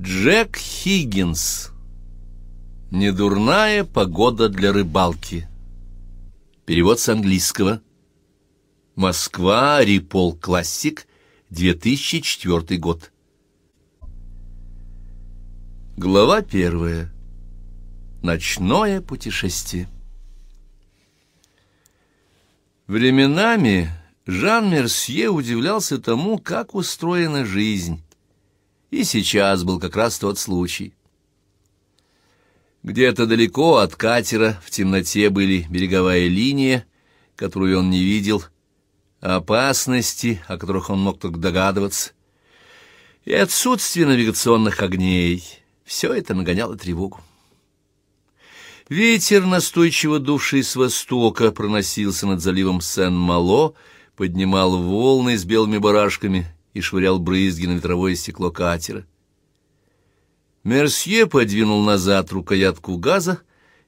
Джек Хиггинс. Недурная погода для рыбалки. Перевод с английского. Москва, Рипол Классик, 2004 год. Глава первая. Ночное путешествие. Временами Жан Мерсье удивлялся тому, как устроена жизнь и сейчас был как раз тот случай. Где-то далеко от катера в темноте были береговая линия, которую он не видел, опасности, о которых он мог только догадываться, и отсутствие навигационных огней. Все это нагоняло тревогу. Ветер, настойчиво дувший с востока, проносился над заливом Сен-Мало, поднимал волны с белыми барашками и швырял брызги на ветровое стекло катера. Мерсье подвинул назад рукоятку газа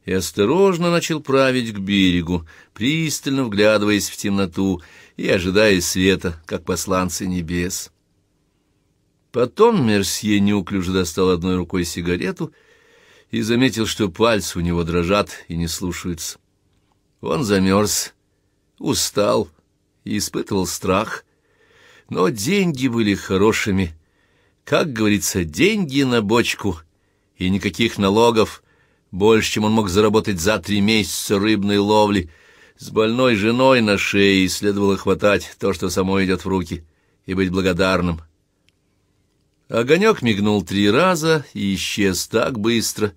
и осторожно начал править к берегу, пристально вглядываясь в темноту и ожидая света, как посланцы небес. Потом Мерсье неуклюже достал одной рукой сигарету и заметил, что пальцы у него дрожат и не слушаются. Он замерз, устал и испытывал страх — но деньги были хорошими. Как говорится, деньги на бочку и никаких налогов. Больше, чем он мог заработать за три месяца рыбной ловли. С больной женой на шее следовало хватать то, что само идет в руки, и быть благодарным. Огонек мигнул три раза и исчез так быстро,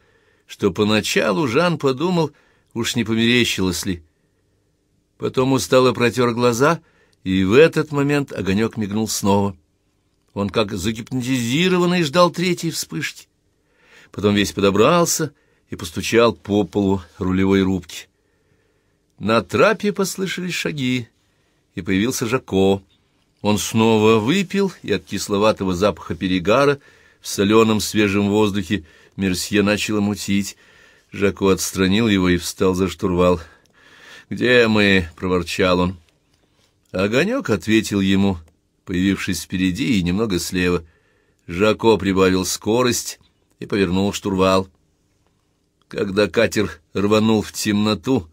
что поначалу Жан подумал, уж не померещилось ли. Потом устало протер глаза — и в этот момент огонек мигнул снова. Он как загипнотизированный ждал третьей вспышки. Потом весь подобрался и постучал по полу рулевой рубки. На трапе послышались шаги, и появился Жако. Он снова выпил, и от кисловатого запаха перегара в соленом свежем воздухе Мерсье начало мутить. Жако отстранил его и встал за штурвал. «Где мы?» — проворчал он. Огонек ответил ему, появившись впереди и немного слева. Жако прибавил скорость и повернул штурвал. Когда катер рванул в темноту,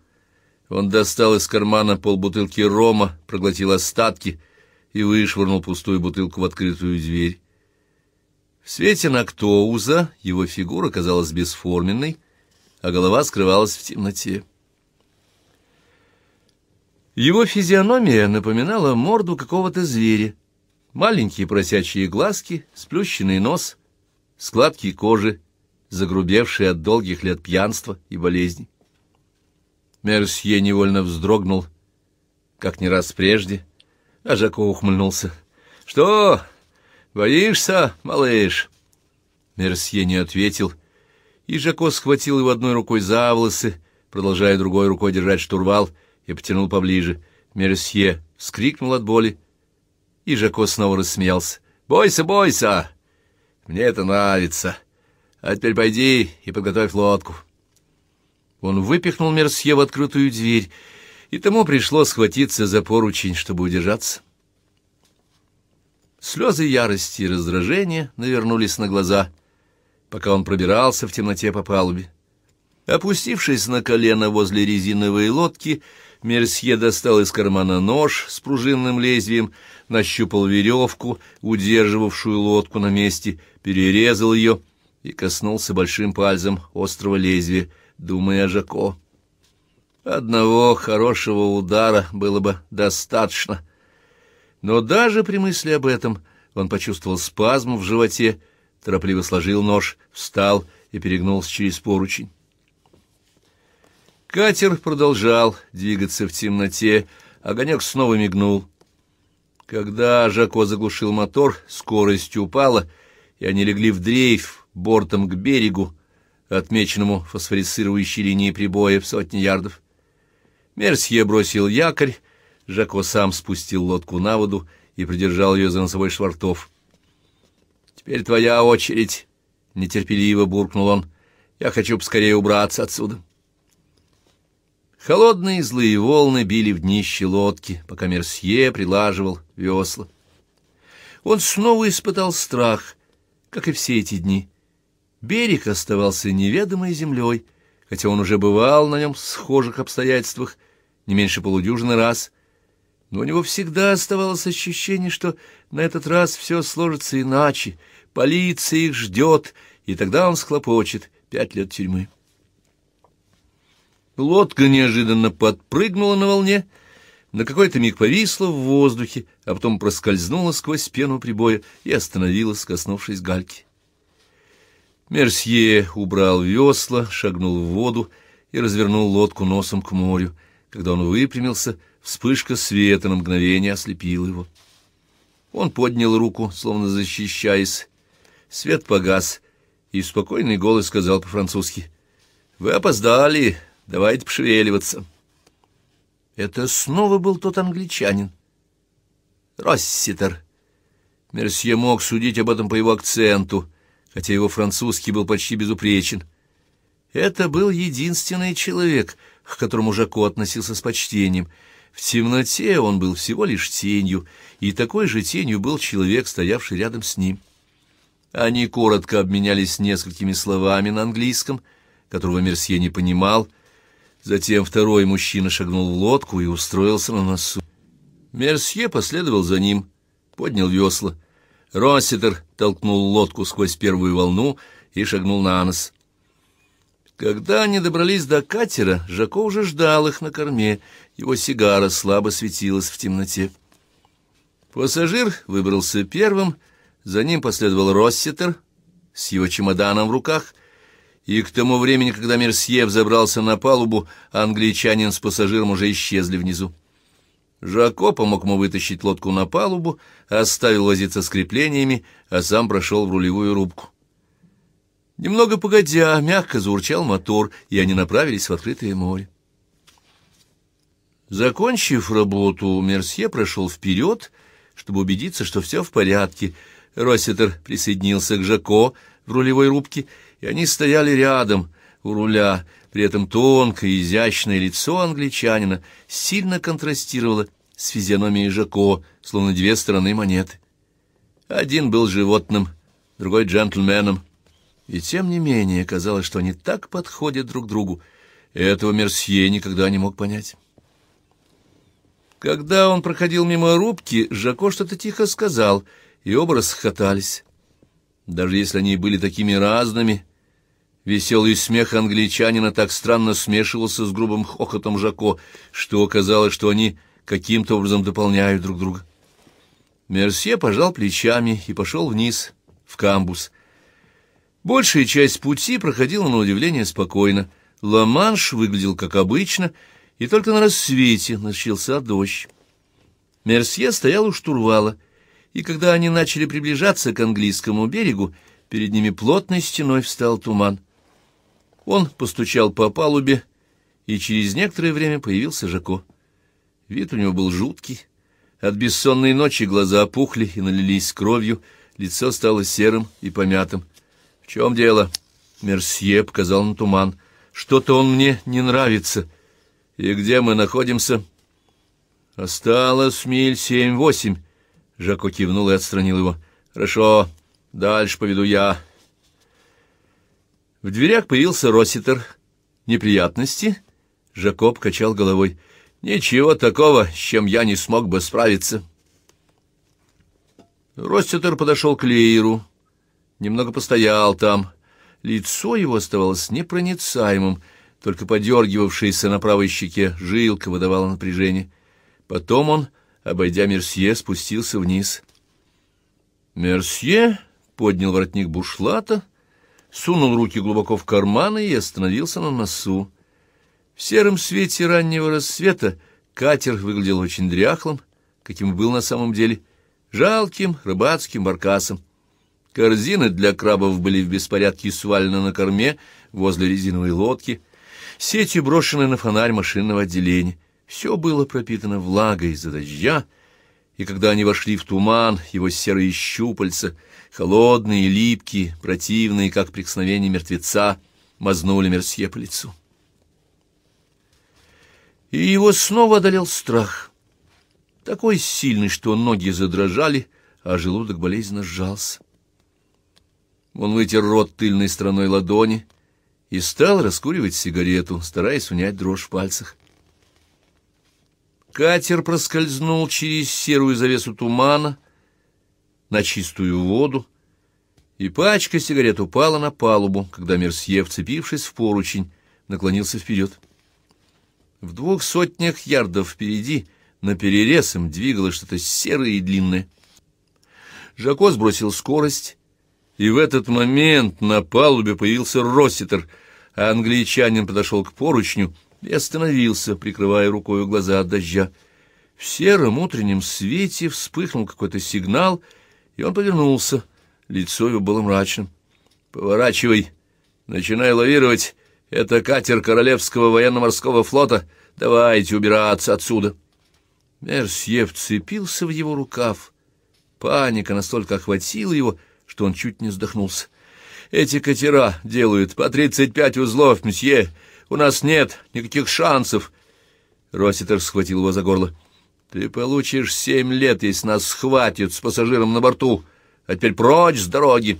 он достал из кармана полбутылки рома, проглотил остатки и вышвырнул пустую бутылку в открытую дверь. В свете Нактоуза его фигура казалась бесформенной, а голова скрывалась в темноте. Его физиономия напоминала морду какого-то зверя. Маленькие просячие глазки, сплющенный нос, складки кожи, загрубевшие от долгих лет пьянства и болезней. Мерсье невольно вздрогнул, как не раз прежде, а Жако ухмыльнулся. — Что, боишься, малыш? Мерсье не ответил, и Жако схватил его одной рукой за волосы, продолжая другой рукой держать штурвал — и потянул поближе. Мерсье вскрикнул от боли, и Жако снова рассмеялся. «Бойся, бойся! Мне это нравится. А теперь пойди и подготовь лодку». Он выпихнул Мерсье в открытую дверь, и тому пришлось схватиться за поручень, чтобы удержаться. Слезы ярости и раздражения навернулись на глаза, пока он пробирался в темноте по палубе. Опустившись на колено возле резиновой лодки, Мерсье достал из кармана нож с пружинным лезвием, нащупал веревку, удерживавшую лодку на месте, перерезал ее и коснулся большим пальцем острого лезвия, думая о Жако. Одного хорошего удара было бы достаточно. Но даже при мысли об этом он почувствовал спазм в животе, торопливо сложил нож, встал и перегнулся через поручень. Катер продолжал двигаться в темноте, огонек снова мигнул. Когда Жако заглушил мотор, скорость упала, и они легли в дрейф бортом к берегу, отмеченному фосфорицирующей линией прибоя в сотни ярдов. Мерсье бросил якорь, Жако сам спустил лодку на воду и придержал ее за носовой швартов. «Теперь твоя очередь», — нетерпеливо буркнул он. «Я хочу поскорее убраться отсюда». Холодные злые волны били в днище лодки, пока Мерсье прилаживал весла. Он снова испытал страх, как и все эти дни. Берег оставался неведомой землей, хотя он уже бывал на нем в схожих обстоятельствах не меньше полудюжины раз. Но у него всегда оставалось ощущение, что на этот раз все сложится иначе, полиция их ждет, и тогда он схлопочет пять лет тюрьмы. Лодка неожиданно подпрыгнула на волне, на какой-то миг повисла в воздухе, а потом проскользнула сквозь пену прибоя и остановилась, коснувшись гальки. Мерсье убрал весла, шагнул в воду и развернул лодку носом к морю. Когда он выпрямился, вспышка света на мгновение ослепила его. Он поднял руку, словно защищаясь. Свет погас, и спокойный голос сказал по-французски. «Вы опоздали, Давайте пошевеливаться. Это снова был тот англичанин. Росситер. Мерсье мог судить об этом по его акценту, хотя его французский был почти безупречен. Это был единственный человек, к которому Жако относился с почтением. В темноте он был всего лишь тенью, и такой же тенью был человек, стоявший рядом с ним. Они коротко обменялись несколькими словами на английском, которого Мерсье не понимал, — Затем второй мужчина шагнул в лодку и устроился на носу. Мерсье последовал за ним, поднял весла. Росситер толкнул лодку сквозь первую волну и шагнул на нос. Когда они добрались до катера, Жако уже ждал их на корме. Его сигара слабо светилась в темноте. Пассажир выбрался первым, за ним последовал Росситер с его чемоданом в руках — и к тому времени, когда Мерсье взобрался на палубу, англичанин с пассажиром уже исчезли внизу. Жако помог ему вытащить лодку на палубу, оставил возиться с креплениями, а сам прошел в рулевую рубку. Немного погодя, мягко заурчал мотор, и они направились в открытое море. Закончив работу, Мерсье прошел вперед, чтобы убедиться, что все в порядке. Росситер присоединился к Жако в рулевой рубке — и они стояли рядом у руля. При этом тонкое изящное лицо англичанина сильно контрастировало с физиономией Жако, словно две стороны монеты. Один был животным, другой — джентльменом. И тем не менее казалось, что они так подходят друг другу. Этого Мерсье никогда не мог понять. Когда он проходил мимо рубки, Жако что-то тихо сказал, и оба расхохотались. Даже если они были такими разными, Веселый смех англичанина так странно смешивался с грубым хохотом Жако, что оказалось, что они каким-то образом дополняют друг друга. Мерсье пожал плечами и пошел вниз, в камбус. Большая часть пути проходила на удивление спокойно. Ла-Манш выглядел как обычно, и только на рассвете начался дождь. Мерсье стоял у штурвала, и когда они начали приближаться к английскому берегу, перед ними плотной стеной встал туман. Он постучал по палубе, и через некоторое время появился Жако. Вид у него был жуткий. От бессонной ночи глаза опухли и налились кровью, лицо стало серым и помятым. — В чем дело? — Мерсье показал на туман. — Что-то он мне не нравится. — И где мы находимся? — Осталось миль семь-восемь. Жако кивнул и отстранил его. — Хорошо, дальше поведу я. — в дверях появился Роситер. «Неприятности?» Жакоб качал головой. «Ничего такого, с чем я не смог бы справиться». Роситер подошел к Лейеру. Немного постоял там. Лицо его оставалось непроницаемым, только подергивавшаяся на правой щеке жилка выдавала напряжение. Потом он, обойдя Мерсье, спустился вниз. Мерсье поднял воротник бушлата — сунул руки глубоко в карманы и остановился на носу. В сером свете раннего рассвета катер выглядел очень дряхлым, каким был на самом деле, жалким рыбацким баркасом. Корзины для крабов были в беспорядке свалены на корме возле резиновой лодки, сети брошены на фонарь машинного отделения. Все было пропитано влагой из-за дождя, и когда они вошли в туман, его серые щупальца — холодные, липкие, противные, как прикосновение мертвеца, мазнули Мерсье по лицу. И его снова одолел страх, такой сильный, что ноги задрожали, а желудок болезненно сжался. Он вытер рот тыльной стороной ладони и стал раскуривать сигарету, стараясь унять дрожь в пальцах. Катер проскользнул через серую завесу тумана — на чистую воду, и пачка сигарет упала на палубу, когда Мерсье, вцепившись в поручень, наклонился вперед. В двух сотнях ярдов впереди на перерез двигалось что-то серое и длинное. Жако сбросил скорость, и в этот момент на палубе появился Росситер, а англичанин подошел к поручню и остановился, прикрывая рукой глаза от дождя. В сером утреннем свете вспыхнул какой-то сигнал — и он повернулся. Лицо его было мрачным. «Поворачивай! Начинай лавировать! Это катер Королевского военно-морского флота! Давайте убираться отсюда!» Мерсье вцепился в его рукав. Паника настолько охватила его, что он чуть не вздохнулся. «Эти катера делают по тридцать пять узлов, месье! У нас нет никаких шансов!» Роситер схватил его за горло. Ты получишь семь лет, если нас схватят с пассажиром на борту. А теперь прочь с дороги!»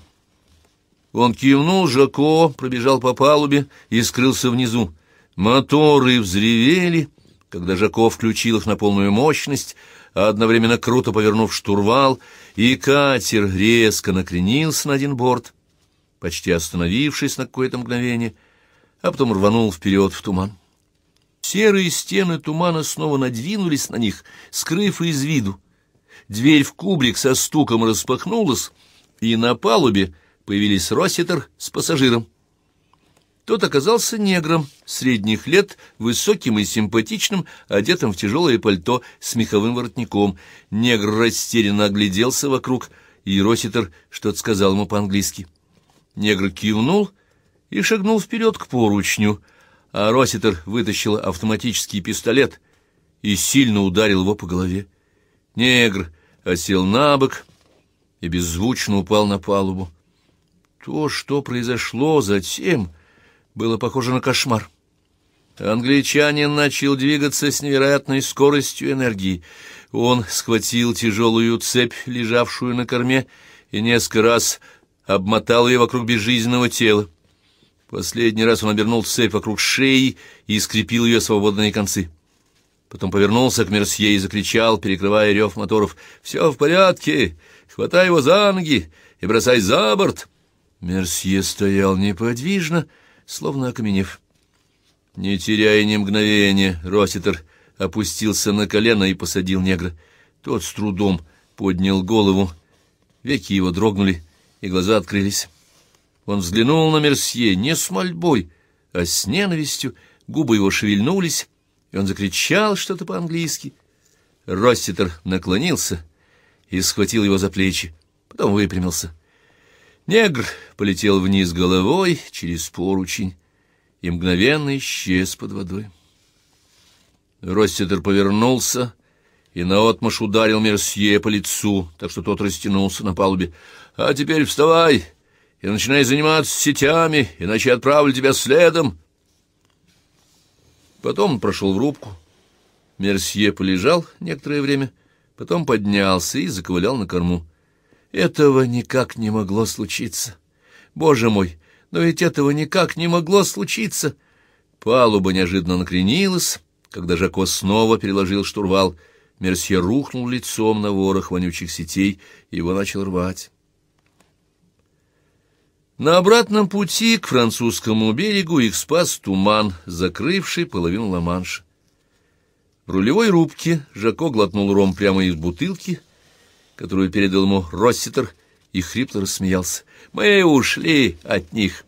Он кивнул Жако, пробежал по палубе и скрылся внизу. Моторы взревели, когда Жако включил их на полную мощность, а одновременно круто повернув штурвал, и катер резко накренился на один борт, почти остановившись на какое-то мгновение, а потом рванул вперед в туман. Серые стены тумана снова надвинулись на них, скрыв из виду. Дверь в кубрик со стуком распахнулась, и на палубе появились Росситер с пассажиром. Тот оказался негром, средних лет, высоким и симпатичным, одетым в тяжелое пальто с меховым воротником. Негр растерянно огляделся вокруг, и Роситер что-то сказал ему по-английски. Негр кивнул и шагнул вперед к поручню, а Роситер вытащил автоматический пистолет и сильно ударил его по голове. Негр осел на бок и беззвучно упал на палубу. То, что произошло затем, было похоже на кошмар. Англичанин начал двигаться с невероятной скоростью и энергией. Он схватил тяжелую цепь, лежавшую на корме, и несколько раз обмотал ее вокруг безжизненного тела. Последний раз он обернул цепь вокруг шеи и скрепил ее свободные концы. Потом повернулся к Мерсье и закричал, перекрывая рев моторов. «Все в порядке! Хватай его за ноги и бросай за борт!» Мерсье стоял неподвижно, словно окаменев. Не теряя ни мгновения, Роситер опустился на колено и посадил негра. Тот с трудом поднял голову, веки его дрогнули, и глаза открылись. Он взглянул на Мерсье не с мольбой, а с ненавистью, губы его шевельнулись, и он закричал что-то по-английски. Роститер наклонился и схватил его за плечи, потом выпрямился. Негр полетел вниз головой через поручень и мгновенно исчез под водой. Роститер повернулся и наотмашь ударил Мерсье по лицу, так что тот растянулся на палубе. «А теперь вставай!» и начинай заниматься сетями, иначе отправлю тебя следом. Потом прошел в рубку. Мерсье полежал некоторое время, потом поднялся и заковылял на корму. Этого никак не могло случиться. Боже мой, но ведь этого никак не могло случиться. Палуба неожиданно накренилась, когда Жако снова переложил штурвал. Мерсье рухнул лицом на ворох вонючих сетей, и его начал рвать. На обратном пути к французскому берегу их спас туман, закрывший половину Ла-Манша. В рулевой рубке Жако глотнул ром прямо из бутылки, которую передал ему Росситер, и хрипло рассмеялся. «Мы ушли от них».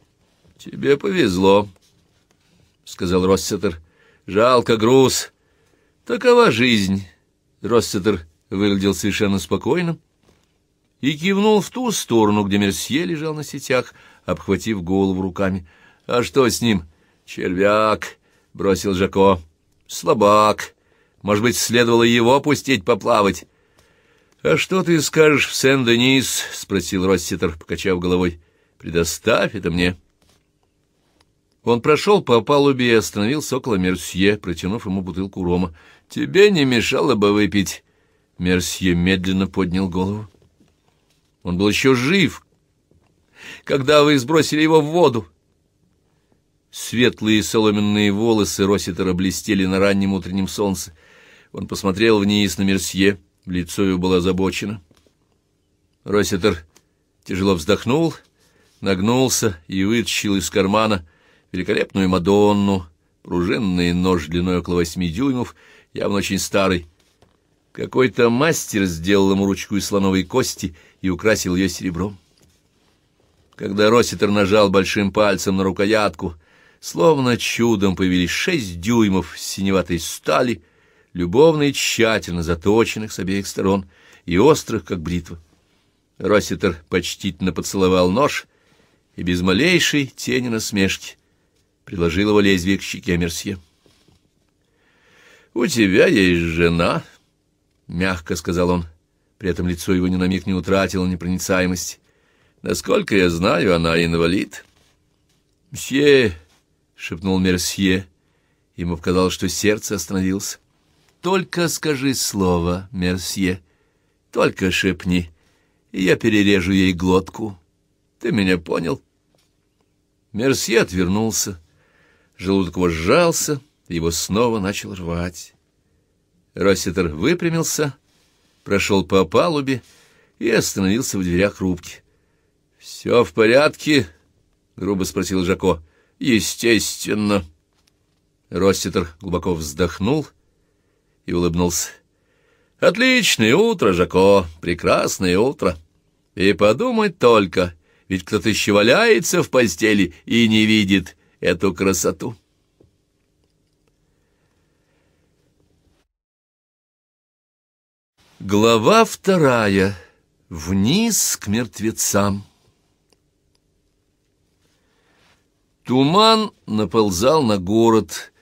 «Тебе повезло», — сказал Росситер. «Жалко груз. Такова жизнь». Росситер выглядел совершенно спокойным и кивнул в ту сторону, где Мерсье лежал на сетях, обхватив голову руками. — А что с ним? — Червяк, — бросил Жако. — Слабак. Может быть, следовало его пустить поплавать. — А что ты скажешь в Сен-Денис? — спросил Росситер, покачав головой. — Предоставь это мне. Он прошел по палубе и остановился около Мерсье, протянув ему бутылку рома. — Тебе не мешало бы выпить. Мерсье медленно поднял голову. Он был еще жив, когда вы сбросили его в воду. Светлые соломенные волосы Роситера блестели на раннем утреннем солнце. Он посмотрел вниз на Мерсье, лицо его было озабочено. Роситер тяжело вздохнул, нагнулся и вытащил из кармана великолепную Мадонну, пружинный нож длиной около восьми дюймов, явно очень старый. Какой-то мастер сделал ему ручку из слоновой кости — и украсил ее серебром. Когда Роситер нажал большим пальцем на рукоятку, словно чудом появились шесть дюймов синеватой стали, любовно и тщательно заточенных с обеих сторон и острых, как бритва. Роситер почтительно поцеловал нож и без малейшей тени насмешки приложил его лезвие к щеке Мерсье. — У тебя есть жена, — мягко сказал он. При этом лицо его ни на миг не утратило непроницаемости. «Насколько я знаю, она инвалид». «Мсье!» — шепнул Мерсье. Ему показалось, что сердце остановилось. «Только скажи слово, Мерсье, только шепни, и я перережу ей глотку. Ты меня понял?» Мерсье отвернулся. Желудок его сжался, его снова начал рвать. Росситер выпрямился прошел по палубе и остановился в дверях рубки. — Все в порядке? — грубо спросил Жако. — Естественно. Роститер глубоко вздохнул и улыбнулся. — Отличное утро, Жако, прекрасное утро. И подумать только, ведь кто-то еще валяется в постели и не видит эту красоту. — Глава вторая. Вниз к мертвецам. Туман наползал на город,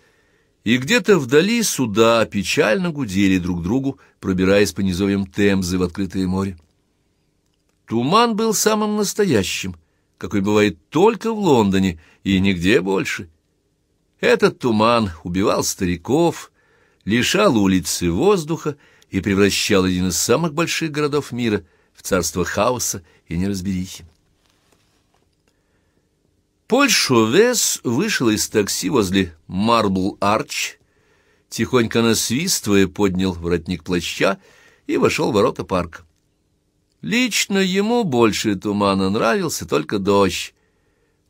и где-то вдали суда печально гудели друг другу, пробираясь по низовьям Темзы в открытое море. Туман был самым настоящим, какой бывает только в Лондоне и нигде больше. Этот туман убивал стариков, лишал улицы воздуха и превращал один из самых больших городов мира в царство хаоса и неразберихи. Поль Шовес вышел из такси возле Марбл-Арч, тихонько насвистывая поднял воротник плаща и вошел в ворота парка. Лично ему больше тумана нравился только дождь.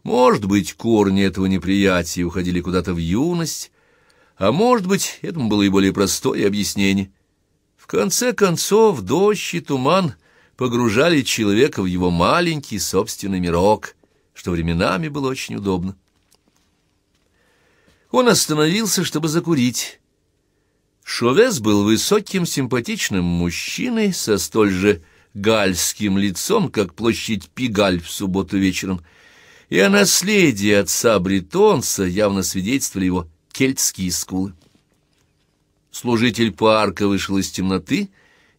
Может быть, корни этого неприятия уходили куда-то в юность, а может быть, этому было и более простое объяснение — конце концов, дождь и туман погружали человека в его маленький собственный мирок, что временами было очень удобно. Он остановился, чтобы закурить. Шовес был высоким, симпатичным мужчиной со столь же гальским лицом, как площадь Пигаль в субботу вечером, и о наследии отца бретонца явно свидетельствовали его кельтские скулы служитель парка вышел из темноты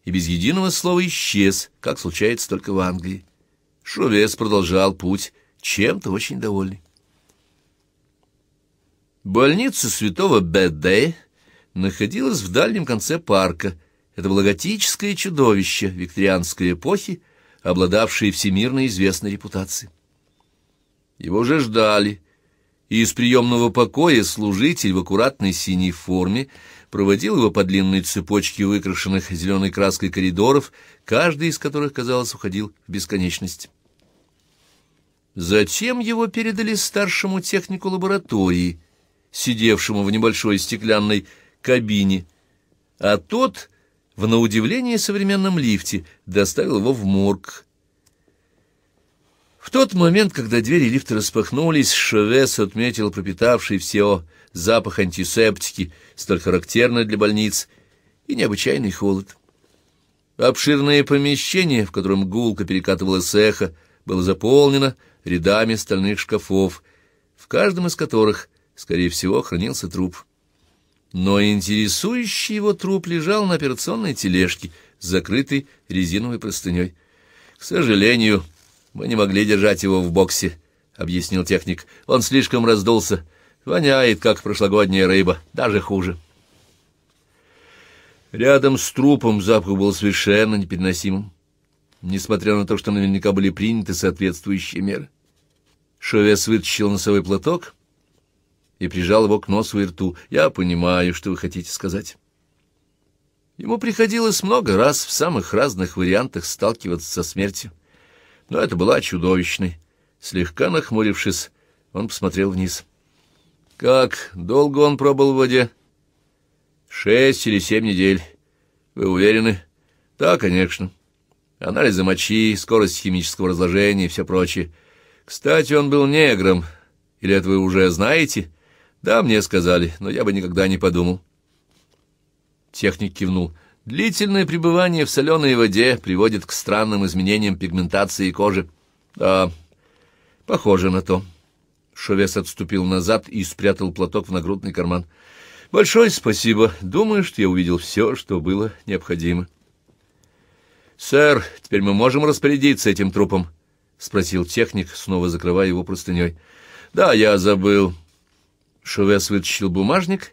и без единого слова исчез, как случается только в Англии. Шовес продолжал путь, чем-то очень довольный. Больница святого Беде находилась в дальнем конце парка. Это благотическое чудовище викторианской эпохи, обладавшее всемирно известной репутацией. Его уже ждали, и из приемного покоя служитель в аккуратной синей форме — проводил его по длинной цепочке выкрашенных зеленой краской коридоров, каждый из которых, казалось, уходил в бесконечность. Затем его передали старшему технику лаборатории, сидевшему в небольшой стеклянной кабине, а тот, в на удивление современном лифте, доставил его в морг. В тот момент, когда двери лифта распахнулись, Шевес отметил пропитавший все запах антисептики, столь характерный для больниц, и необычайный холод. Обширное помещение, в котором гулко перекатывалось эхо, было заполнено рядами стальных шкафов, в каждом из которых, скорее всего, хранился труп. Но интересующий его труп лежал на операционной тележке, закрытой резиновой простыней. «К сожалению, мы не могли держать его в боксе», — объяснил техник. «Он слишком раздулся. Воняет, как прошлогодняя рыба, даже хуже. Рядом с трупом запах был совершенно непереносимым, несмотря на то, что наверняка были приняты соответствующие меры. Шовес вытащил носовой платок и прижал его к носу и рту. «Я понимаю, что вы хотите сказать». Ему приходилось много раз в самых разных вариантах сталкиваться со смертью. Но это была чудовищной. Слегка нахмурившись, он посмотрел вниз — «Как долго он пробыл в воде?» «Шесть или семь недель. Вы уверены?» «Да, конечно. Анализы мочи, скорость химического разложения и все прочее. Кстати, он был негром. Или это вы уже знаете?» «Да, мне сказали, но я бы никогда не подумал». Техник кивнул. «Длительное пребывание в соленой воде приводит к странным изменениям пигментации кожи». «Да, похоже на то». Шовес отступил назад и спрятал платок в нагрудный карман. «Большое спасибо. Думаю, что я увидел все, что было необходимо». «Сэр, теперь мы можем распорядиться этим трупом?» — спросил техник, снова закрывая его простыней. «Да, я забыл». Шовес вытащил бумажник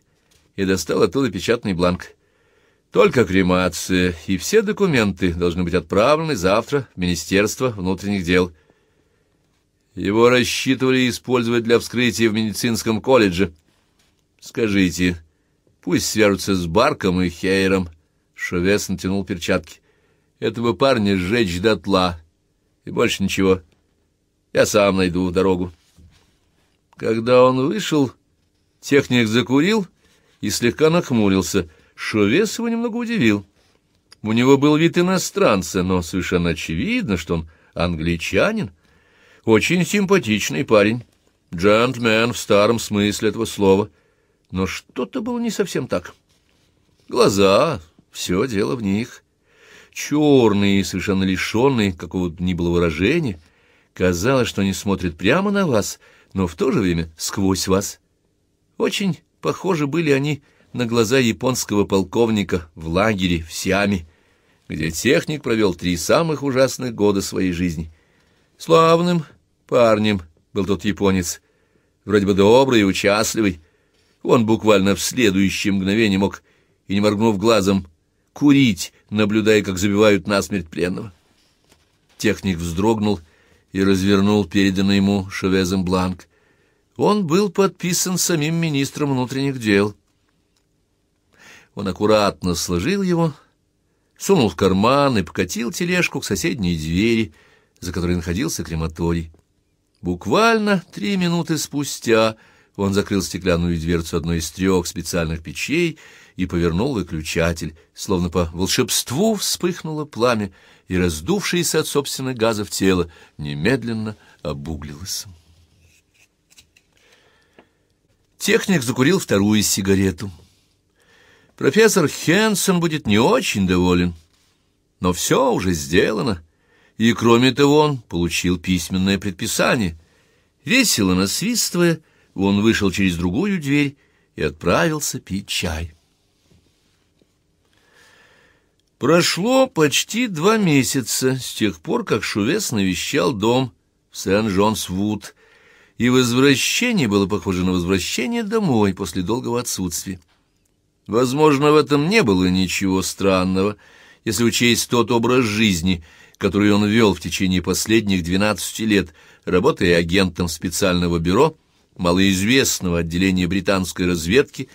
и достал оттуда печатный бланк. «Только кремация, и все документы должны быть отправлены завтра в Министерство внутренних дел». Его рассчитывали использовать для вскрытия в медицинском колледже. Скажите, пусть свяжутся с Барком и Хейером. Шовес натянул перчатки. Этого парня сжечь дотла. И больше ничего. Я сам найду дорогу. Когда он вышел, техник закурил и слегка нахмурился. Шовес его немного удивил. У него был вид иностранца, но совершенно очевидно, что он англичанин. Очень симпатичный парень. Джентльмен в старом смысле этого слова. Но что-то было не совсем так. Глаза, все дело в них. Черные, совершенно лишенные какого-то ни было выражения. Казалось, что они смотрят прямо на вас, но в то же время сквозь вас. Очень похожи были они на глаза японского полковника в лагере в Сиаме, где техник провел три самых ужасных года своей жизни. Славным, Парнем был тот японец, вроде бы добрый и участливый. Он буквально в следующее мгновение мог, и не моргнув глазом, курить, наблюдая, как забивают насмерть пленного. Техник вздрогнул и развернул переданный ему шевезом бланк. Он был подписан самим министром внутренних дел. Он аккуратно сложил его, сунул в карман и покатил тележку к соседней двери, за которой находился крематорий. Буквально три минуты спустя он закрыл стеклянную дверцу одной из трех специальных печей и повернул выключатель. Словно по волшебству вспыхнуло пламя, и раздувшееся от собственных газов тело немедленно обуглилось. Техник закурил вторую сигарету. Профессор Хенсон будет не очень доволен. Но все уже сделано. И, кроме того, он получил письменное предписание. Весело насвистывая, он вышел через другую дверь и отправился пить чай. Прошло почти два месяца с тех пор, как Шувес навещал дом в Сен-Джонс-Вуд, и возвращение было похоже на возвращение домой после долгого отсутствия. Возможно, в этом не было ничего странного, если учесть тот образ жизни — которую он вел в течение последних 12 лет, работая агентом специального бюро малоизвестного отделения британской разведки,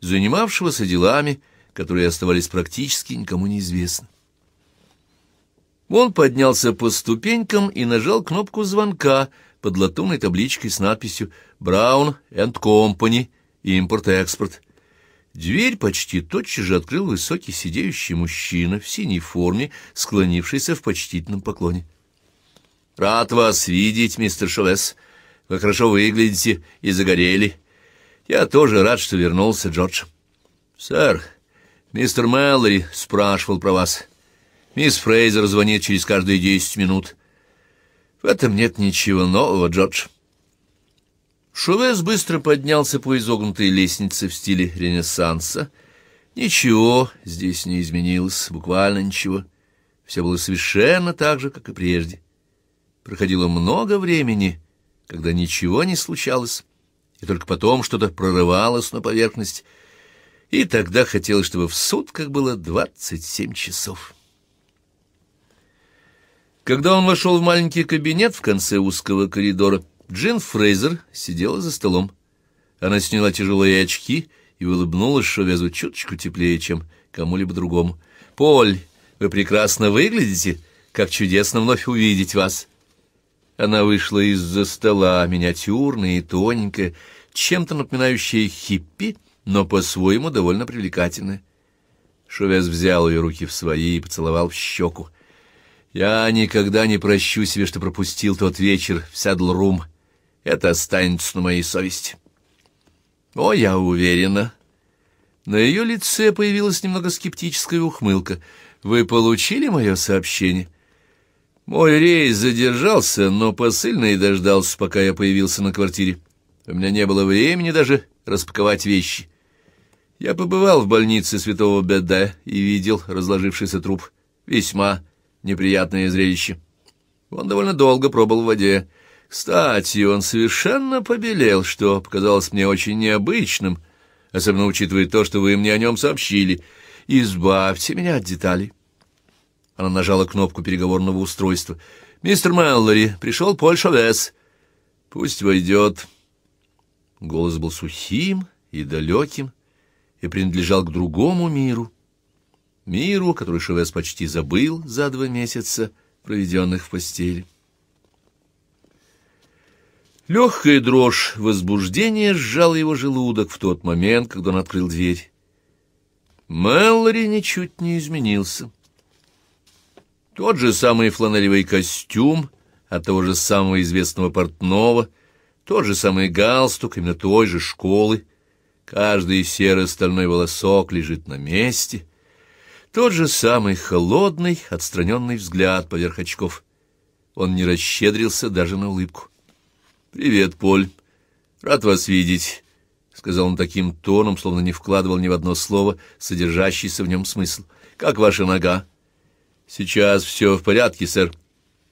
занимавшегося делами, которые оставались практически никому неизвестны. Он поднялся по ступенькам и нажал кнопку звонка под латунной табличкой с надписью «Браун энд Компани. Импорт-экспорт». Дверь почти тотчас же открыл высокий сидеющий мужчина в синей форме, склонившийся в почтительном поклоне. — Рад вас видеть, мистер Шовес. Вы хорошо выглядите и загорели. Я тоже рад, что вернулся, Джордж. — Сэр, мистер Мэллори спрашивал про вас. Мисс Фрейзер звонит через каждые десять минут. — В этом нет ничего нового, Джордж. — Шувес быстро поднялся по изогнутой лестнице в стиле Ренессанса. Ничего здесь не изменилось, буквально ничего. Все было совершенно так же, как и прежде. Проходило много времени, когда ничего не случалось, и только потом что-то прорывалось на поверхность, и тогда хотелось, чтобы в сутках было двадцать семь часов. Когда он вошел в маленький кабинет в конце узкого коридора, Джин Фрейзер сидела за столом. Она сняла тяжелые очки и улыбнулась Шовезу чуточку теплее, чем кому-либо другому. «Поль, вы прекрасно выглядите. Как чудесно вновь увидеть вас!» Она вышла из-за стола, миниатюрная и тоненькая, чем-то напоминающая хиппи, но по-своему довольно привлекательная. Шовес взял ее руки в свои и поцеловал в щеку. «Я никогда не прощу себе, что пропустил тот вечер в Садлрум», это останется на моей совести. О, я уверена. На ее лице появилась немного скептическая ухмылка. Вы получили мое сообщение? Мой рейс задержался, но посыльный дождался, пока я появился на квартире. У меня не было времени даже распаковать вещи. Я побывал в больнице святого Беда и видел разложившийся труп. Весьма неприятное зрелище. Он довольно долго пробыл в воде. Кстати, он совершенно побелел, что показалось мне очень необычным, особенно учитывая то, что вы мне о нем сообщили. Избавьте меня от деталей. Она нажала кнопку переговорного устройства. «Мистер Мэллори, пришел Поль Шовес. Пусть войдет». Голос был сухим и далеким, и принадлежал к другому миру. Миру, который Шовес почти забыл за два месяца, проведенных в постели. Легкая дрожь возбуждения сжала его желудок в тот момент, когда он открыл дверь. Мэлори ничуть не изменился. Тот же самый фланелевый костюм от того же самого известного портного, тот же самый галстук именно той же школы, каждый серо-стальной волосок лежит на месте, тот же самый холодный, отстраненный взгляд поверх очков. Он не расщедрился даже на улыбку. «Привет, Поль. Рад вас видеть», — сказал он таким тоном, словно не вкладывал ни в одно слово, содержащийся в нем смысл. «Как ваша нога?» «Сейчас все в порядке, сэр.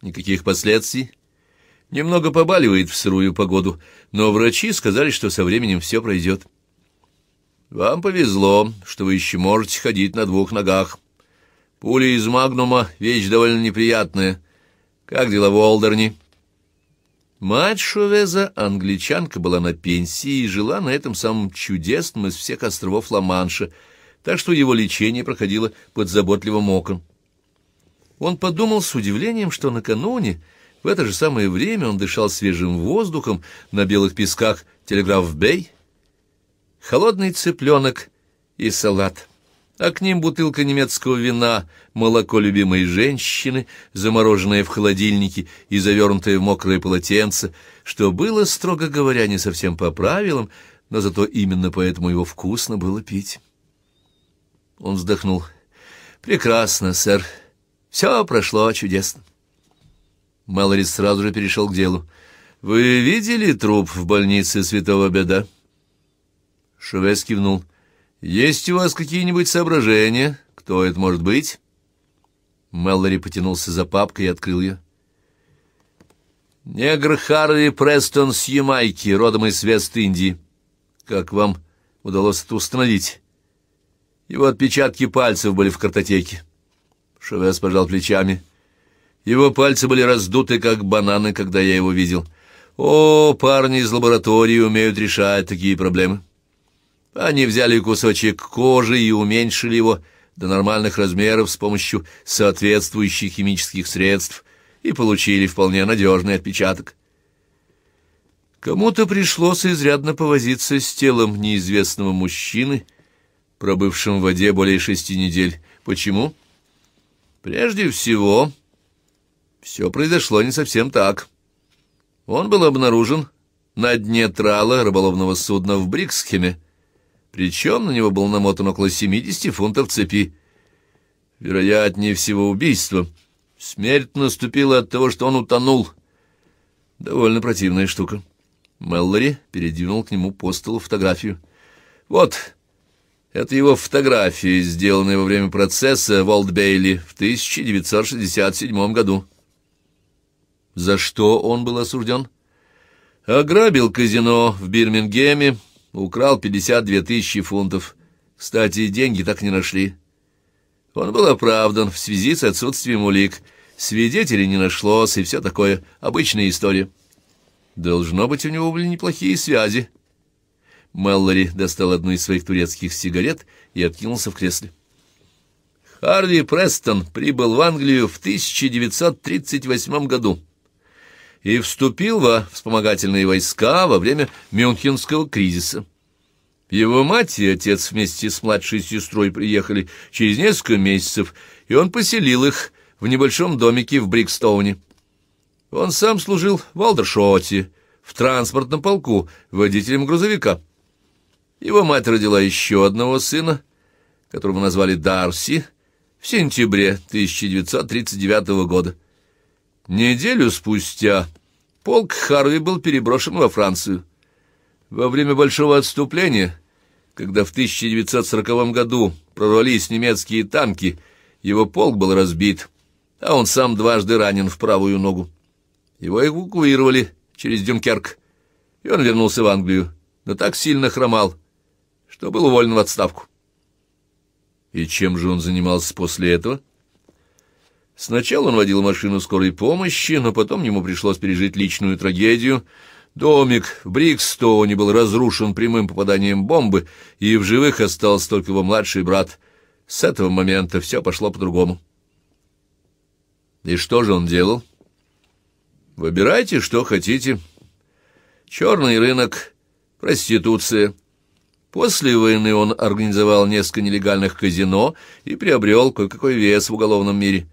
Никаких последствий?» «Немного побаливает в сырую погоду, но врачи сказали, что со временем все пройдет». «Вам повезло, что вы еще можете ходить на двух ногах. Пуля из магнума — вещь довольно неприятная. Как дела в Олдерни?» Мать Шовеза, англичанка, была на пенсии и жила на этом самом чудесном из всех островов Ла-Манша, так что его лечение проходило под заботливым оком. Он подумал с удивлением, что накануне, в это же самое время, он дышал свежим воздухом на белых песках Телеграф-Бэй, холодный цыпленок и салат — а к ним бутылка немецкого вина, молоко любимой женщины, замороженное в холодильнике и завернутое в мокрое полотенце, что было, строго говоря, не совсем по правилам, но зато именно поэтому его вкусно было пить. Он вздохнул. «Прекрасно, сэр. Все прошло чудесно». Мэлорис сразу же перешел к делу. «Вы видели труп в больнице Святого Беда?» Шевес кивнул. «Шевес кивнул. «Есть у вас какие-нибудь соображения? Кто это может быть?» Мэллори потянулся за папкой и открыл ее. «Негр Харви Престон с Ямайки, родом из Вест-Индии. Как вам удалось это установить?» Его отпечатки пальцев были в картотеке. Шевес пожал плечами. Его пальцы были раздуты, как бананы, когда я его видел. «О, парни из лаборатории умеют решать такие проблемы». Они взяли кусочек кожи и уменьшили его до нормальных размеров с помощью соответствующих химических средств и получили вполне надежный отпечаток. Кому-то пришлось изрядно повозиться с телом неизвестного мужчины, пробывшим в воде более шести недель. Почему? Прежде всего, все произошло не совсем так. Он был обнаружен на дне трала рыболовного судна в Бриксхеме, причем на него был намотан около 70 фунтов цепи. Вероятнее всего убийство. Смерть наступила от того, что он утонул. Довольно противная штука. Меллори передвинул к нему по столу фотографию. «Вот, это его фотографии, сделанные во время процесса в Олдбейли в 1967 году». «За что он был осужден?» «Ограбил казино в Бирмингеме, Украл 52 тысячи фунтов. Кстати, деньги так не нашли. Он был оправдан в связи с отсутствием улик. Свидетелей не нашлось, и все такое. Обычная история. Должно быть, у него были неплохие связи. Меллори достал одну из своих турецких сигарет и откинулся в кресле. Харви Престон прибыл в Англию в 1938 году и вступил во вспомогательные войска во время Мюнхенского кризиса. Его мать и отец вместе с младшей сестрой приехали через несколько месяцев, и он поселил их в небольшом домике в Брикстоуне. Он сам служил в Алдершоте, в транспортном полку, водителем грузовика. Его мать родила еще одного сына, которого назвали Дарси, в сентябре 1939 года. Неделю спустя полк Харви был переброшен во Францию. Во время большого отступления, когда в 1940 году прорвались немецкие танки, его полк был разбит, а он сам дважды ранен в правую ногу. Его эвакуировали через Дюнкерк, и он вернулся в Англию, но так сильно хромал, что был уволен в отставку. И чем же он занимался после этого? — Сначала он водил машину скорой помощи, но потом ему пришлось пережить личную трагедию. Домик в Брикстоуне был разрушен прямым попаданием бомбы, и в живых остался только его младший брат. С этого момента все пошло по-другому. И что же он делал? Выбирайте, что хотите. Черный рынок, проституция. После войны он организовал несколько нелегальных казино и приобрел кое-какой вес в уголовном мире.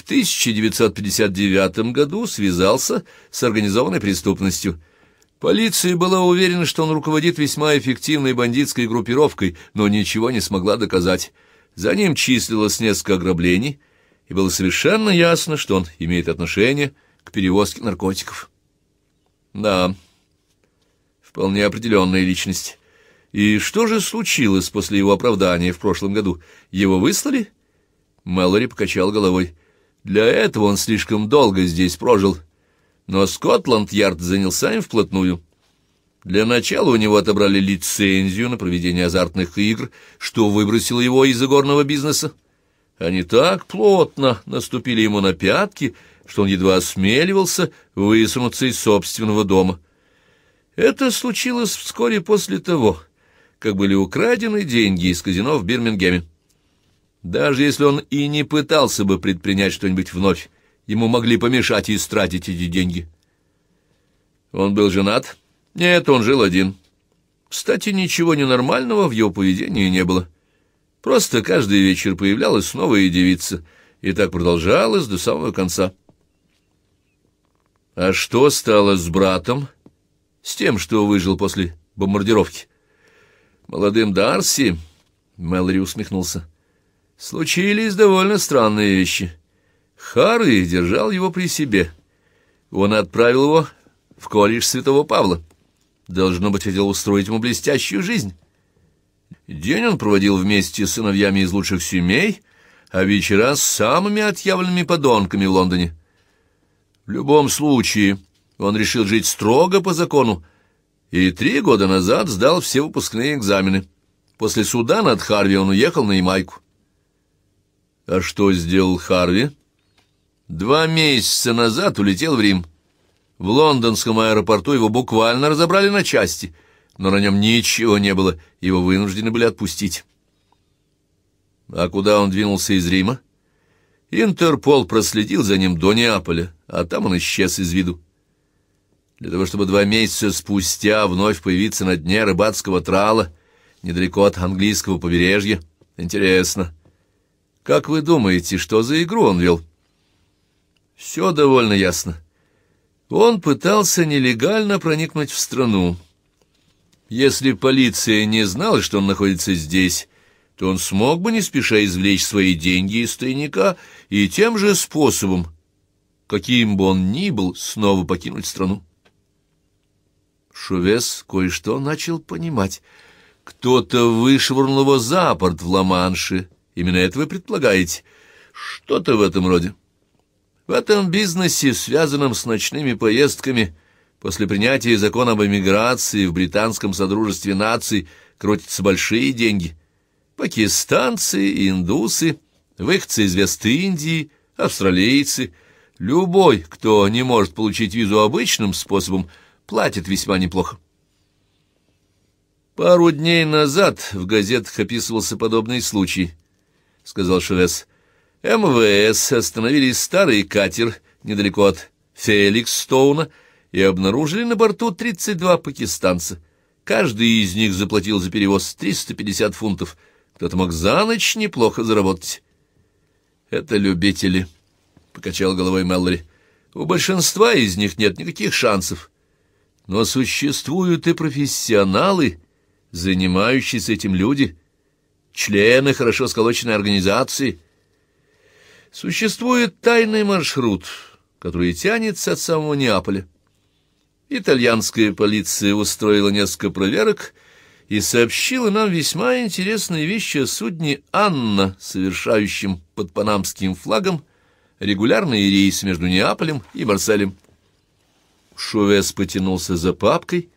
В 1959 году связался с организованной преступностью. Полиция была уверена, что он руководит весьма эффективной бандитской группировкой, но ничего не смогла доказать. За ним числилось несколько ограблений, и было совершенно ясно, что он имеет отношение к перевозке наркотиков. Да, вполне определенная личность. И что же случилось после его оправдания в прошлом году? Его выслали? Мэлори покачал головой. Для этого он слишком долго здесь прожил. Но Скотланд-Ярд занялся им вплотную. Для начала у него отобрали лицензию на проведение азартных игр, что выбросило его из игорного бизнеса. Они так плотно наступили ему на пятки, что он едва осмеливался высунуться из собственного дома. Это случилось вскоре после того, как были украдены деньги из казино в Бирмингеме. Даже если он и не пытался бы предпринять что-нибудь вновь, ему могли помешать и истратить эти деньги. Он был женат? Нет, он жил один. Кстати, ничего ненормального в его поведении не было. Просто каждый вечер появлялась новая девица, и так продолжалось до самого конца. А что стало с братом? С тем, что выжил после бомбардировки? Молодым Дарси? Мэлори усмехнулся. Случились довольно странные вещи. Харви держал его при себе. Он отправил его в колледж Святого Павла. Должно быть, хотел устроить ему блестящую жизнь. День он проводил вместе с сыновьями из лучших семей, а вечера с самыми отъявленными подонками в Лондоне. В любом случае, он решил жить строго по закону, и три года назад сдал все выпускные экзамены. После суда над Харви он уехал на Ямайку. А что сделал Харви? Два месяца назад улетел в Рим. В лондонском аэропорту его буквально разобрали на части, но на нем ничего не было, его вынуждены были отпустить. А куда он двинулся из Рима? Интерпол проследил за ним до Неаполя, а там он исчез из виду. Для того, чтобы два месяца спустя вновь появиться на дне рыбацкого трала, недалеко от английского побережья. Интересно. Как вы думаете, что за игру он вел? Все довольно ясно. Он пытался нелегально проникнуть в страну. Если полиция не знала, что он находится здесь, то он смог бы не спеша извлечь свои деньги из тайника и тем же способом, каким бы он ни был, снова покинуть страну. Шувес кое-что начал понимать. Кто-то вышвырнул его за порт в Ла-Манше, Именно это вы предполагаете. Что-то в этом роде. В этом бизнесе, связанном с ночными поездками, после принятия закона об эмиграции в британском Содружестве наций крутятся большие деньги. Пакистанцы индусы, выходцы из Вест-Индии, австралийцы. Любой, кто не может получить визу обычным способом, платит весьма неплохо. Пару дней назад в газетах описывался подобный случай — сказал Шевес. МВС остановили старый катер недалеко от Феликсстоуна и обнаружили на борту 32 пакистанца. Каждый из них заплатил за перевоз 350 фунтов. Кто-то мог за ночь неплохо заработать. «Это любители», — покачал головой Мэллори. «У большинства из них нет никаких шансов. Но существуют и профессионалы, занимающиеся этим люди члены хорошо сколоченной организации. Существует тайный маршрут, который тянется от самого Неаполя. Итальянская полиция устроила несколько проверок и сообщила нам весьма интересные вещи о судне «Анна», совершающем под панамским флагом регулярный рейс между Неаполем и Марселем. Шовес потянулся за папкой,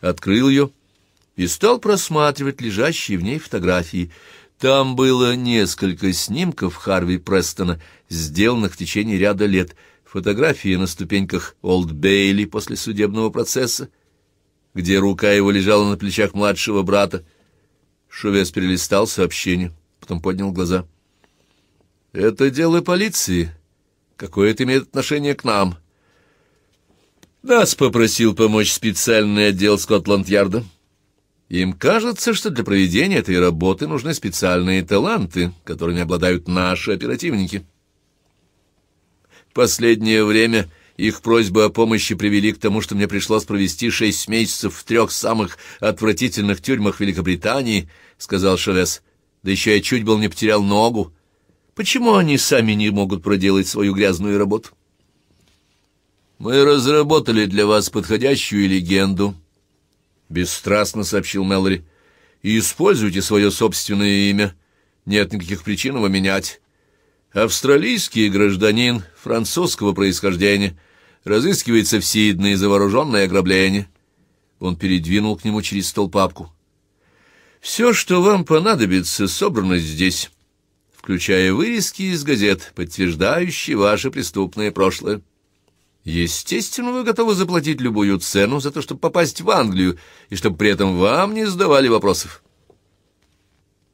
открыл ее и стал просматривать лежащие в ней фотографии. Там было несколько снимков Харви Престона, сделанных в течение ряда лет. Фотографии на ступеньках Олд Бейли после судебного процесса, где рука его лежала на плечах младшего брата. Шувес перелистал сообщение, потом поднял глаза. «Это дело полиции. Какое это имеет отношение к нам?» «Нас попросил помочь специальный отдел Скотланд-Ярда». Им кажется, что для проведения этой работы нужны специальные таланты, которыми обладают наши оперативники. последнее время их просьбы о помощи привели к тому, что мне пришлось провести шесть месяцев в трех самых отвратительных тюрьмах Великобритании, — сказал Шевес. Да еще я чуть был не потерял ногу. Почему они сами не могут проделать свою грязную работу? Мы разработали для вас подходящую легенду, — бесстрастно сообщил Мэлори. «И используйте свое собственное имя. Нет никаких причин его менять. Австралийский гражданин французского происхождения разыскивается в Сиднее за вооруженное ограбление». Он передвинул к нему через стол папку. «Все, что вам понадобится, собрано здесь» включая вырезки из газет, подтверждающие ваше преступное прошлое. Естественно, вы готовы заплатить любую цену за то, чтобы попасть в Англию, и чтобы при этом вам не задавали вопросов.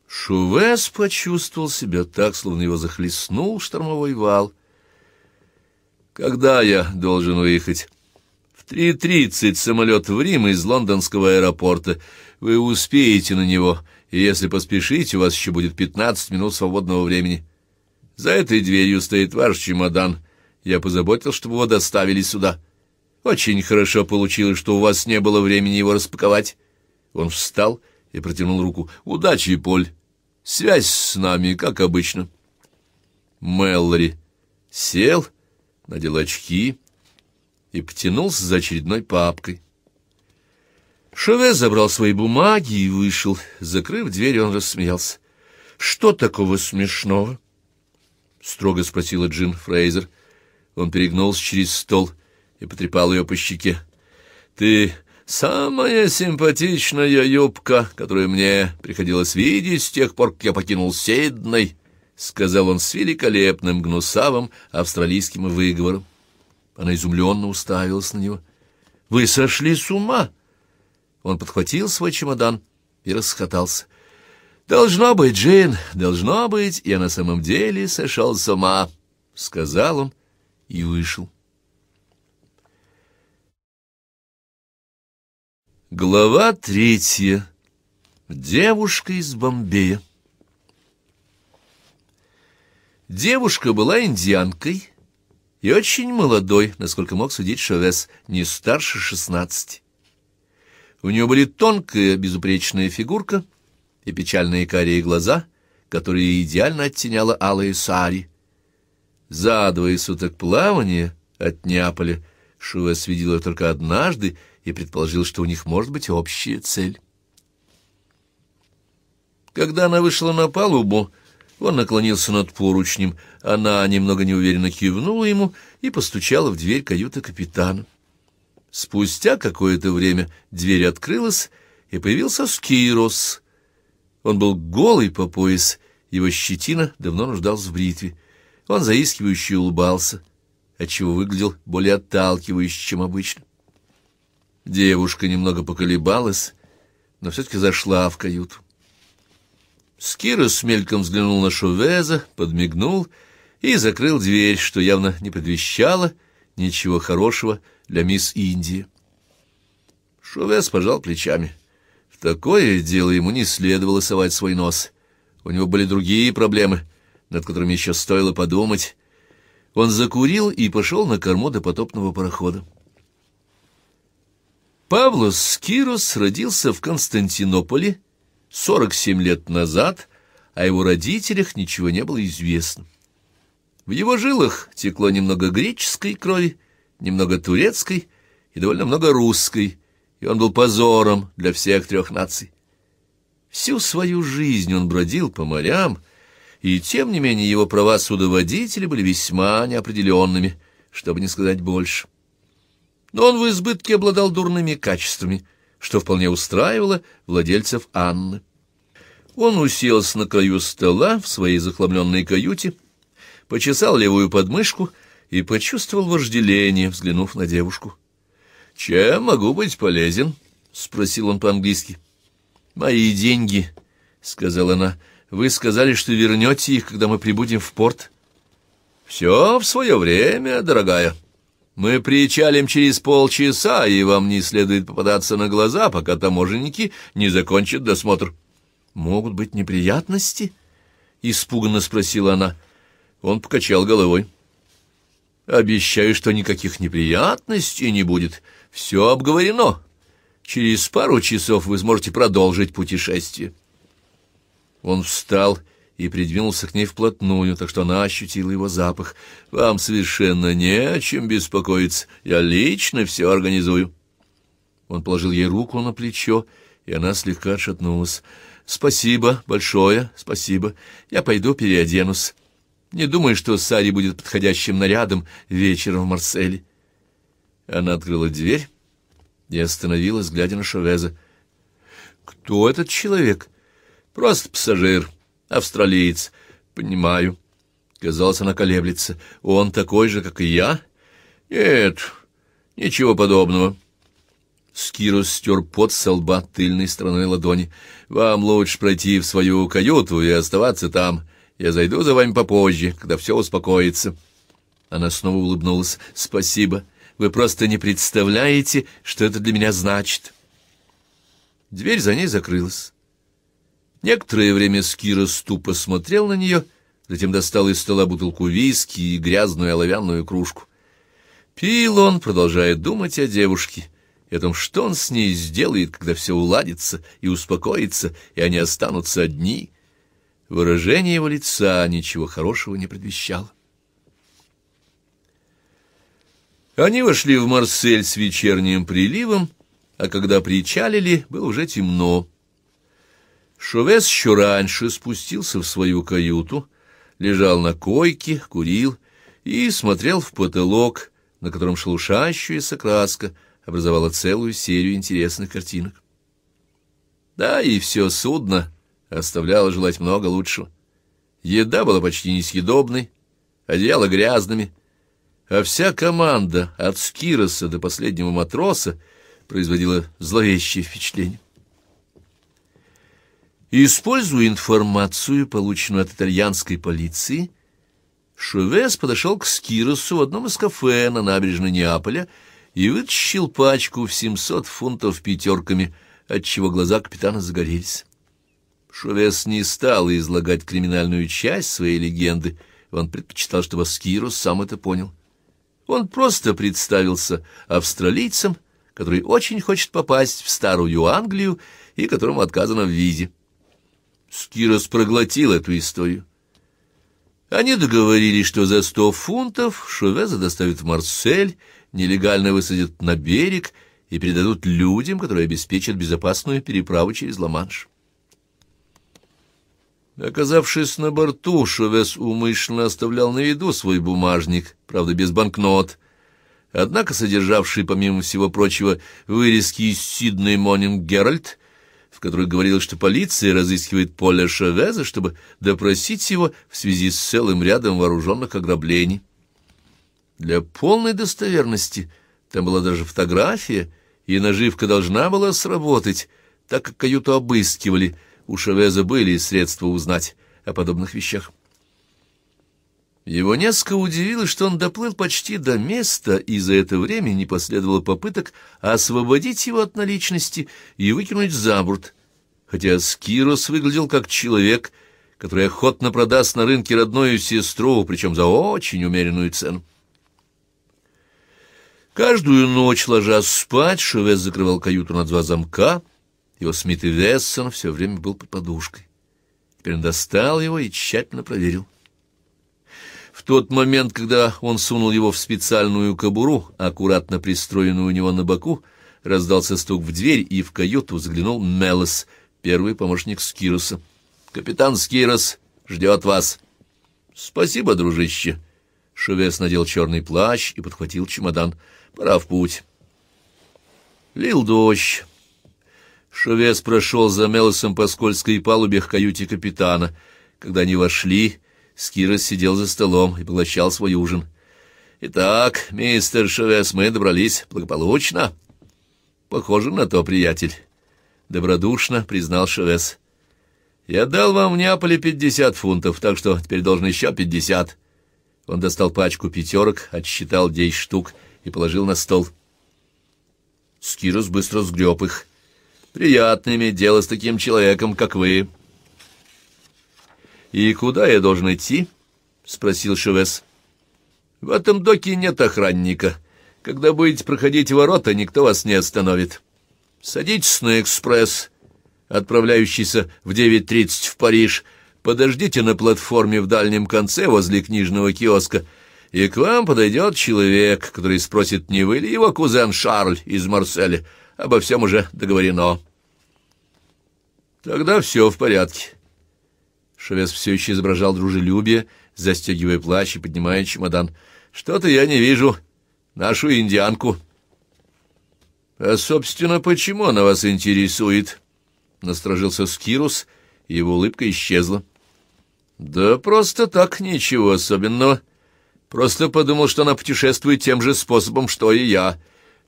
Шувес почувствовал себя так, словно его захлестнул штормовой вал. «Когда я должен выехать?» «В три тридцать самолет в Рим из лондонского аэропорта. Вы успеете на него, и если поспешите, у вас еще будет пятнадцать минут свободного времени. За этой дверью стоит ваш чемодан». Я позаботил, чтобы его доставили сюда. Очень хорошо получилось, что у вас не было времени его распаковать. Он встал и протянул руку. Удачи, Поль. Связь с нами, как обычно. Мэллори сел, надел очки и потянулся за очередной папкой. Шеве забрал свои бумаги и вышел. Закрыв дверь, он рассмеялся. «Что такого смешного?» — строго спросила Джин Фрейзер. — он перегнулся через стол и потрепал ее по щеке. «Ты самая симпатичная юбка, которую мне приходилось видеть с тех пор, как я покинул Сидней», — сказал он с великолепным гнусавым австралийским выговором. Она изумленно уставилась на него. «Вы сошли с ума!» Он подхватил свой чемодан и расхотался. «Должно быть, Джин, должно быть, я на самом деле сошел с ума», — сказал он и вышел. Глава третья. Девушка из Бомбея. Девушка была индианкой и очень молодой, насколько мог судить Шовес, не старше шестнадцати. У нее были тонкая безупречная фигурка и печальные карие глаза, которые идеально оттеняла алые сари, за двое суток плавания от Неаполя Шуэ сведила только однажды и предположил, что у них может быть общая цель. Когда она вышла на палубу, он наклонился над поручнем. Она немного неуверенно кивнула ему и постучала в дверь каюты капитана. Спустя какое-то время дверь открылась, и появился Скирос. Он был голый по пояс, его щетина давно нуждалась в бритве. Он заискивающе улыбался, отчего выглядел более отталкивающе, чем обычно. Девушка немного поколебалась, но все-таки зашла в каюту. Скирос мельком взглянул на Шовеза, подмигнул и закрыл дверь, что явно не предвещало ничего хорошего для мисс Индии. Шовез пожал плечами. В такое дело ему не следовало совать свой нос. У него были другие проблемы, над которыми еще стоило подумать, он закурил и пошел на корму до потопного парохода. Павлос Кирос родился в Константинополе 47 лет назад, о его родителях ничего не было известно. В его жилах текло немного греческой крови, немного турецкой и довольно много русской, и он был позором для всех трех наций. Всю свою жизнь он бродил по морям, и тем не менее его права судоводителя были весьма неопределенными, чтобы не сказать больше. Но он в избытке обладал дурными качествами, что вполне устраивало владельцев Анны. Он уселся на краю стола в своей захламленной каюте, почесал левую подмышку и почувствовал вожделение, взглянув на девушку. «Чем могу быть полезен?» — спросил он по-английски. «Мои деньги», — сказала она, вы сказали, что вернете их, когда мы прибудем в порт. Все в свое время, дорогая. Мы причалим через полчаса, и вам не следует попадаться на глаза, пока таможенники не закончат досмотр. Могут быть неприятности? Испуганно спросила она. Он покачал головой. Обещаю, что никаких неприятностей не будет. Все обговорено. Через пару часов вы сможете продолжить путешествие. Он встал и придвинулся к ней вплотную, так что она ощутила его запах. «Вам совершенно не о чем беспокоиться. Я лично все организую». Он положил ей руку на плечо, и она слегка отшатнулась. «Спасибо большое, спасибо. Я пойду переоденусь. Не думаю, что Сари будет подходящим нарядом вечером в Марселе». Она открыла дверь и остановилась, глядя на Шовеза. «Кто этот человек?» Просто пассажир, австралиец. Понимаю. Казалось, она колеблется. Он такой же, как и я? Нет, ничего подобного. Скирус стер пот со лба тыльной стороной ладони. «Вам лучше пройти в свою каюту и оставаться там. Я зайду за вами попозже, когда все успокоится». Она снова улыбнулась. «Спасибо. Вы просто не представляете, что это для меня значит». Дверь за ней закрылась. Некоторое время Скира ступо смотрел на нее, затем достал из стола бутылку виски и грязную оловянную кружку. Пил он, продолжая думать о девушке и о том, что он с ней сделает, когда все уладится и успокоится, и они останутся одни. Выражение его лица ничего хорошего не предвещало. Они вошли в Марсель с вечерним приливом, а когда причалили, было уже темно. Шовес еще раньше спустился в свою каюту, лежал на койке, курил и смотрел в потолок, на котором шелушащаяся краска образовала целую серию интересных картинок. Да, и все судно оставляло желать много лучшего. Еда была почти несъедобной, одеяло грязными, а вся команда, от Скироса до последнего матроса, производила зловещее впечатление. Используя информацию, полученную от итальянской полиции, Шувес подошел к Скиросу в одном из кафе на набережной Неаполя и вытащил пачку в 700 фунтов пятерками, отчего глаза капитана загорелись. Шувес не стал излагать криминальную часть своей легенды, он предпочитал, чтобы Скирус сам это понял. Он просто представился австралийцем, который очень хочет попасть в Старую Англию и которому отказано в визе. Скирос проглотил эту историю. Они договорились, что за сто фунтов Шувеза доставят в Марсель, нелегально высадят на берег и передадут людям, которые обеспечат безопасную переправу через Ла-Манш. Оказавшись на борту, Шовес умышленно оставлял на виду свой бумажник, правда, без банкнот. Однако содержавший, помимо всего прочего, вырезки из Сидней Монинг Геральт в которых говорилось, что полиция разыскивает Поля Шавеза, чтобы допросить его в связи с целым рядом вооруженных ограблений. Для полной достоверности там была даже фотография, и наживка должна была сработать, так как каюту обыскивали, у Шавеза были средства узнать о подобных вещах. Его несколько удивило, что он доплыл почти до места, и за это время не последовало попыток освободить его от наличности и выкинуть за борт, хотя Скирос выглядел как человек, который охотно продаст на рынке родную сестру, причем за очень умеренную цену. Каждую ночь, ложась спать, Шевес закрывал каюту на два замка, его Смит и Вессон все время был под подушкой. Теперь он достал его и тщательно проверил тот момент, когда он сунул его в специальную кобуру, аккуратно пристроенную у него на боку, раздался стук в дверь, и в каюту взглянул Мелос, первый помощник Скироса. «Капитан Скирос ждет вас». «Спасибо, дружище». Шовес надел черный плащ и подхватил чемодан. «Пора в путь». Лил дождь. Шовес прошел за Мелосом по скользкой палубе к каюте капитана. Когда они вошли, Скирос сидел за столом и поглощал свой ужин. «Итак, мистер Шевес, мы добрались благополучно?» «Похоже на то, приятель», — добродушно признал Шевес. «Я дал вам в Неаполе пятьдесят фунтов, так что теперь должен еще пятьдесят». Он достал пачку пятерок, отсчитал десять штук и положил на стол. Скирос быстро сгреб их. «Приятными дело с таким человеком, как вы», «И куда я должен идти?» — спросил Шевес. «В этом доке нет охранника. Когда будете проходить ворота, никто вас не остановит. Садитесь на экспресс, отправляющийся в 9.30 в Париж. Подождите на платформе в дальнем конце возле книжного киоска, и к вам подойдет человек, который спросит, не вы ли его кузен Шарль из Марселя. Обо всем уже договорено». «Тогда все в порядке». Шовес все еще изображал дружелюбие, застегивая плащ и поднимая чемодан. «Что-то я не вижу. Нашу индианку». «А, собственно, почему она вас интересует?» Насторожился Скирус, и его улыбка исчезла. «Да просто так, ничего особенного. Просто подумал, что она путешествует тем же способом, что и я.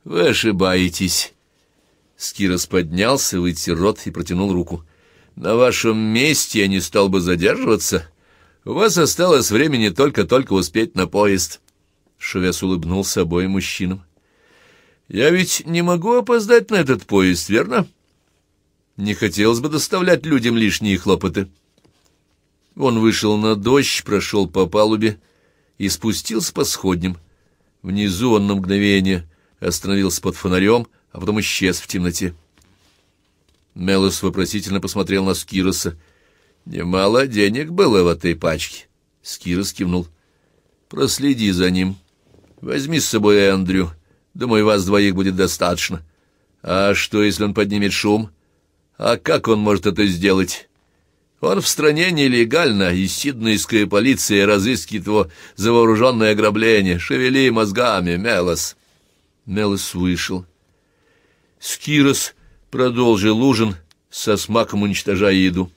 Вы ошибаетесь». Скирос поднялся, вытер рот и протянул руку. На вашем месте я не стал бы задерживаться. У вас осталось времени только-только успеть на поезд. Шевес улыбнулся обоим мужчинам. Я ведь не могу опоздать на этот поезд, верно? Не хотелось бы доставлять людям лишние хлопоты. Он вышел на дождь, прошел по палубе и спустился по сходням. Внизу он на мгновение остановился под фонарем, а потом исчез в темноте. Мелос вопросительно посмотрел на Скироса. «Немало денег было в этой пачке». Скирос кивнул. «Проследи за ним. Возьми с собой Эндрю. Думаю, вас двоих будет достаточно. А что, если он поднимет шум? А как он может это сделать?» Он в стране нелегально, и сиднейская полиция разыскивает его за вооруженное ограбление. Шевели мозгами, Мелос. Мелос вышел. Скирос Продолжил ужин, со смаком уничтожая еду.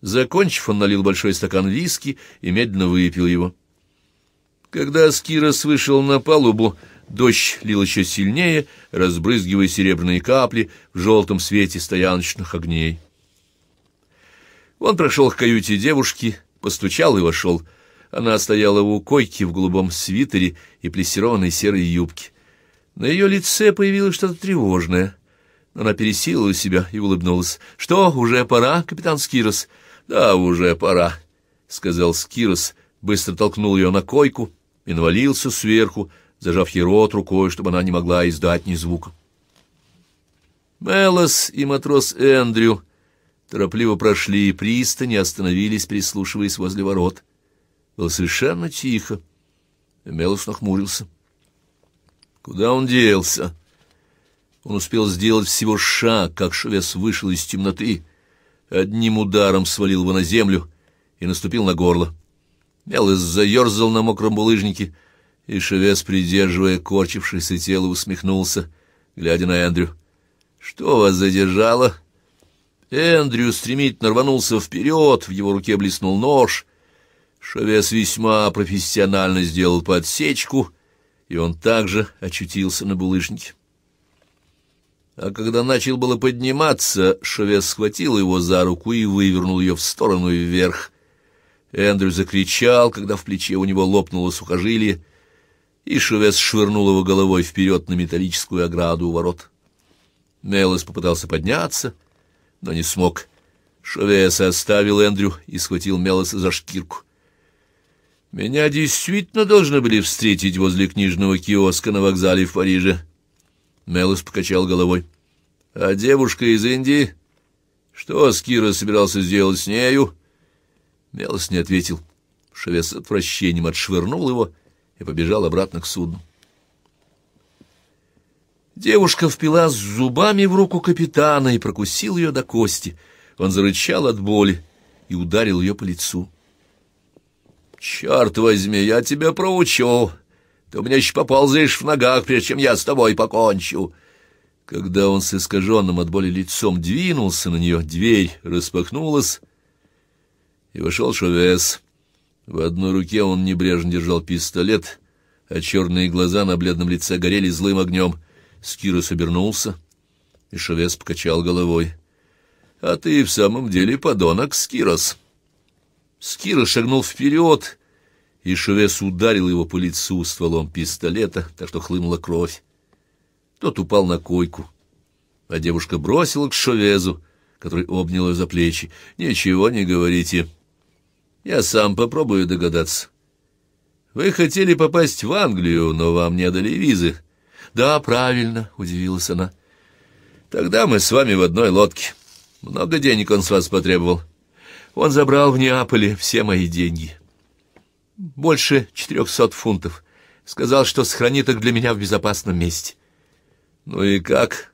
Закончив, он налил большой стакан виски и медленно выпил его. Когда Скирос вышел на палубу, дождь лил еще сильнее, разбрызгивая серебряные капли в желтом свете стояночных огней. Он прошел к каюте девушки, постучал и вошел. Она стояла у койки в голубом свитере и плессированной серой юбке. На ее лице появилось что-то тревожное. Она пересилила себя и улыбнулась. «Что, уже пора, капитан Скирос?» «Да, уже пора», — сказал Скирос, быстро толкнул ее на койку и навалился сверху, зажав ей рот рукой, чтобы она не могла издать ни звука. Мелос и матрос Эндрю торопливо прошли пристань и остановились, прислушиваясь возле ворот. Было совершенно тихо. Мелос нахмурился. «Куда он делся?» Он успел сделать всего шаг, как Шовес вышел из темноты, одним ударом свалил его на землю и наступил на горло. Мелос заерзал на мокром булыжнике, и Шевес, придерживая корчившееся тело, усмехнулся, глядя на Эндрю. «Что вас задержало?» Эндрю стремительно рванулся вперед, в его руке блеснул нож. Шевес весьма профессионально сделал подсечку, и он также очутился на булыжнике. А когда начал было подниматься, Шовес схватил его за руку и вывернул ее в сторону и вверх. Эндрю закричал, когда в плече у него лопнуло сухожилие, и Шовес швырнул его головой вперед на металлическую ограду у ворот. Мелос попытался подняться, но не смог. Шовес оставил Эндрю и схватил Мелоса за шкирку. «Меня действительно должны были встретить возле книжного киоска на вокзале в Париже», Мелос покачал головой. «А девушка из Индии? Что Скира собирался сделать с нею?» Мелос не ответил. Шеве с отвращением отшвырнул его и побежал обратно к судну. Девушка впила с зубами в руку капитана и прокусил ее до кости. Он зарычал от боли и ударил ее по лицу. «Черт возьми, я тебя проучу!» Ты у меня еще поползаешь в ногах, прежде чем я с тобой покончу. Когда он с искаженным от боли лицом двинулся на нее, дверь распахнулась, и вошел Шовес. В одной руке он небрежно держал пистолет, а черные глаза на бледном лице горели злым огнем. Скирос обернулся, и Шовес покачал головой. — А ты в самом деле подонок, Скирос. Скирос шагнул вперед, и Шевес ударил его по лицу стволом пистолета, так что хлынула кровь. Тот упал на койку, а девушка бросила к Шовезу, который обнял ее за плечи. «Ничего не говорите. Я сам попробую догадаться. Вы хотели попасть в Англию, но вам не дали визы». «Да, правильно», — удивилась она. «Тогда мы с вами в одной лодке. Много денег он с вас потребовал. Он забрал в Неаполе все мои деньги» больше четырехсот фунтов. Сказал, что сохранит их для меня в безопасном месте. Ну и как?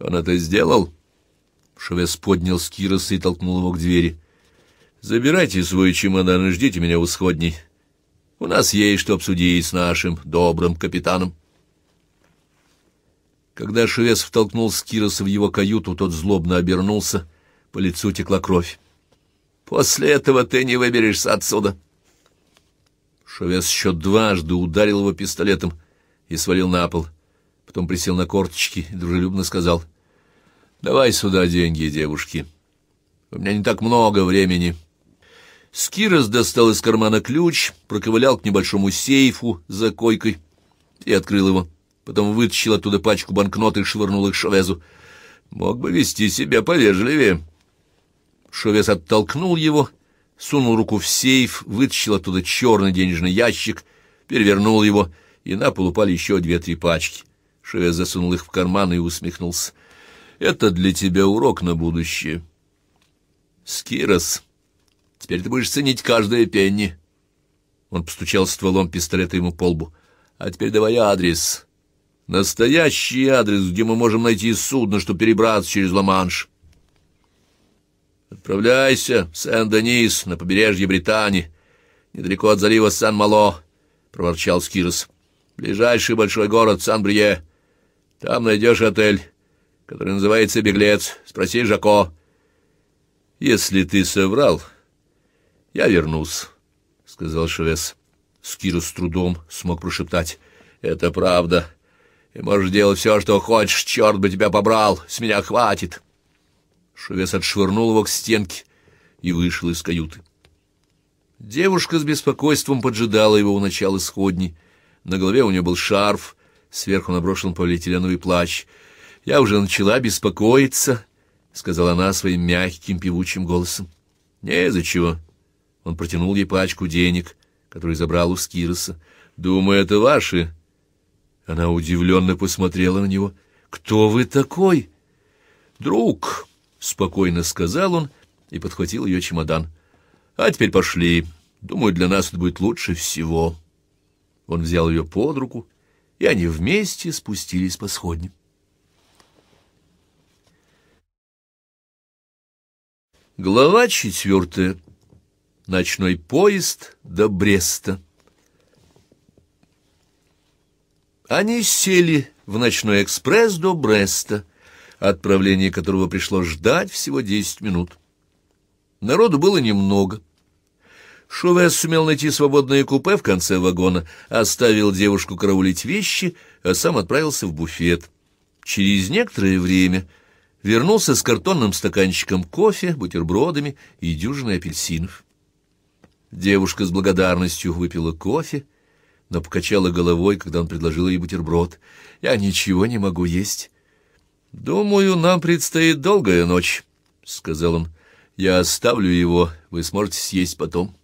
Он это сделал? Шевес поднял с и толкнул его к двери. Забирайте свой чемодан и ждите меня у сходней. У нас есть что обсудить с нашим добрым капитаном. Когда Шевес втолкнул Скироса в его каюту, тот злобно обернулся, по лицу текла кровь. «После этого ты не выберешься отсюда». Шовес еще дважды ударил его пистолетом и свалил на пол. Потом присел на корточки и дружелюбно сказал. «Давай сюда деньги, девушки. У меня не так много времени». Скирос достал из кармана ключ, проковылял к небольшому сейфу за койкой и открыл его. Потом вытащил оттуда пачку банкнот и швырнул их Шовезу. «Мог бы вести себя повежливее». Шовес оттолкнул его сунул руку в сейф, вытащил оттуда черный денежный ящик, перевернул его, и на пол упали еще две-три пачки. Шевец засунул их в карман и усмехнулся. «Это для тебя урок на будущее». «Скирос, теперь ты будешь ценить каждое пенни». Он постучал стволом пистолета ему по лбу. «А теперь давай адрес. Настоящий адрес, где мы можем найти судно, чтобы перебраться через Ла-Манш». «Отправляйся в Сен-Денис, на побережье Британии, недалеко от залива Сан-Мало», — проворчал Скирос. «Ближайший большой город Сан-Брие. Там найдешь отель, который называется «Беглец». Спроси Жако». «Если ты соврал, я вернусь», — сказал Шевес. Скира с трудом смог прошептать. «Это правда. И можешь делать все, что хочешь, черт бы тебя побрал, с меня хватит». Шевес отшвырнул его к стенке и вышел из каюты. Девушка с беспокойством поджидала его у начала сходни. На голове у нее был шарф, сверху наброшен полиэтиленовый плащ. «Я уже начала беспокоиться», — сказала она своим мягким певучим голосом. «Не из за чего». Он протянул ей пачку денег, которые забрал у Скироса. «Думаю, это ваши». Она удивленно посмотрела на него. «Кто вы такой?» «Друг», спокойно сказал он и подхватил ее чемодан. А теперь пошли. Думаю, для нас это будет лучше всего. Он взял ее под руку, и они вместе спустились по сходням. Глава четвертая. Ночной поезд до Бреста. Они сели в ночной экспресс до Бреста, отправление которого пришлось ждать всего десять минут. Народу было немного. Шуве сумел найти свободное купе в конце вагона, оставил девушку караулить вещи, а сам отправился в буфет. Через некоторое время вернулся с картонным стаканчиком кофе, бутербродами и дюжиной апельсинов. Девушка с благодарностью выпила кофе, но покачала головой, когда он предложил ей бутерброд. «Я ничего не могу есть. «Думаю, нам предстоит долгая ночь», — сказал он. «Я оставлю его, вы сможете съесть потом».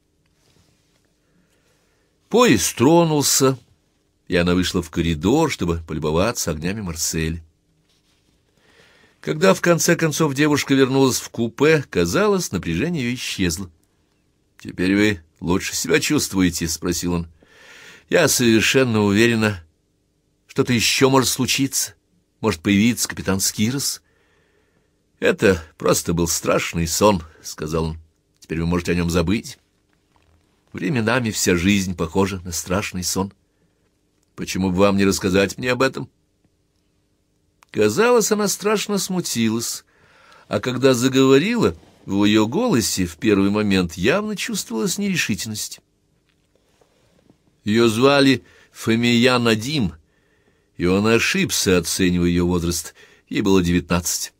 Поезд тронулся, и она вышла в коридор, чтобы полюбоваться огнями Марсель. Когда в конце концов девушка вернулась в купе, казалось, напряжение ее исчезло. «Теперь вы лучше себя чувствуете?» — спросил он. «Я совершенно уверена, что-то еще может случиться» может появиться капитан Скирос. «Это просто был страшный сон», — сказал он. «Теперь вы можете о нем забыть. Временами вся жизнь похожа на страшный сон. Почему бы вам не рассказать мне об этом?» Казалось, она страшно смутилась, а когда заговорила, в ее голосе в первый момент явно чувствовалась нерешительность. Ее звали Фомия Надим, и он ошибся, оценивая ее возраст. Ей было девятнадцать.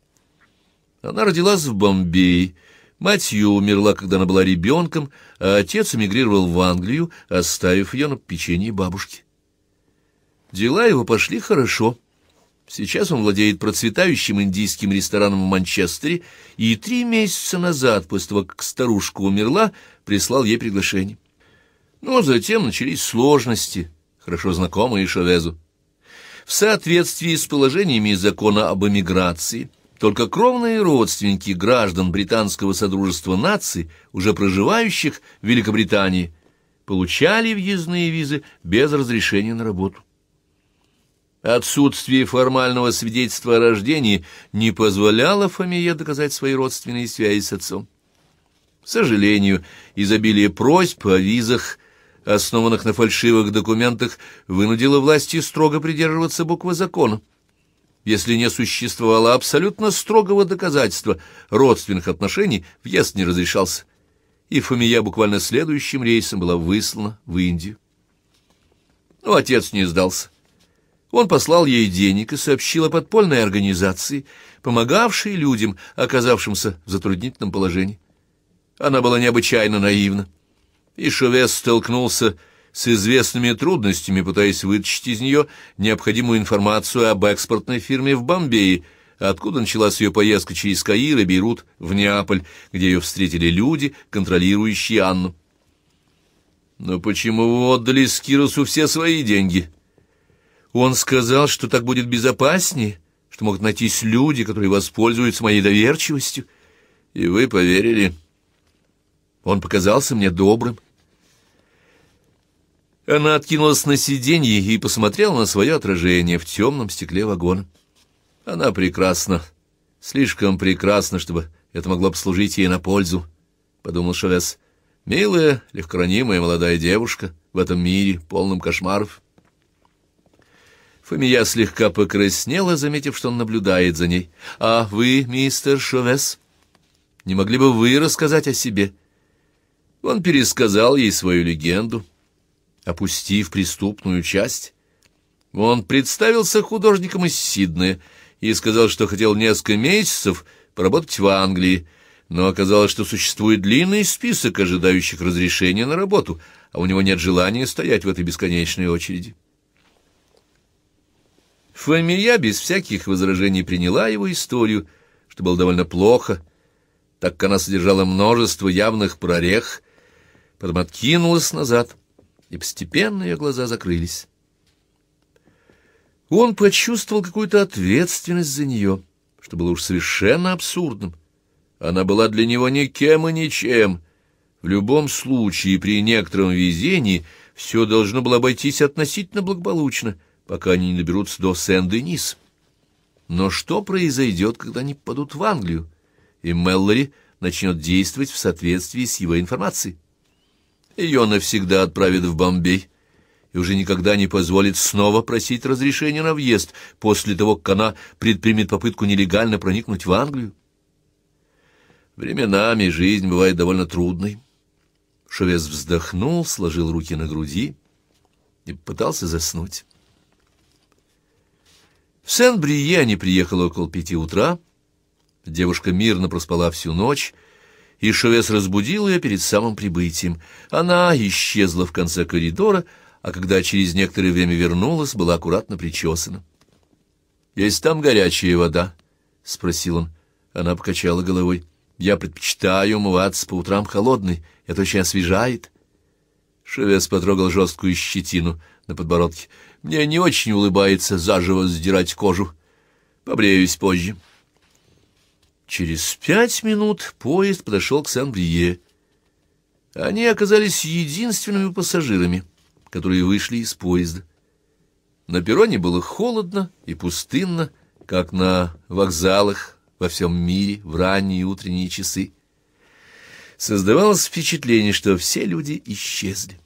Она родилась в Бомбее. Мать ее умерла, когда она была ребенком, а отец эмигрировал в Англию, оставив ее на печенье бабушки. Дела его пошли хорошо. Сейчас он владеет процветающим индийским рестораном в Манчестере, и три месяца назад, после того, как старушка умерла, прислал ей приглашение. Но ну, а затем начались сложности, хорошо знакомые Шовезу. В соответствии с положениями закона об эмиграции, только кровные родственники граждан Британского Содружества наций, уже проживающих в Великобритании, получали въездные визы без разрешения на работу. Отсутствие формального свидетельства о рождении не позволяло Фомие доказать свои родственные связи с отцом. К сожалению, изобилие просьб о визах – основанных на фальшивых документах, вынудило власти строго придерживаться буквы закона. Если не существовало абсолютно строгого доказательства родственных отношений, въезд не разрешался, и Фомия буквально следующим рейсом была выслана в Индию. Но отец не сдался. Он послал ей денег и сообщил о подпольной организации, помогавшей людям, оказавшимся в затруднительном положении. Она была необычайно наивна и Шовес столкнулся с известными трудностями, пытаясь вытащить из нее необходимую информацию об экспортной фирме в Бомбее, откуда началась ее поездка через Каир и Бейрут в Неаполь, где ее встретили люди, контролирующие Анну. «Но почему вы отдали Скирусу все свои деньги?» «Он сказал, что так будет безопаснее, что могут найтись люди, которые воспользуются моей доверчивостью». «И вы поверили?» Он показался мне добрым. Она откинулась на сиденье и посмотрела на свое отражение в темном стекле вагона. Она прекрасна, слишком прекрасна, чтобы это могло послужить ей на пользу, — подумал Шавес. Милая, легкоронимая молодая девушка в этом мире, полном кошмаров. Фомия слегка покраснела, заметив, что он наблюдает за ней. «А вы, мистер Шовес, не могли бы вы рассказать о себе? Он пересказал ей свою легенду, опустив преступную часть. Он представился художником из Сиднея и сказал, что хотел несколько месяцев поработать в Англии, но оказалось, что существует длинный список ожидающих разрешения на работу, а у него нет желания стоять в этой бесконечной очереди. Фамилья без всяких возражений приняла его историю, что было довольно плохо, так как она содержала множество явных прорех, потом откинулась назад, и постепенно ее глаза закрылись. Он почувствовал какую-то ответственность за нее, что было уж совершенно абсурдным. Она была для него никем и ничем. В любом случае, при некотором везении, все должно было обойтись относительно благополучно, пока они не доберутся до Сен-Денис. Но что произойдет, когда они попадут в Англию, и Меллори начнет действовать в соответствии с его информацией? Ее навсегда отправят в Бомбей и уже никогда не позволит снова просить разрешения на въезд после того, как она предпримет попытку нелегально проникнуть в Англию. Временами жизнь бывает довольно трудной. Шовес вздохнул, сложил руки на груди и пытался заснуть. В Сен-Брие они приехали около пяти утра. Девушка мирно проспала всю ночь, и Шовес разбудил ее перед самым прибытием. Она исчезла в конце коридора, а когда через некоторое время вернулась, была аккуратно причесана. «Есть там горячая вода?» — спросил он. Она покачала головой. «Я предпочитаю умываться по утрам холодной. Это очень освежает». Шевец потрогал жесткую щетину на подбородке. «Мне не очень улыбается заживо сдирать кожу. Побреюсь позже». Через пять минут поезд подошел к сен брие Они оказались единственными пассажирами, которые вышли из поезда. На перроне было холодно и пустынно, как на вокзалах во всем мире в ранние утренние часы. Создавалось впечатление, что все люди исчезли.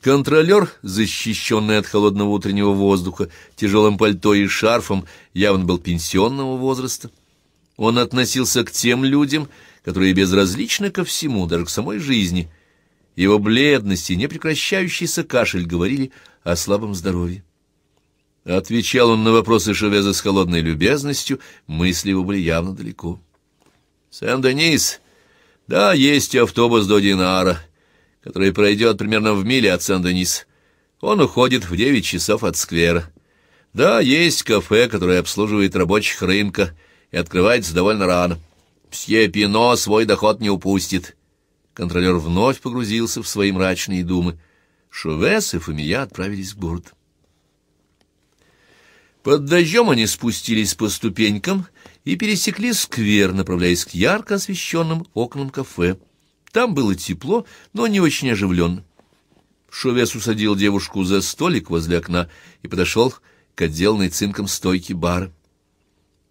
Контролер, защищенный от холодного утреннего воздуха, тяжелым пальто и шарфом, явно был пенсионного возраста. Он относился к тем людям, которые безразличны ко всему, даже к самой жизни. Его бледность и непрекращающийся кашель говорили о слабом здоровье. Отвечал он на вопросы Шевеза с холодной любезностью, мысли его были явно далеко. «Сен-Денис, да, есть автобус до Динара» который пройдет примерно в миле от Сен-Денис. Он уходит в девять часов от сквера. Да, есть кафе, которое обслуживает рабочих рынка и открывается довольно рано. Все Пино свой доход не упустит. Контролер вновь погрузился в свои мрачные думы. Шувес и Фомия отправились в город. Под дождем они спустились по ступенькам и пересекли сквер, направляясь к ярко освещенным окнам кафе. Там было тепло, но не очень оживленно. Шовес усадил девушку за столик возле окна и подошел к отделанной цинком стойке бара.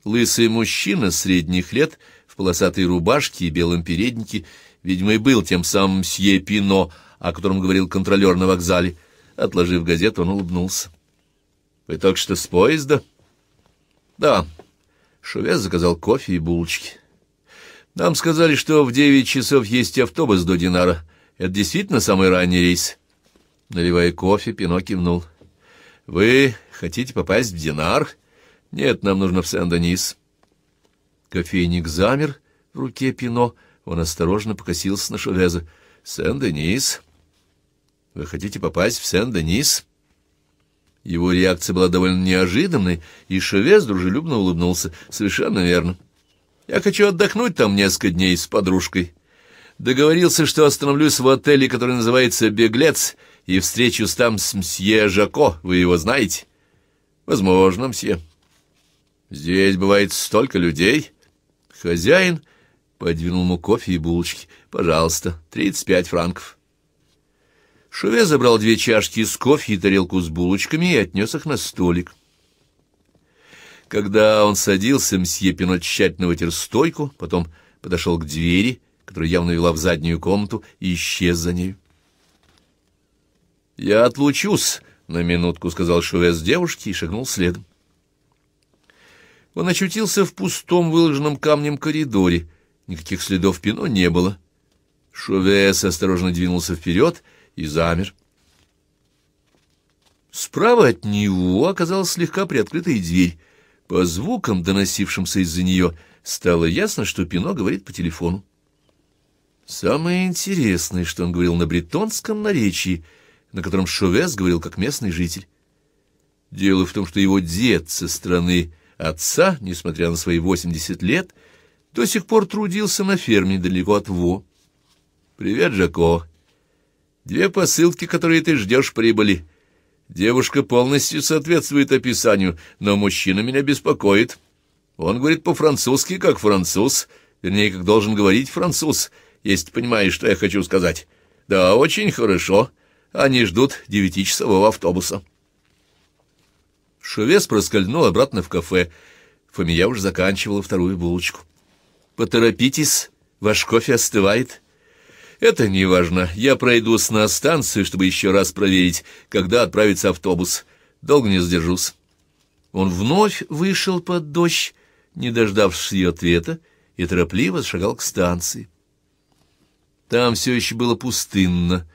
Лысый мужчина средних лет в полосатой рубашке и белом переднике, видимо, и был тем самым Сье Пино, о котором говорил контролер на вокзале. Отложив газету, он улыбнулся. — Вы только что с поезда? — Да. Шовес заказал кофе и булочки. — нам сказали, что в девять часов есть автобус до Динара. Это действительно самый ранний рейс. Наливая кофе, Пино кивнул. Вы хотите попасть в Динар? Нет, нам нужно в Сен-Денис. Кофейник замер в руке Пино. Он осторожно покосился на Шовеза. Сен-Денис? Вы хотите попасть в Сен-Денис? Его реакция была довольно неожиданной, и Шовез дружелюбно улыбнулся. Совершенно верно. — я хочу отдохнуть там несколько дней с подружкой. Договорился, что остановлюсь в отеле, который называется «Беглец», и встречусь там с мсье Жако, вы его знаете? Возможно, мсье. Здесь бывает столько людей. Хозяин подвинул ему кофе и булочки. Пожалуйста, тридцать пять франков. Шуве забрал две чашки с кофе и тарелку с булочками и отнес их на столик. Когда он садился, мсье Пино тщательно вытер стойку, потом подошел к двери, которая явно вела в заднюю комнату, и исчез за ней. «Я отлучусь», — на минутку сказал Шувес девушке и шагнул следом. Он очутился в пустом, выложенном камнем коридоре. Никаких следов Пино не было. Шувес осторожно двинулся вперед и замер. Справа от него оказалась слегка приоткрытая дверь. По звукам, доносившимся из-за нее, стало ясно, что Пино говорит по телефону. Самое интересное, что он говорил на бретонском наречии, на котором Шовес говорил как местный житель. Дело в том, что его дед со стороны отца, несмотря на свои 80 лет, до сих пор трудился на ферме недалеко от Во. «Привет, Жако. Две посылки, которые ты ждешь, прибыли». Девушка полностью соответствует описанию, но мужчина меня беспокоит. Он говорит по-французски, как француз, вернее, как должен говорить француз, если ты понимаешь, что я хочу сказать. Да, очень хорошо. Они ждут девятичасового автобуса. Шевес проскользнул обратно в кафе. Фомия уже заканчивала вторую булочку. «Поторопитесь, ваш кофе остывает», «Это не важно. Я пройдусь на станцию, чтобы еще раз проверить, когда отправится автобус. Долго не задержусь». Он вновь вышел под дождь, не дождавшись ее ответа, и торопливо шагал к станции. Там все еще было пустынно.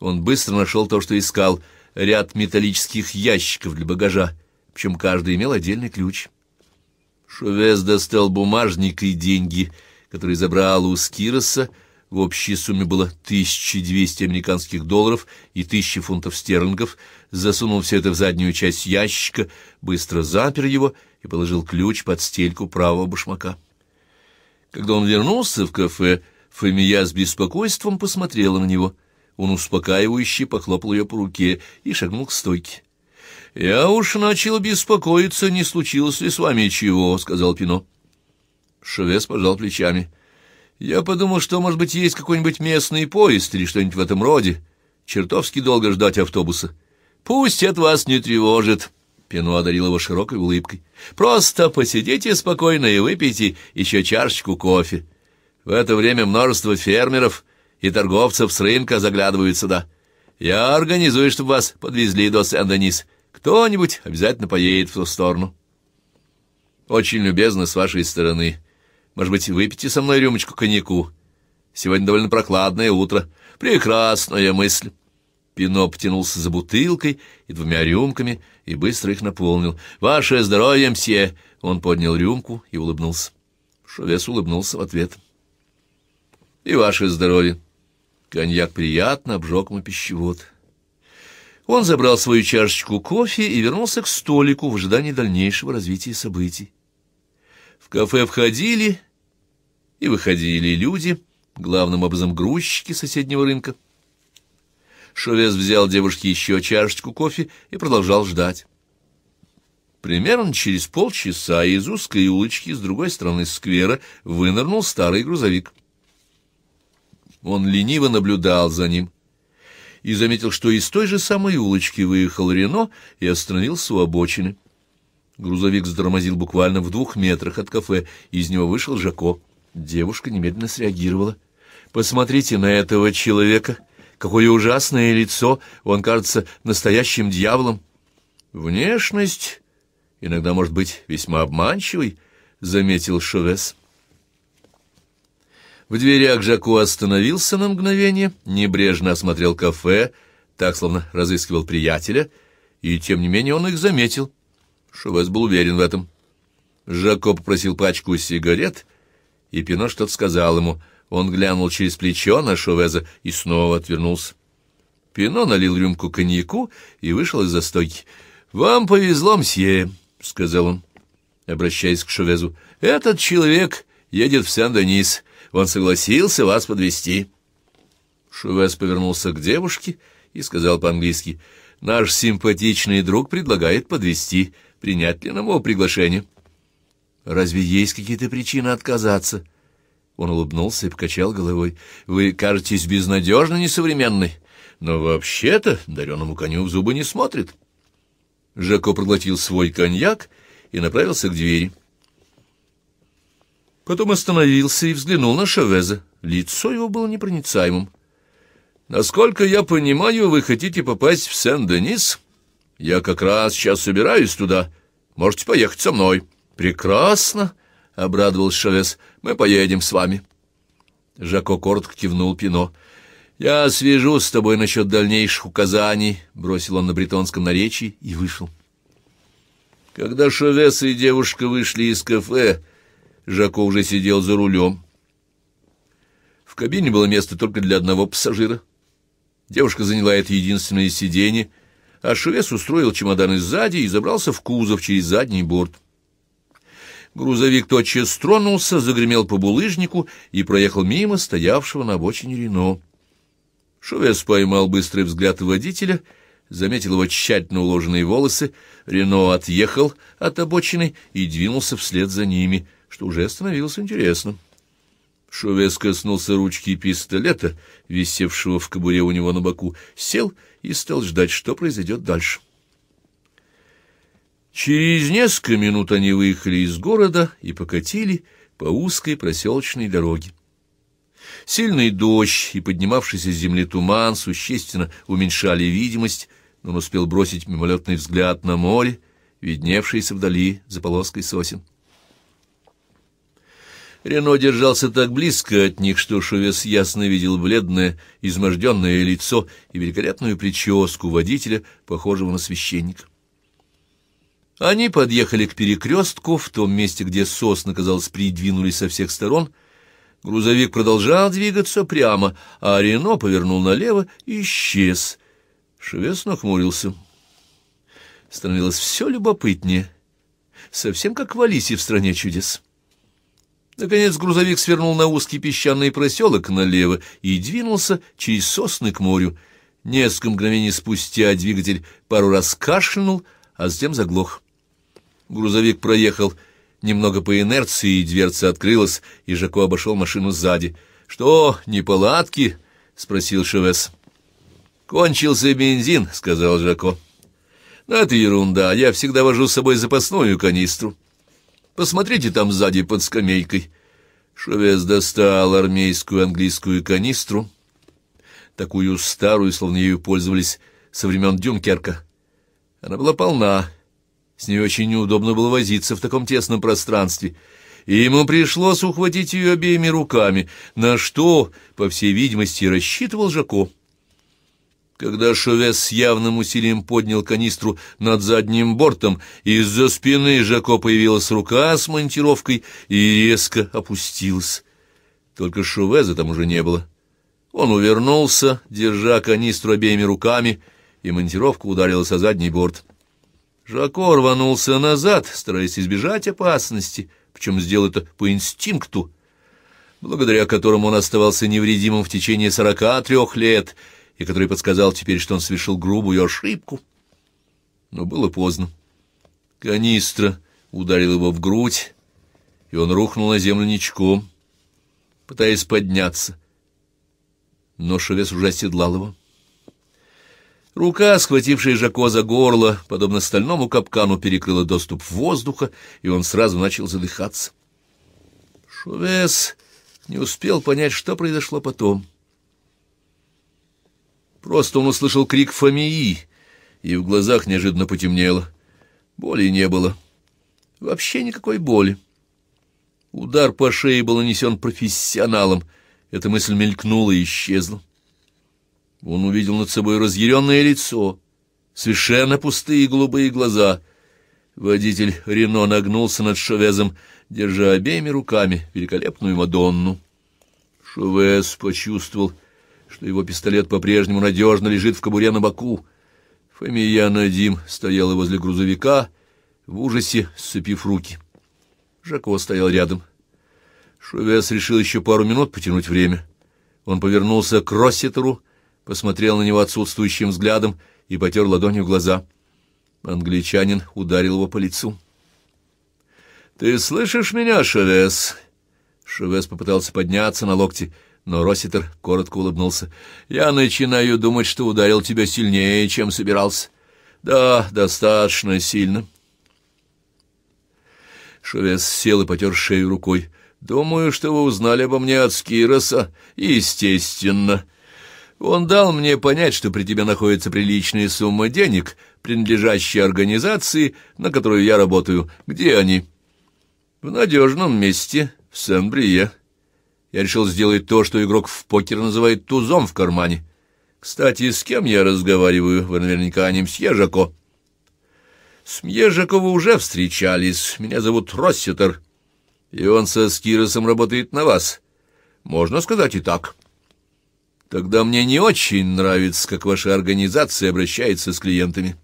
Он быстро нашел то, что искал — ряд металлических ящиков для багажа, причем каждый имел отдельный ключ. Шовес достал бумажник и деньги, которые забрал у Скироса, — в общей сумме было 1200 американских долларов и 1000 фунтов стерлингов. Засунул все это в заднюю часть ящика, быстро запер его и положил ключ под стельку правого башмака. Когда он вернулся в кафе, Фомия с беспокойством посмотрела на него. Он успокаивающе похлопал ее по руке и шагнул к стойке. «Я уж начал беспокоиться, не случилось ли с вами чего», — сказал Пино. Шевес пожал плечами. — я подумал, что, может быть, есть какой-нибудь местный поезд или что-нибудь в этом роде. Чертовски долго ждать автобуса. Пусть от вас не тревожит. Пино одарил его широкой улыбкой. Просто посидите спокойно и выпейте еще чашечку кофе. В это время множество фермеров и торговцев с рынка заглядывают сюда. Я организую, чтобы вас подвезли до Сен-Денис. Кто-нибудь обязательно поедет в ту сторону. Очень любезно с вашей стороны. Может быть, выпейте со мной рюмочку коньяку? Сегодня довольно прокладное утро. Прекрасная мысль. Пино потянулся за бутылкой и двумя рюмками и быстро их наполнил. «Ваше здоровье, мсье!» Он поднял рюмку и улыбнулся. Шовес улыбнулся в ответ. «И ваше здоровье!» Коньяк приятно обжег ему пищевод. Он забрал свою чашечку кофе и вернулся к столику в ожидании дальнейшего развития событий. В кафе входили и выходили люди, главным образом грузчики соседнего рынка. Шовес взял девушке еще чашечку кофе и продолжал ждать. Примерно через полчаса из узкой улочки с другой стороны сквера вынырнул старый грузовик. Он лениво наблюдал за ним и заметил, что из той же самой улочки выехал Рено и остановился у обочины. Грузовик затормозил буквально в двух метрах от кафе. Из него вышел Жако. Девушка немедленно среагировала. «Посмотрите на этого человека! Какое ужасное лицо! Он кажется настоящим дьяволом!» «Внешность иногда может быть весьма обманчивой», — заметил Шовес. В дверях Жако остановился на мгновение, небрежно осмотрел кафе, так, словно разыскивал приятеля, и, тем не менее, он их заметил. Шовес был уверен в этом. Жако попросил пачку сигарет, и Пино что-то сказал ему. Он глянул через плечо на Шовеза и снова отвернулся. Пино налил рюмку коньяку и вышел из застойки. «Вам повезло, мсье», — сказал он, обращаясь к Шовезу. «Этот человек едет в Сен-Денис. Он согласился вас подвести. Шовез повернулся к девушке и сказал по-английски, «Наш симпатичный друг предлагает подвести принять ли Леномо приглашение. Разве есть какие-то причины отказаться? Он улыбнулся и покачал головой. Вы кажетесь безнадежно несовременной, но вообще-то дареному коню в зубы не смотрит. Жако проглотил свой коньяк и направился к двери. Потом остановился и взглянул на Шавеза. Лицо его было непроницаемым. «Насколько я понимаю, вы хотите попасть в Сен-Денис?» Я как раз сейчас собираюсь туда. Можете поехать со мной. Прекрасно, — обрадовался Шалес. Мы поедем с вами. Жако коротко кивнул Пино. «Я свяжу с тобой насчет дальнейших указаний», — бросил он на бретонском наречии и вышел. Когда Шовес и девушка вышли из кафе, Жако уже сидел за рулем. В кабине было место только для одного пассажира. Девушка заняла это единственное сиденье — а швец устроил чемоданы сзади и забрался в кузов через задний борт. Грузовик тотчас тронулся, загремел по булыжнику и проехал мимо стоявшего на обочине Рено. Шувес поймал быстрый взгляд водителя, заметил его тщательно уложенные волосы. Рено отъехал от обочины и двинулся вслед за ними, что уже становилось интересным. Шовес коснулся ручки пистолета, висевшего в кобуре у него на боку, сел и и стал ждать, что произойдет дальше. Через несколько минут они выехали из города и покатили по узкой проселочной дороге. Сильный дождь и поднимавшийся с земли туман существенно уменьшали видимость, но он успел бросить мимолетный взгляд на море, видневшееся вдали за полоской сосен. Рено держался так близко от них, что Шовес ясно видел бледное, изможденное лицо и великолепную прическу водителя, похожего на священника. Они подъехали к перекрестку, в том месте, где сосны, казалось, придвинули со всех сторон. Грузовик продолжал двигаться прямо, а Рено повернул налево и исчез. Шовес нахмурился. Становилось все любопытнее, совсем как в Алисе в «Стране чудес». Наконец грузовик свернул на узкий песчаный проселок налево и двинулся через сосны к морю. Несколько мгновений спустя двигатель пару раз кашлянул, а затем заглох. Грузовик проехал немного по инерции, и дверца открылась, и Жако обошел машину сзади. «Что, неполадки?» — спросил Шевес. «Кончился бензин», — сказал Жако. «Ну, это ерунда. Я всегда вожу с собой запасную канистру». Посмотрите там сзади под скамейкой». Шовес достал армейскую английскую канистру, такую старую, словно ею пользовались со времен Дюнкерка. Она была полна, с ней очень неудобно было возиться в таком тесном пространстве, и ему пришлось ухватить ее обеими руками, на что, по всей видимости, рассчитывал Жако. Когда Шовес с явным усилием поднял канистру над задним бортом, из-за спины Жако появилась рука с монтировкой и резко опустилась. Только Шовеза там уже не было. Он увернулся, держа канистру обеими руками, и монтировка ударилась о задний борт. Жако рванулся назад, стараясь избежать опасности, причем сделал это по инстинкту, благодаря которому он оставался невредимым в течение сорока трех лет — и который подсказал теперь, что он совершил грубую ошибку. Но было поздно. Канистра ударил его в грудь, и он рухнул на землю ничком, пытаясь подняться. Но шевес уже оседлал его. Рука, схватившая Жако за горло, подобно стальному капкану, перекрыла доступ воздуха, и он сразу начал задыхаться. Шовес не успел понять, что произошло потом. Просто он услышал крик Фомии, и в глазах неожиданно потемнело. Боли не было. Вообще никакой боли. Удар по шее был нанесен профессионалом. Эта мысль мелькнула и исчезла. Он увидел над собой разъяренное лицо, совершенно пустые голубые глаза. Водитель Рено нагнулся над Шовезом, держа обеими руками великолепную Мадонну. Шовез почувствовал, что его пистолет по-прежнему надежно лежит в кобуре на боку. Фомия Надим стояла возле грузовика, в ужасе сцепив руки. Жако стоял рядом. Шувес решил еще пару минут потянуть время. Он повернулся к Росситеру, посмотрел на него отсутствующим взглядом и потер ладонью глаза. Англичанин ударил его по лицу. — Ты слышишь меня, Шовес? Шовес попытался подняться на локти но Роситер коротко улыбнулся. «Я начинаю думать, что ударил тебя сильнее, чем собирался». «Да, достаточно сильно». Шовес сел и потер шею рукой. «Думаю, что вы узнали обо мне от Скироса. Естественно. Он дал мне понять, что при тебе находится приличная сумма денег, принадлежащая организации, на которую я работаю. Где они?» «В надежном месте, в Сен-Брие». Я решил сделать то, что игрок в покер называет тузом в кармане. Кстати, с кем я разговариваю? Вы наверняка не мсье Жако. С мсье Жако вы уже встречались. Меня зовут Росситер, и он со Скиросом работает на вас. Можно сказать и так. Тогда мне не очень нравится, как ваша организация обращается с клиентами.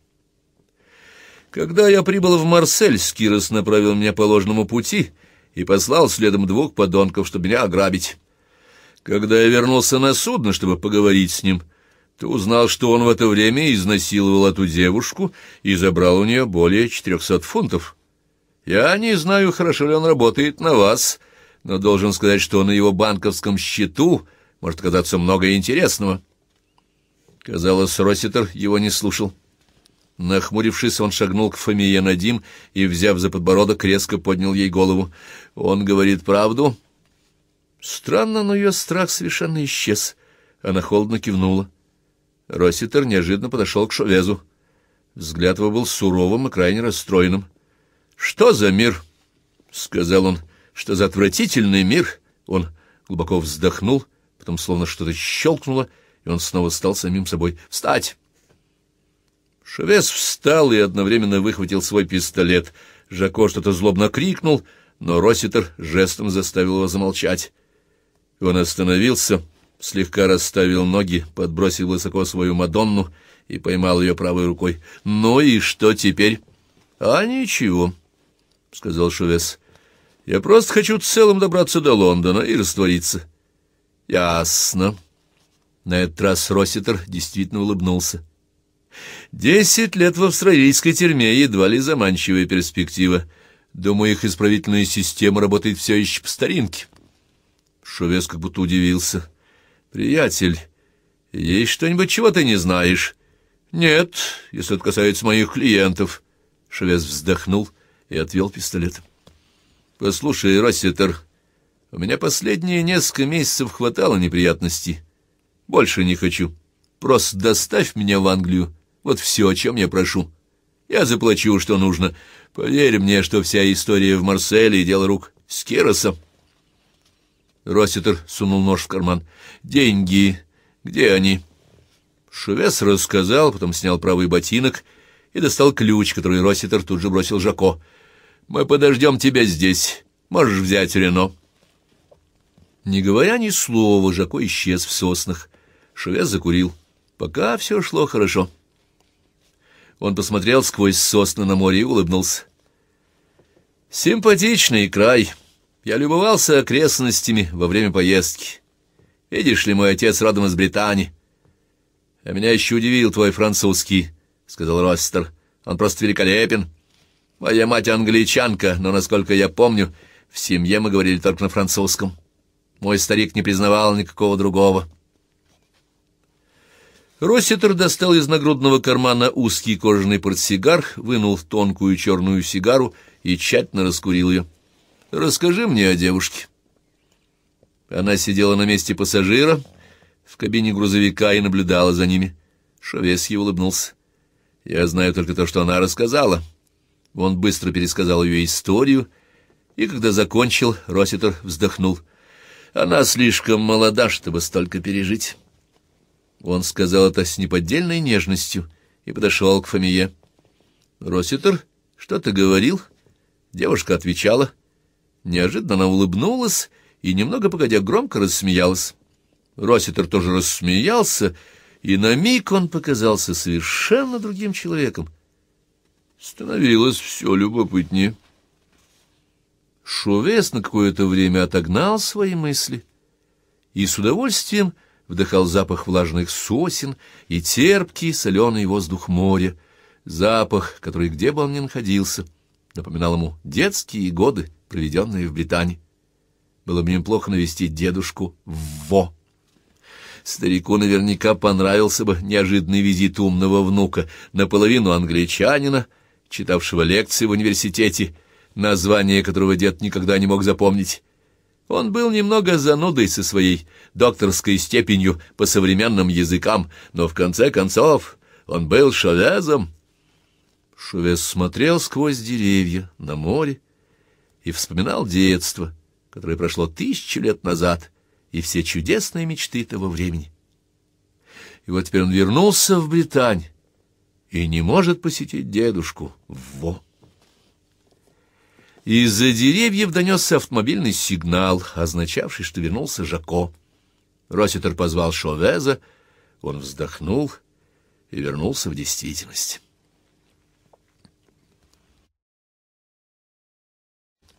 Когда я прибыл в Марсель, Скирос направил меня по ложному пути — и послал следом двух подонков, чтобы меня ограбить. Когда я вернулся на судно, чтобы поговорить с ним, то узнал, что он в это время изнасиловал эту девушку и забрал у нее более четырехсот фунтов. Я не знаю, хорошо ли он работает на вас, но должен сказать, что на его банковском счету может казаться много интересного. Казалось, Росситер его не слушал. Нахмурившись, он шагнул к Фомие Надим и, взяв за подбородок, резко поднял ей голову. «Он говорит правду?» Странно, но ее страх совершенно исчез. Она холодно кивнула. Роситер неожиданно подошел к Шовезу. Взгляд его был суровым и крайне расстроенным. «Что за мир?» — сказал он. «Что за отвратительный мир?» Он глубоко вздохнул, потом словно что-то щелкнуло, и он снова стал самим собой. «Встать!» Шевес встал и одновременно выхватил свой пистолет. Жако что-то злобно крикнул, но Роситер жестом заставил его замолчать. Он остановился, слегка расставил ноги, подбросил высоко свою Мадонну и поймал ее правой рукой. «Ну и что теперь?» «А ничего», — сказал Шевес. «Я просто хочу целым добраться до Лондона и раствориться». «Ясно». На этот раз Роситер действительно улыбнулся. Десять лет в австралийской тюрьме едва ли заманчивая перспектива. Думаю, их исправительная система работает все еще по старинке. Шовес как будто удивился. «Приятель, есть что-нибудь, чего ты не знаешь?» «Нет, если это касается моих клиентов». Шовес вздохнул и отвел пистолет. «Послушай, Расситер, у меня последние несколько месяцев хватало неприятностей. Больше не хочу. Просто доставь меня в Англию» Вот все, о чем я прошу. Я заплачу, что нужно. Поверь мне, что вся история в Марселе — дело рук с Скиросом. Роситер сунул нож в карман. «Деньги. Где они?» Шувес рассказал, потом снял правый ботинок и достал ключ, который Роситер тут же бросил Жако. «Мы подождем тебя здесь. Можешь взять Рено». Не говоря ни слова, Жако исчез в соснах. Шувес закурил. Пока все шло хорошо. Он посмотрел сквозь сосны на море и улыбнулся. «Симпатичный край. Я любовался окрестностями во время поездки. Видишь ли, мой отец родом из Британии». «А меня еще удивил твой французский», — сказал Ростер. «Он просто великолепен. Моя мать англичанка, но, насколько я помню, в семье мы говорили только на французском. Мой старик не признавал никакого другого». Росситер достал из нагрудного кармана узкий кожаный портсигар, вынул тонкую черную сигару и тщательно раскурил ее. «Расскажи мне о девушке». Она сидела на месте пассажира в кабине грузовика и наблюдала за ними. Шовесье улыбнулся. «Я знаю только то, что она рассказала». Он быстро пересказал ее историю, и когда закончил, Росситер вздохнул. «Она слишком молода, чтобы столько пережить». Он сказал это с неподдельной нежностью и подошел к Фомие. Роситер что ты говорил. Девушка отвечала. Неожиданно она улыбнулась и, немного погодя, громко рассмеялась. Роситер тоже рассмеялся, и на миг он показался совершенно другим человеком. Становилось все любопытнее. Шувес на какое-то время отогнал свои мысли и с удовольствием вдыхал запах влажных сосен и терпкий соленый воздух моря, запах, который, где бы он ни находился, напоминал ему детские годы, проведенные в Британии. Было бы неплохо навестить дедушку в Во. Старику наверняка понравился бы неожиданный визит умного внука, наполовину англичанина, читавшего лекции в университете, название которого дед никогда не мог запомнить. Он был немного занудой со своей докторской степенью по современным языкам, но в конце концов он был шовезом. Шовез смотрел сквозь деревья на море и вспоминал детство, которое прошло тысячу лет назад, и все чудесные мечты того времени. И вот теперь он вернулся в Британь и не может посетить дедушку. Во! Из-за деревьев донесся автомобильный сигнал, означавший, что вернулся Жако. Роситер позвал Шовеза, он вздохнул и вернулся в действительность.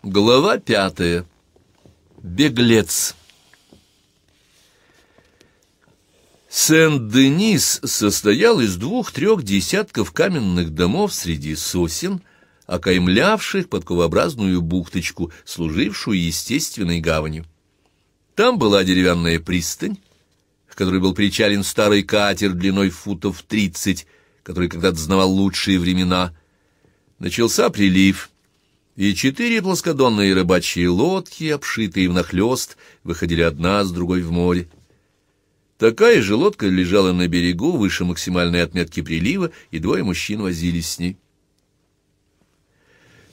Глава пятая. Беглец. Сен-Денис состоял из двух-трех десятков каменных домов среди сосен — окаймлявших подковообразную бухточку, служившую естественной гаванью. Там была деревянная пристань, к которой был причален старый катер длиной футов тридцать, который когда-то знавал лучшие времена. Начался прилив, и четыре плоскодонные рыбачьи лодки, обшитые внахлёст, выходили одна с другой в море. Такая же лодка лежала на берегу выше максимальной отметки прилива, и двое мужчин возились с ней.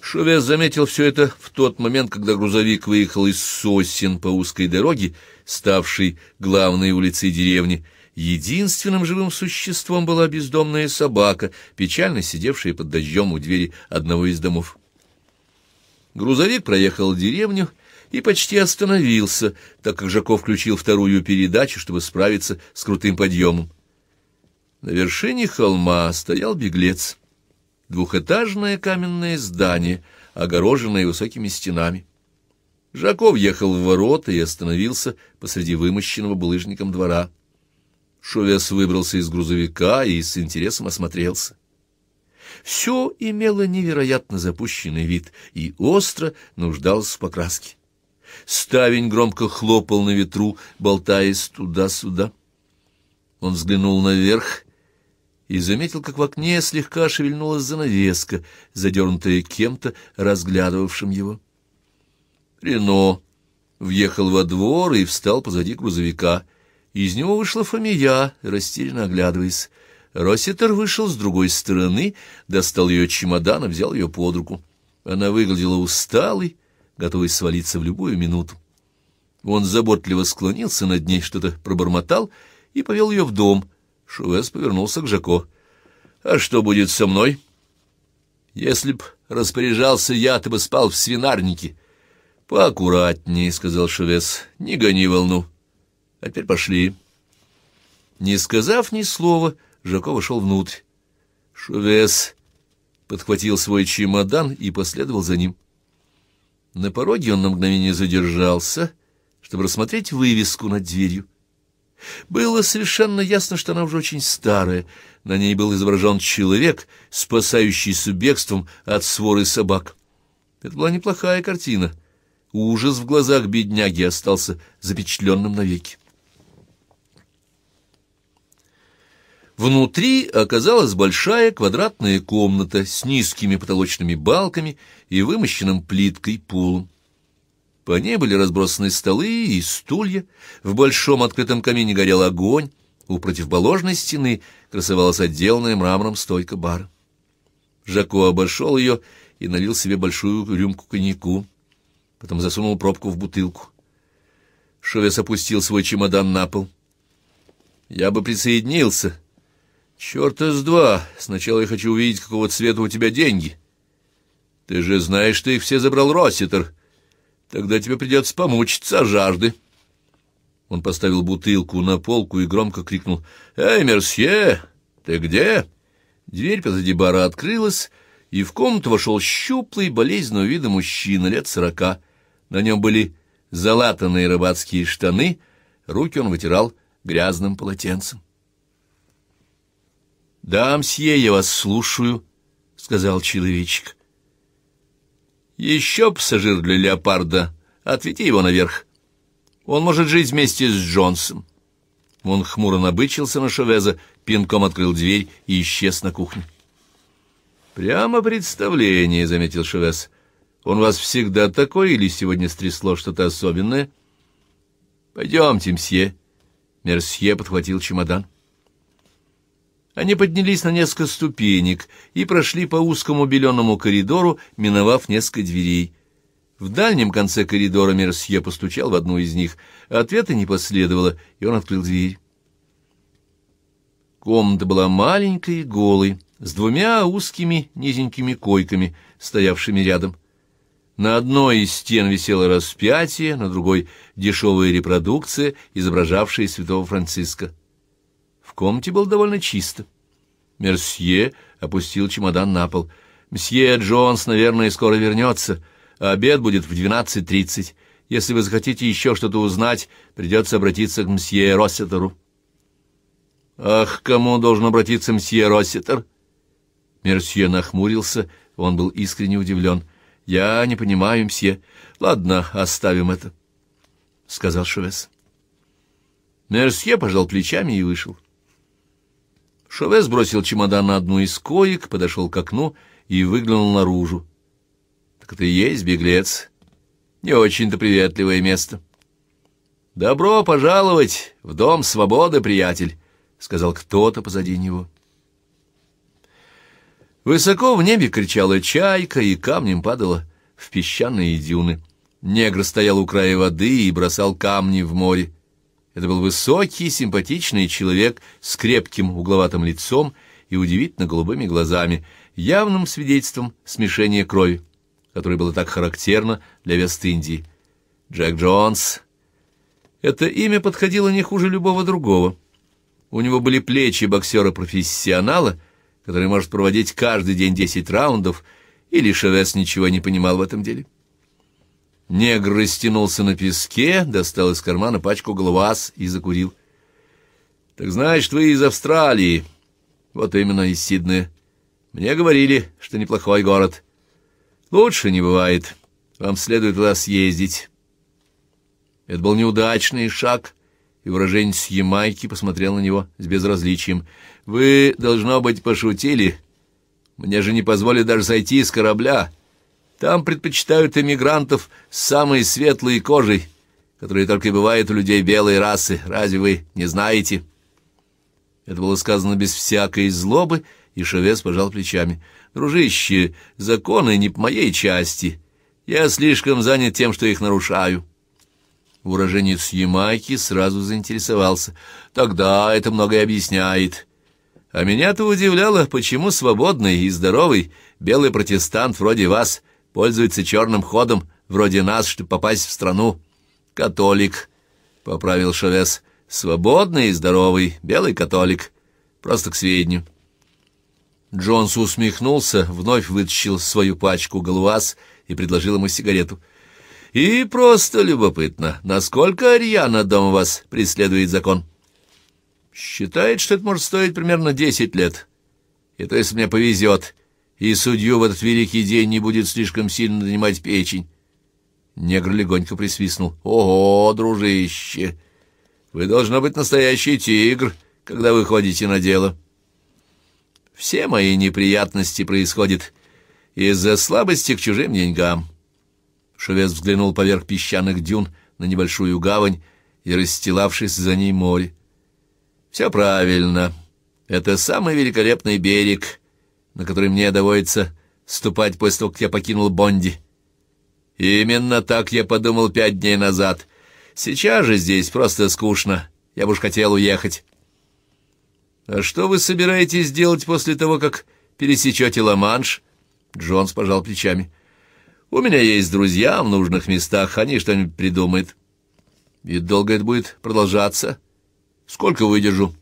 Шувес заметил все это в тот момент, когда грузовик выехал из сосен по узкой дороге, ставшей главной улицей деревни. Единственным живым существом была бездомная собака, печально сидевшая под дождем у двери одного из домов. Грузовик проехал деревню и почти остановился, так как Жако включил вторую передачу, чтобы справиться с крутым подъемом. На вершине холма стоял беглец двухэтажное каменное здание, огороженное высокими стенами. Жаков ехал в ворота и остановился посреди вымощенного булыжником двора. Шовес выбрался из грузовика и с интересом осмотрелся. Все имело невероятно запущенный вид и остро нуждалось в покраске. Ставень громко хлопал на ветру, болтаясь туда-сюда. Он взглянул наверх и заметил, как в окне слегка шевельнулась занавеска, задернутая кем-то, разглядывавшим его. Рено въехал во двор и встал позади грузовика. Из него вышла Фомия, растерянно оглядываясь. Роситер вышел с другой стороны, достал ее чемодан и взял ее под руку. Она выглядела усталой, готовой свалиться в любую минуту. Он заботливо склонился над ней, что-то пробормотал и повел ее в дом — Шувес повернулся к Жако. «А что будет со мной?» «Если б распоряжался я, ты бы спал в свинарнике». Поаккуратнее, сказал Шувес, — «не гони волну». «А теперь пошли». Не сказав ни слова, Жако вошел внутрь. Шувес подхватил свой чемодан и последовал за ним. На пороге он на мгновение задержался, чтобы рассмотреть вывеску над дверью. Было совершенно ясно, что она уже очень старая. На ней был изображен человек, спасающийся бегством от своры собак. Это была неплохая картина. Ужас в глазах бедняги остался запечатленным навеки. Внутри оказалась большая квадратная комната с низкими потолочными балками и вымощенным плиткой полом. По ней были разбросаны столы и стулья, в большом открытом камине горел огонь, у противоположной стены красовалась отделанная мрамором стойка бара. Жако обошел ее и налил себе большую рюмку коньяку, потом засунул пробку в бутылку. Шовес опустил свой чемодан на пол. «Я бы присоединился». «Черта из два! Сначала я хочу увидеть, какого цвета у тебя деньги». «Ты же знаешь, ты их все забрал Росситер. Тогда тебе придется помучиться жажды. Он поставил бутылку на полку и громко крикнул. «Эй, Мерсье, ты где?» Дверь позади бара открылась, и в комнату вошел щуплый, болезненного вида мужчина лет сорока. На нем были залатанные рыбацкие штаны, руки он вытирал грязным полотенцем. «Да, мсье, я вас слушаю», — сказал человечек. «Еще пассажир для леопарда. Отведи его наверх. Он может жить вместе с Джонсом». Он хмуро набычился на Шовеза, пинком открыл дверь и исчез на кухне. «Прямо представление», — заметил Шовес. «Он вас всегда такой или сегодня стрясло что-то особенное?» «Пойдемте, мсье». Мерсье подхватил чемодан. Они поднялись на несколько ступенек и прошли по узкому беленому коридору, миновав несколько дверей. В дальнем конце коридора Мерсье постучал в одну из них. Ответа не последовало, и он открыл дверь. Комната была маленькой и голой, с двумя узкими низенькими койками, стоявшими рядом. На одной из стен висело распятие, на другой — дешевая репродукция, изображавшая святого Франциска комнате было довольно чисто. Мерсье опустил чемодан на пол. «Мсье Джонс, наверное, скоро вернется. обед будет в двенадцать тридцать. Если вы захотите еще что-то узнать, придется обратиться к мсье Россетеру». «Ах, кому должен обратиться мсье Россетер?» Мерсье нахмурился, он был искренне удивлен. «Я не понимаю, мсье. Ладно, оставим это», — сказал Шовес. Мерсье пожал плечами и вышел. Шове сбросил чемодан на одну из коек, подошел к окну и выглянул наружу. Так это и есть беглец. Не очень-то приветливое место. «Добро пожаловать в дом свободы, приятель», — сказал кто-то позади него. Высоко в небе кричала чайка, и камнем падала в песчаные дюны. Негр стоял у края воды и бросал камни в море. Это был высокий, симпатичный человек с крепким угловатым лицом и удивительно голубыми глазами, явным свидетельством смешения крови, которое было так характерно для Вест-Индии. Джек Джонс. Это имя подходило не хуже любого другого. У него были плечи боксера-профессионала, который может проводить каждый день десять раундов, и лишь ничего не понимал в этом деле. Негр растянулся на песке, достал из кармана пачку глаз и закурил. — Так значит, вы из Австралии? — Вот именно, из Сиднея. — Мне говорили, что неплохой город. — Лучше не бывает. Вам следует туда съездить. Это был неудачный шаг, и выражение с Ямайки посмотрел на него с безразличием. — Вы, должно быть, пошутили. Мне же не позволили даже сойти с корабля. — там предпочитают эмигрантов с самой светлой кожей, которые только и бывают у людей белой расы. Разве вы не знаете?» Это было сказано без всякой злобы, и Шевес пожал плечами. «Дружище, законы не по моей части. Я слишком занят тем, что их нарушаю». Уроженец Ямайки сразу заинтересовался. «Тогда это многое объясняет». А меня-то удивляло, почему свободный и здоровый белый протестант вроде вас пользуется черным ходом, вроде нас, чтобы попасть в страну. Католик, — поправил Шовес, — свободный и здоровый, белый католик. Просто к сведению. Джонс усмехнулся, вновь вытащил свою пачку галуаз и предложил ему сигарету. «И просто любопытно, насколько Ариана дом вас преследует закон?» «Считает, что это может стоить примерно десять лет. И то, если мне повезет, и судью в этот великий день не будет слишком сильно донимать печень. Негр легонько присвистнул. «Ого, дружище! Вы, должно быть, настоящий тигр, когда вы ходите на дело». «Все мои неприятности происходят из-за слабости к чужим деньгам». Шовец взглянул поверх песчаных дюн на небольшую гавань и расстилавшись за ней море. «Все правильно. Это самый великолепный берег» на который мне доводится ступать после того, как я покинул Бонди. Именно так я подумал пять дней назад. Сейчас же здесь просто скучно. Я бы уж хотел уехать. «А что вы собираетесь делать после того, как пересечете Ла-Манш?» Джонс пожал плечами. «У меня есть друзья в нужных местах, они что-нибудь придумают». «И долго это будет продолжаться?» «Сколько выдержу?»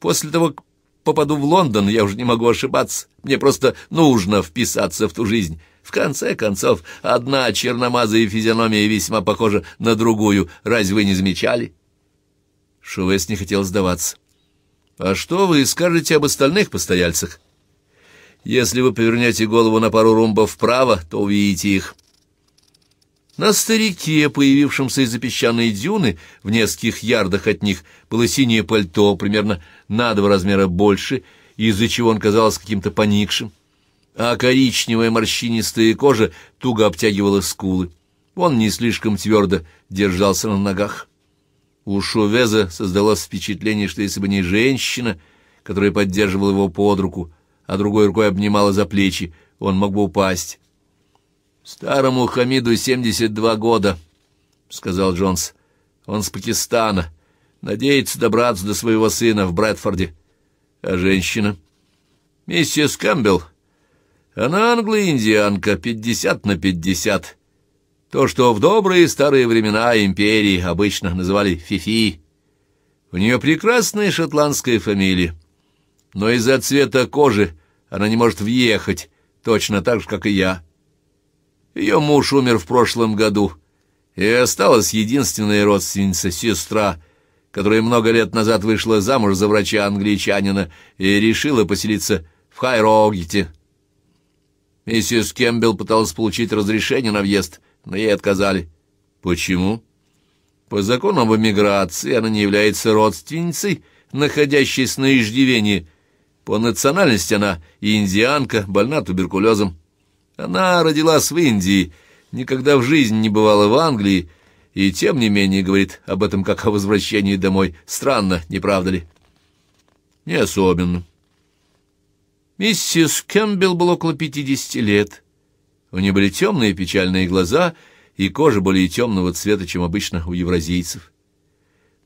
«После того, как попаду в Лондон, я уже не могу ошибаться. Мне просто нужно вписаться в ту жизнь. В конце концов, одна черномазая физиономия весьма похожа на другую. Разве вы не замечали?» Шувес не хотел сдаваться. «А что вы скажете об остальных постояльцах?» «Если вы повернете голову на пару румбов вправо, то увидите их». На старике, появившемся из-за песчаной дюны, в нескольких ярдах от них, было синее пальто, примерно на два размера больше — из-за чего он казался каким-то поникшим, а коричневая морщинистая кожа туго обтягивала скулы. Он не слишком твердо держался на ногах. У Шувеза создалось впечатление, что если бы не женщина, которая поддерживала его под руку, а другой рукой обнимала за плечи, он мог бы упасть. «Старому Хамиду 72 года», — сказал Джонс. «Он с Пакистана. Надеется добраться до своего сына в Брэдфорде. А женщина? Миссис Кэмпбелл. Она англо-индианка, пятьдесят на пятьдесят. То, что в добрые старые времена империи обычно называли Фифи. У нее прекрасная шотландская фамилия. Но из-за цвета кожи она не может въехать, точно так же, как и я. Ее муж умер в прошлом году, и осталась единственная родственница, сестра — которая много лет назад вышла замуж за врача-англичанина и решила поселиться в Хайрогите. Миссис Кэмпбелл пыталась получить разрешение на въезд, но ей отказали. Почему? По закону об эмиграции она не является родственницей, находящейся на иждивении. По национальности она индианка, больна туберкулезом. Она родилась в Индии, никогда в жизни не бывала в Англии, и тем не менее говорит об этом как о возвращении домой. Странно, не правда ли? Не особенно. Миссис Кэмпбелл было около пятидесяти лет. У нее были темные печальные глаза и кожа более темного цвета, чем обычно у евразийцев.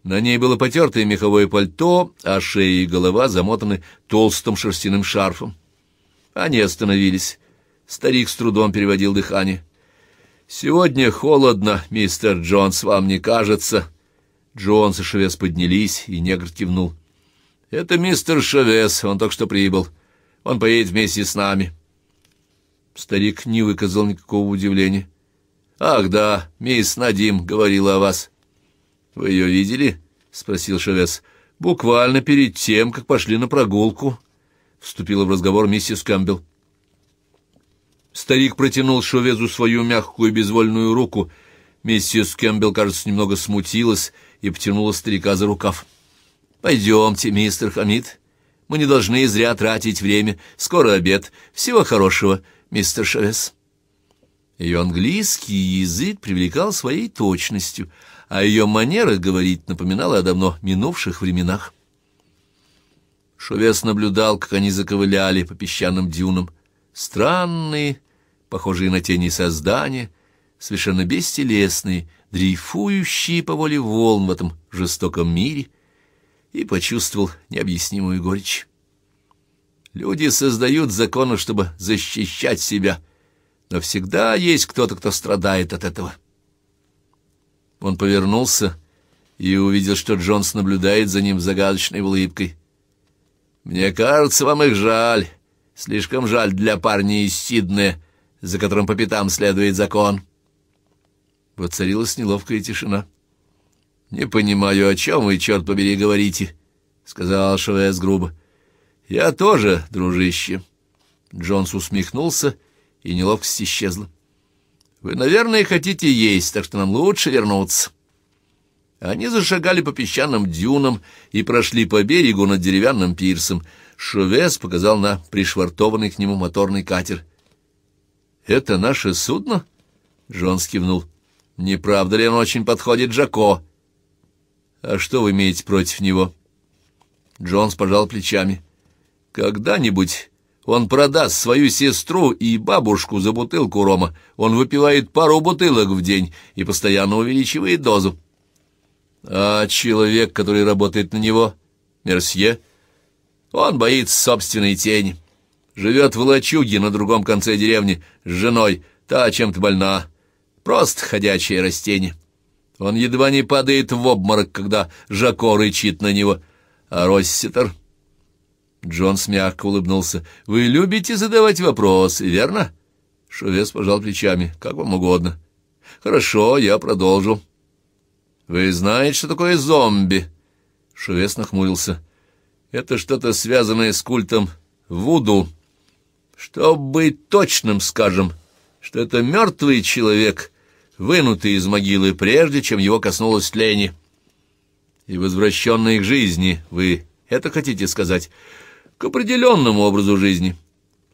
На ней было потертое меховое пальто, а шея и голова замотаны толстым шерстяным шарфом. Они остановились. Старик с трудом переводил дыхание. «Сегодня холодно, мистер Джонс, вам не кажется?» Джонс и Шевес поднялись, и негр кивнул. «Это мистер Шевес, он только что прибыл. Он поедет вместе с нами». Старик не выказал никакого удивления. «Ах, да, мисс Надим говорила о вас». «Вы ее видели?» — спросил Шевес. «Буквально перед тем, как пошли на прогулку», — вступила в разговор миссис Кэмпбелл. Старик протянул Шовезу свою мягкую безвольную руку. Миссис Кэмпбелл, кажется, немного смутилась и потянула старика за рукав. «Пойдемте, мистер Хамид. Мы не должны зря тратить время. Скоро обед. Всего хорошего, мистер Шовез. Ее английский язык привлекал своей точностью, а ее манера говорить напоминала о давно минувших временах. Шовес наблюдал, как они заковыляли по песчаным дюнам. Странные, похожие на тени создания, совершенно бестелесные, дрейфующие по воле волн в этом жестоком мире, и почувствовал необъяснимую горечь. Люди создают законы, чтобы защищать себя, но всегда есть кто-то, кто страдает от этого. Он повернулся и увидел, что Джонс наблюдает за ним загадочной улыбкой. «Мне кажется, вам их жаль, слишком жаль для парня из Сиднея, за которым по пятам следует закон. Воцарилась неловкая тишина. «Не понимаю, о чем вы, черт побери, говорите», — сказал Шевес грубо. «Я тоже, дружище». Джонс усмехнулся, и неловкость исчезла. «Вы, наверное, хотите есть, так что нам лучше вернуться». Они зашагали по песчаным дюнам и прошли по берегу над деревянным пирсом. Шувес показал на пришвартованный к нему моторный катер — «Это наше судно?» — Джон скивнул. «Не правда ли оно очень подходит Джако?» «А что вы имеете против него?» Джонс пожал плечами. «Когда-нибудь он продаст свою сестру и бабушку за бутылку рома. Он выпивает пару бутылок в день и постоянно увеличивает дозу. А человек, который работает на него, Мерсье, он боится собственной тени. Живет в лачуге на другом конце деревни с женой. Та чем-то больна. Просто ходячее растение. Он едва не падает в обморок, когда Жако рычит на него. А Росситер... Джонс мягко улыбнулся. «Вы любите задавать вопросы, верно?» Шовес пожал плечами. «Как вам угодно». «Хорошо, я продолжу». «Вы знаете, что такое зомби?» Шовес нахмурился. «Это что-то связанное с культом Вуду, чтобы быть точным, скажем, что это мертвый человек, вынутый из могилы прежде, чем его коснулась тлени. И возвращенный к жизни, вы это хотите сказать, к определенному образу жизни,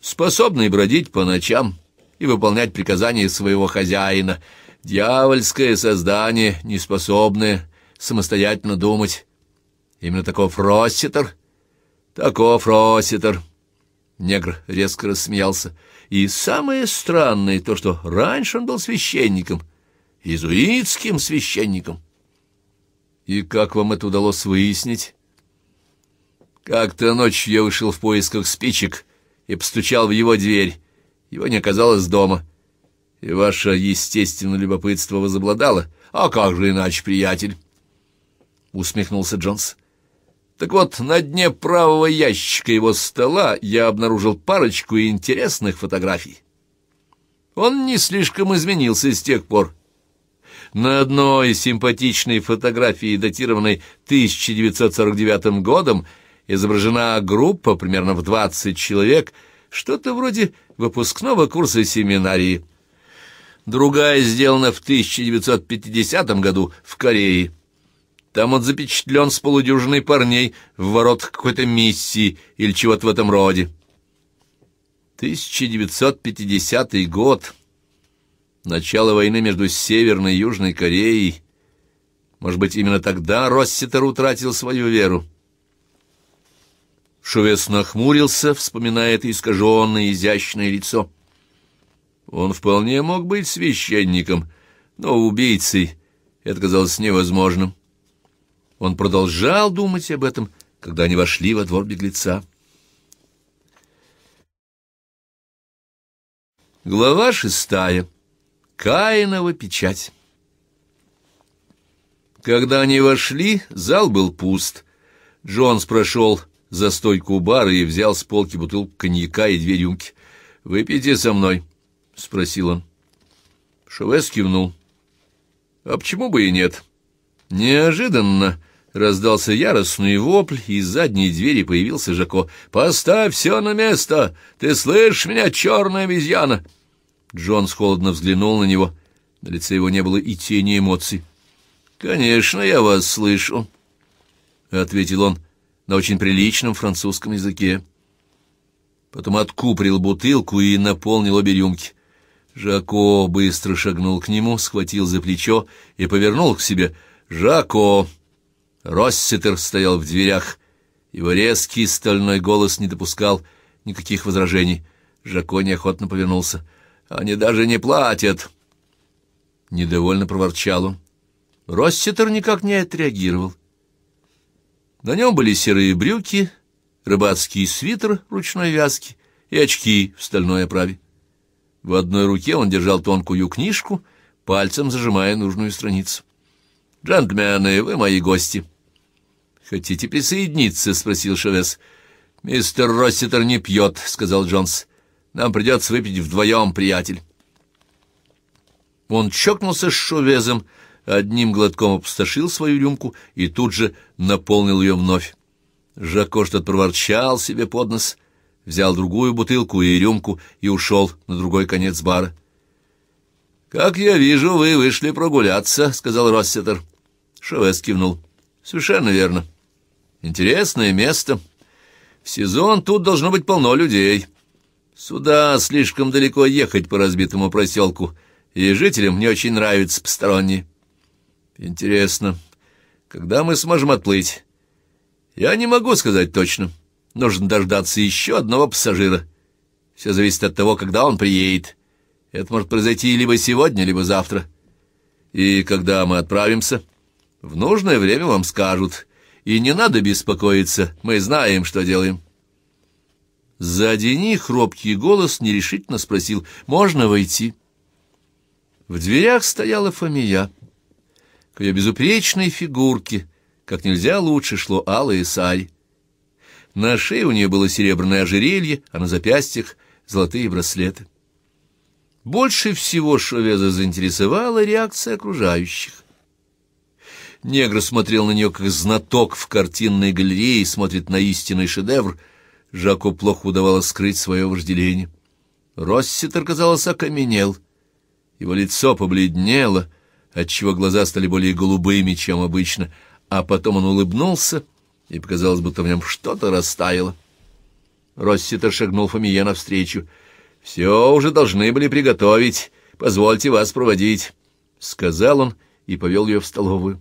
способный бродить по ночам и выполнять приказания своего хозяина, дьявольское создание, неспособное самостоятельно думать. Именно таков Росситер, таков Росситер». Негр резко рассмеялся. И самое странное то, что раньше он был священником, иезуитским священником. И как вам это удалось выяснить? Как-то ночью я вышел в поисках спичек и постучал в его дверь. Его не оказалось дома. И ваше естественное любопытство возобладало. А как же иначе, приятель? Усмехнулся Джонс. Так вот, на дне правого ящика его стола я обнаружил парочку интересных фотографий. Он не слишком изменился с тех пор. На одной симпатичной фотографии, датированной 1949 годом, изображена группа примерно в 20 человек, что-то вроде выпускного курса семинарии. Другая сделана в 1950 году в Корее. Там он запечатлен с полудюжиной парней в ворот какой-то миссии или чего-то в этом роде. 1950 год. Начало войны между Северной и Южной Кореей. Может быть, именно тогда Росситер утратил свою веру. Шувес нахмурился, вспоминая это искаженное изящное лицо. Он вполне мог быть священником, но убийцей это казалось невозможным. Он продолжал думать об этом, когда они вошли во двор беглеца. Глава шестая. Каинова печать. Когда они вошли, зал был пуст. Джонс прошел за стойку у бара и взял с полки бутылку коньяка и две рюмки. «Выпейте со мной», — спросил он. Шевес кивнул. «А почему бы и нет?» Неожиданно Раздался яростный вопль, и из задней двери появился Жако. «Поставь все на место! Ты слышишь меня, черная обезьяна?» Джонс холодно взглянул на него. На лице его не было и тени эмоций. «Конечно, я вас слышу», — ответил он на очень приличном французском языке. Потом откуприл бутылку и наполнил обе рюмки. Жако быстро шагнул к нему, схватил за плечо и повернул к себе. «Жако!» Росситер стоял в дверях. Его резкий стальной голос не допускал никаких возражений. Жако неохотно повернулся. «Они даже не платят!» Недовольно проворчал он. Росситер никак не отреагировал. На нем были серые брюки, рыбацкий свитер ручной вязки и очки в стальной оправе. В одной руке он держал тонкую книжку, пальцем зажимая нужную страницу. «Джентльмены, вы мои гости!» «Хотите присоединиться?» — спросил Шевес. «Мистер Росситер не пьет», — сказал Джонс. «Нам придется выпить вдвоем, приятель». Он чокнулся с Шовезом, одним глотком опустошил свою рюмку и тут же наполнил ее вновь. Жако что-то проворчал себе под нос, взял другую бутылку и рюмку и ушел на другой конец бара. «Как я вижу, вы вышли прогуляться», — сказал Росситер. Шовес кивнул. «Совершенно верно». Интересное место. В сезон тут должно быть полно людей. Сюда слишком далеко ехать по разбитому проселку, и жителям не очень нравятся посторонние. Интересно, когда мы сможем отплыть? Я не могу сказать точно. Нужно дождаться еще одного пассажира. Все зависит от того, когда он приедет. Это может произойти либо сегодня, либо завтра. И когда мы отправимся, в нужное время вам скажут — и не надо беспокоиться, мы знаем, что делаем». Сзади них робкий голос нерешительно спросил, «Можно войти?» В дверях стояла Фомия. К ее безупречной фигурке как нельзя лучше шло алое сарь. На шее у нее было серебряное ожерелье, а на запястьях — золотые браслеты. Больше всего Шовеза заинтересовала реакция окружающих. Негр смотрел на нее, как знаток в картинной галерее смотрит на истинный шедевр. Жаку плохо удавалось скрыть свое вожделение. Росситер, казалось, окаменел. Его лицо побледнело, отчего глаза стали более голубыми, чем обычно, а потом он улыбнулся, и показалось, будто в нем что-то растаяло. Росситер шагнул Фомия навстречу. «Все уже должны были приготовить. Позвольте вас проводить», — сказал он и повел ее в столовую.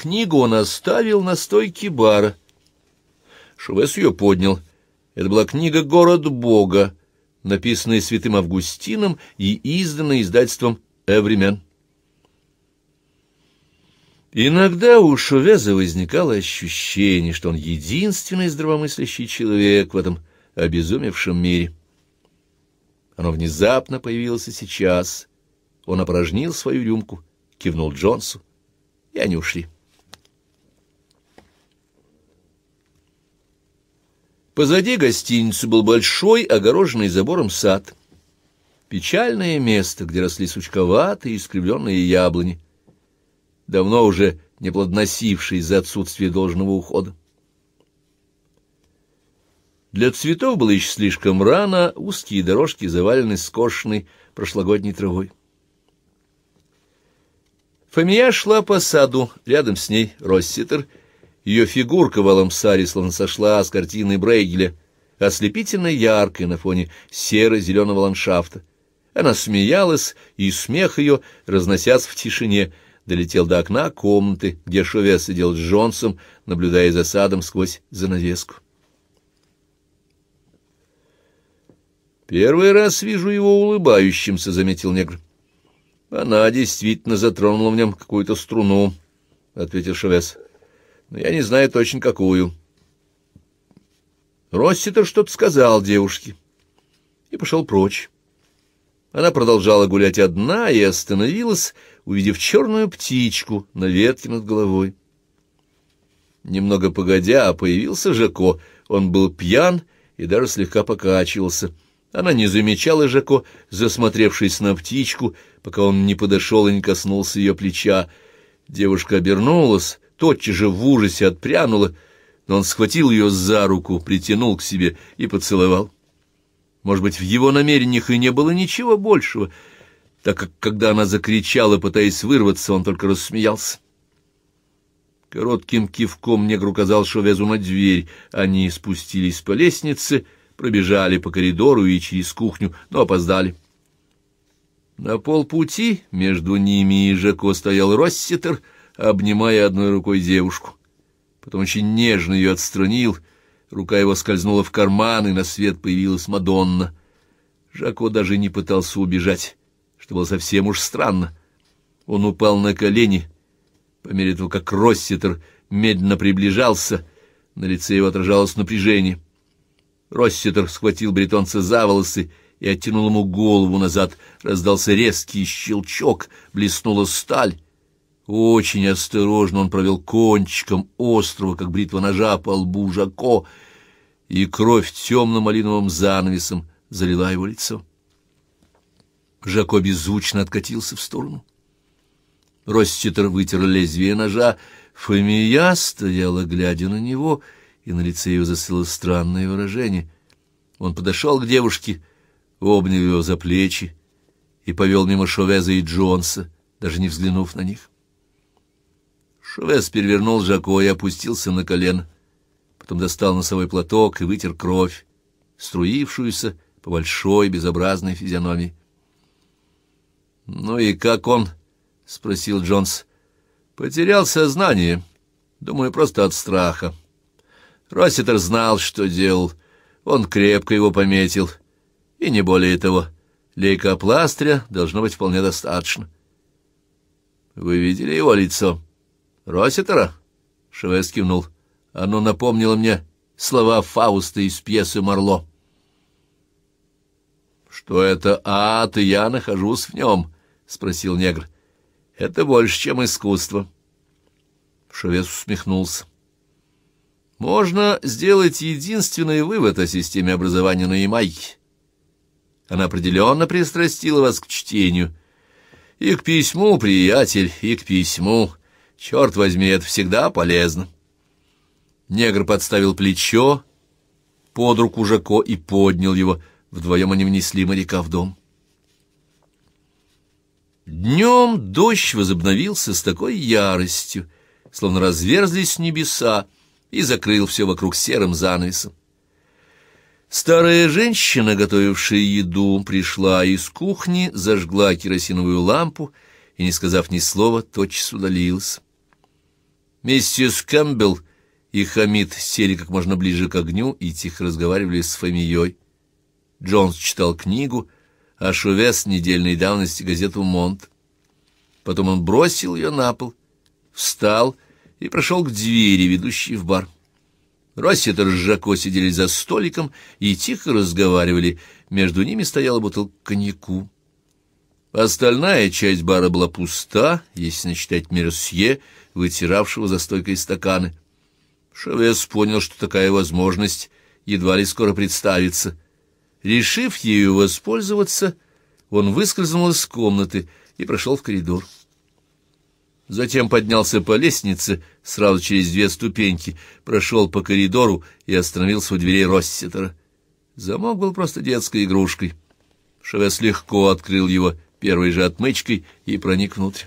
Книгу он оставил на стойке бара. Шевес ее поднял. Это была книга «Город Бога», написанная святым Августином и изданная издательством Эвремен. Иногда у Шовеза возникало ощущение, что он единственный здравомыслящий человек в этом обезумевшем мире. Оно внезапно появилось и сейчас. Он опорожнил свою рюмку, кивнул Джонсу, и они ушли. Позади гостиницы был большой, огороженный забором сад. Печальное место, где росли сучковатые искривленные яблони, давно уже не плодносившие из-за отсутствия должного ухода. Для цветов было еще слишком рано, узкие дорожки завалены скошенной прошлогодней травой. Фомия шла по саду, рядом с ней Росситер — ее фигурка в алом саре словно сошла с картины Брейгеля, ослепительно яркой на фоне серо-зеленого ландшафта. Она смеялась, и смех ее, разносясь в тишине, долетел до окна комнаты, где Шове сидел с Джонсом, наблюдая за садом сквозь занавеску. «Первый раз вижу его улыбающимся», — заметил негр. «Она действительно затронула в нем какую-то струну», — ответил Шовес но ну, я не знаю точно какую. Росситер что-то сказал девушке и пошел прочь. Она продолжала гулять одна и остановилась, увидев черную птичку на ветке над головой. Немного погодя, появился Жако. Он был пьян и даже слегка покачивался. Она не замечала Жако, засмотревшись на птичку, пока он не подошел и не коснулся ее плеча. Девушка обернулась, тотчас же в ужасе отпрянула, но он схватил ее за руку, притянул к себе и поцеловал. Может быть, в его намерениях и не было ничего большего, так как, когда она закричала, пытаясь вырваться, он только рассмеялся. Коротким кивком негр указал Шовезу на дверь. Они спустились по лестнице, пробежали по коридору и через кухню, но опоздали. На полпути между ними и Жако стоял Росситер — обнимая одной рукой девушку. Потом очень нежно ее отстранил, рука его скользнула в карман, и на свет появилась Мадонна. Жако даже не пытался убежать, что было совсем уж странно. Он упал на колени, по мере того, как Росситер медленно приближался, на лице его отражалось напряжение. Росситер схватил бретонца за волосы и оттянул ему голову назад. Раздался резкий щелчок, блеснула сталь. Очень осторожно он провел кончиком острого, как бритва ножа, по лбу Жако, и кровь темно-малиновым занавесом залила его лицо. Жако беззвучно откатился в сторону. Росчитер вытер лезвие ножа, Фомия стояла, глядя на него, и на лице ее застыло странное выражение. Он подошел к девушке, обнял ее за плечи и повел мимо Шовеза и Джонса, даже не взглянув на них. Шевес перевернул Жако и опустился на колено. Потом достал носовой платок и вытер кровь, струившуюся по большой безобразной физиономии. «Ну и как он?» — спросил Джонс. «Потерял сознание. Думаю, просто от страха. Росситер знал, что делал. Он крепко его пометил. И не более того. Лейкопластыря должно быть вполне достаточно». «Вы видели его лицо?» «Роситера?» — Шевес кивнул. «Оно напомнило мне слова Фауста из пьесы «Марло». «Что это ад, и я нахожусь в нем?» — спросил негр. «Это больше, чем искусство». Шевес усмехнулся. «Можно сделать единственный вывод о системе образования на Ямайке. Она определенно пристрастила вас к чтению. И к письму, приятель, и к письму. Черт возьми, это всегда полезно. Негр подставил плечо под руку Жако и поднял его. Вдвоем они внесли моряка в дом. Днем дождь возобновился с такой яростью, словно разверзлись небеса, и закрыл все вокруг серым занавесом. Старая женщина, готовившая еду, пришла из кухни, зажгла керосиновую лампу и, не сказав ни слова, тотчас удалилась. Миссис Кэмпбелл и Хамид сели как можно ближе к огню и тихо разговаривали с Фамильей. Джонс читал книгу, а Шувес — недельной давности газету «Монт». Потом он бросил ее на пол, встал и прошел к двери, ведущей в бар. Росситер с Жако сидели за столиком и тихо разговаривали. Между ними стояла бутылка коньяку. Остальная часть бара была пуста, если не считать Мерсье — вытиравшего за стойкой стаканы. Шавес понял, что такая возможность едва ли скоро представится. Решив ею воспользоваться, он выскользнул из комнаты и прошел в коридор. Затем поднялся по лестнице сразу через две ступеньки, прошел по коридору и остановился у дверей Росситера. Замок был просто детской игрушкой. Шевес легко открыл его первой же отмычкой и проник внутрь.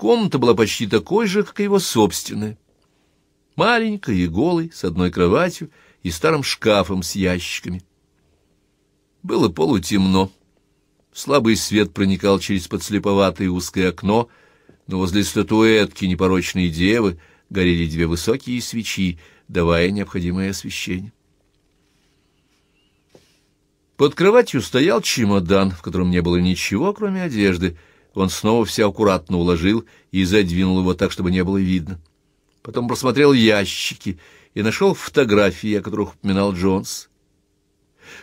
Комната была почти такой же, как и его собственная. Маленькая и голой, с одной кроватью и старым шкафом с ящиками. Было полутемно. Слабый свет проникал через подслеповатое узкое окно, но возле статуэтки непорочной девы горели две высокие свечи, давая необходимое освещение. Под кроватью стоял чемодан, в котором не было ничего, кроме одежды — он снова все аккуратно уложил и задвинул его так, чтобы не было видно. Потом просмотрел ящики и нашел фотографии, о которых упоминал Джонс.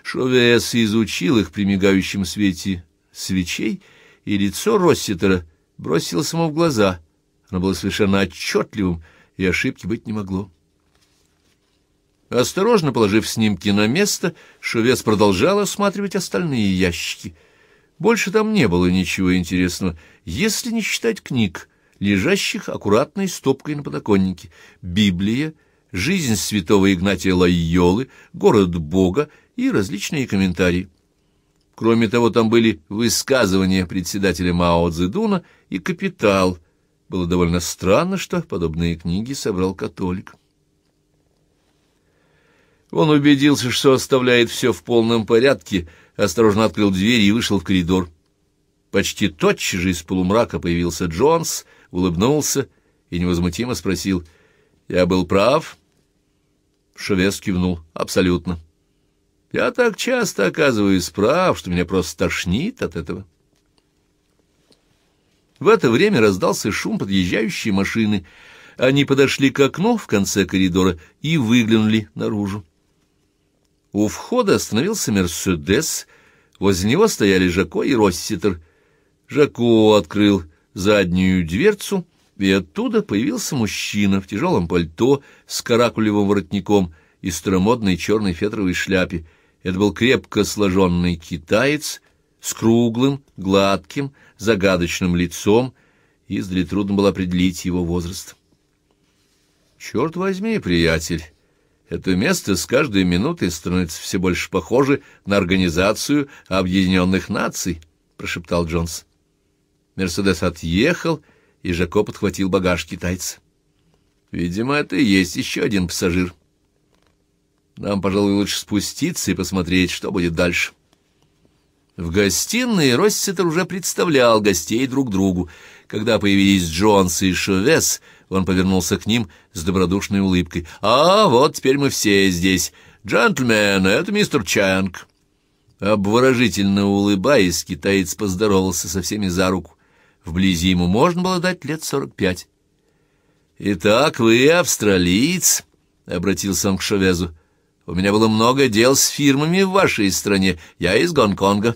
Шовес изучил их при мигающем свете свечей, и лицо Росситера бросилось ему в глаза. Оно было совершенно отчетливым, и ошибки быть не могло. Осторожно положив снимки на место, Шовес продолжал осматривать остальные ящики — больше там не было ничего интересного, если не считать книг, лежащих аккуратной стопкой на подоконнике. Библия, жизнь святого Игнатия Лайолы, город Бога и различные комментарии. Кроме того, там были высказывания председателя Мао Цзэдуна и «Капитал». Было довольно странно, что подобные книги собрал католик. Он убедился, что оставляет все в полном порядке, осторожно открыл дверь и вышел в коридор. Почти тотчас же из полумрака появился Джонс, улыбнулся и невозмутимо спросил. «Я был прав?» Шевес кивнул. «Абсолютно. Я так часто оказываюсь прав, что меня просто тошнит от этого». В это время раздался шум подъезжающей машины. Они подошли к окну в конце коридора и выглянули наружу. У входа остановился «Мерседес», возле него стояли Жако и Росситер. Жако открыл заднюю дверцу, и оттуда появился мужчина в тяжелом пальто с каракулевым воротником и старомодной черной фетровой шляпе. Это был крепко сложенный китаец с круглым, гладким, загадочным лицом, издали трудно было определить его возраст. «Черт возьми, приятель!» Это место с каждой минутой становится все больше похоже на Организацию Объединенных Наций, — прошептал Джонс. Мерседес отъехал, и Жако подхватил багаж китайца. Видимо, это и есть еще один пассажир. Нам, пожалуй, лучше спуститься и посмотреть, что будет дальше. В гостиной Росситер уже представлял гостей друг другу. Когда появились Джонс и Шовес — он повернулся к ним с добродушной улыбкой. «А, вот теперь мы все здесь. Джентльмены, это мистер Чанг». Обворожительно улыбаясь, китаец поздоровался со всеми за руку. Вблизи ему можно было дать лет сорок пять. «Итак, вы австралиец?» — обратился он к Шовезу. «У меня было много дел с фирмами в вашей стране. Я из Гонконга».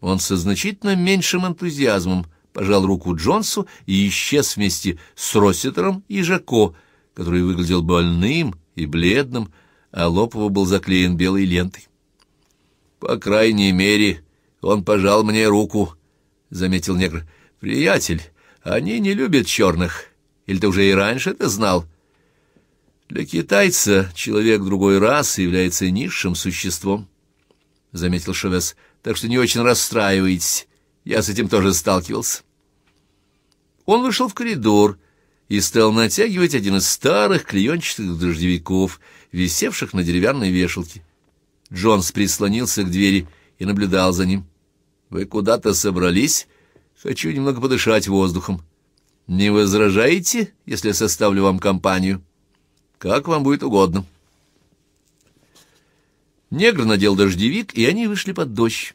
Он со значительно меньшим энтузиазмом пожал руку Джонсу и исчез вместе с Росситером и Жако, который выглядел больным и бледным, а Лопова был заклеен белой лентой. «По крайней мере, он пожал мне руку», — заметил негр. «Приятель, они не любят черных. Или ты уже и раньше это знал?» «Для китайца человек другой расы является низшим существом», — заметил Шевес. «Так что не очень расстраивайтесь. Я с этим тоже сталкивался». Он вышел в коридор и стал натягивать один из старых клеенчатых дождевиков, висевших на деревянной вешалке. Джонс прислонился к двери и наблюдал за ним. «Вы куда-то собрались? Хочу немного подышать воздухом. Не возражаете, если составлю вам компанию? Как вам будет угодно». Негр надел дождевик, и они вышли под дождь.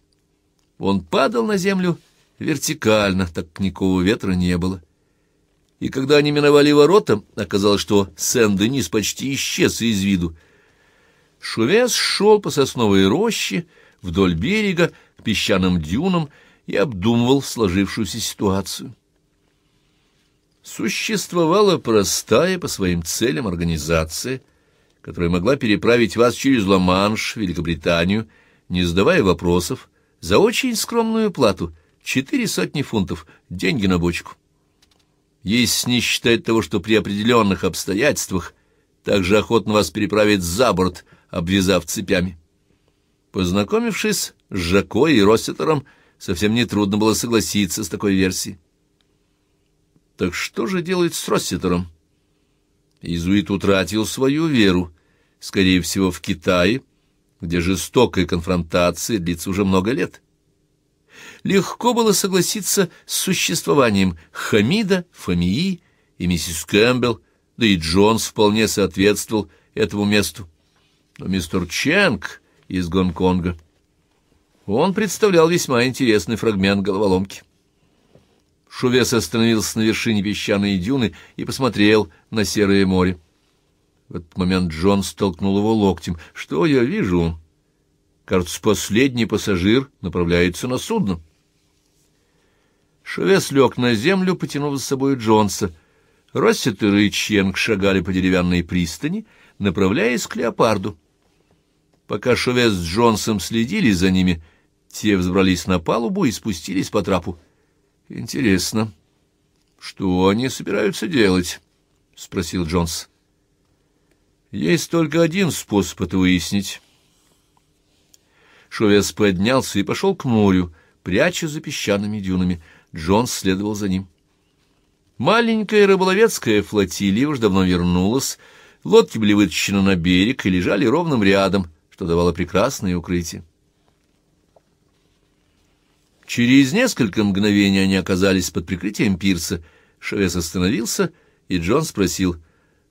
Он падал на землю, — вертикально, так как никакого ветра не было. И когда они миновали ворота, оказалось, что Сен-Денис почти исчез из виду. Шувес шел по сосновой роще вдоль берега к песчаным дюнам и обдумывал сложившуюся ситуацию. Существовала простая по своим целям организация, которая могла переправить вас через Ла-Манш, Великобританию, не задавая вопросов, за очень скромную плату — четыре сотни фунтов, деньги на бочку. Если не считать того, что при определенных обстоятельствах также охотно вас переправит за борт, обвязав цепями. Познакомившись с Жако и Росситером, совсем нетрудно было согласиться с такой версией. Так что же делать с Росситером? Изуит утратил свою веру, скорее всего, в Китае, где жестокая конфронтация длится уже много лет легко было согласиться с существованием Хамида, Фомии и миссис Кэмпбелл, да и Джонс вполне соответствовал этому месту. Но мистер Ченг из Гонконга, он представлял весьма интересный фрагмент головоломки. Шувес остановился на вершине песчаной дюны и посмотрел на серое море. В этот момент Джон столкнул его локтем. «Что я вижу?» «Кажется, последний пассажир направляется на судно». Шевес лег на землю, потянув за собой Джонса. Россет и Рыченг шагали по деревянной пристани, направляясь к леопарду. Пока Шевес с Джонсом следили за ними, те взбрались на палубу и спустились по трапу. «Интересно, что они собираются делать?» — спросил Джонс. «Есть только один способ это выяснить». Шовес поднялся и пошел к морю, пряча за песчаными дюнами. Джонс следовал за ним. Маленькая рыболовецкая флотилия уж давно вернулась, лодки были вытащены на берег и лежали ровным рядом, что давало прекрасное укрытие. Через несколько мгновений они оказались под прикрытием пирса. Шевес остановился, и Джон спросил,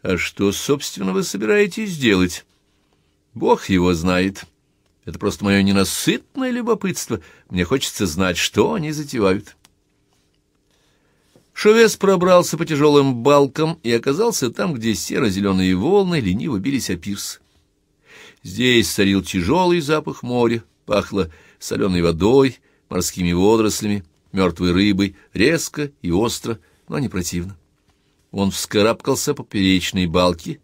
«А что, собственно, вы собираетесь делать?» «Бог его знает. Это просто мое ненасытное любопытство. Мне хочется знать, что они затевают». Шовес пробрался по тяжелым балкам и оказался там, где серо-зеленые волны лениво бились о пирс. Здесь царил тяжелый запах моря, пахло соленой водой, морскими водорослями, мертвой рыбой, резко и остро, но не противно. Он вскарабкался по поперечной балке,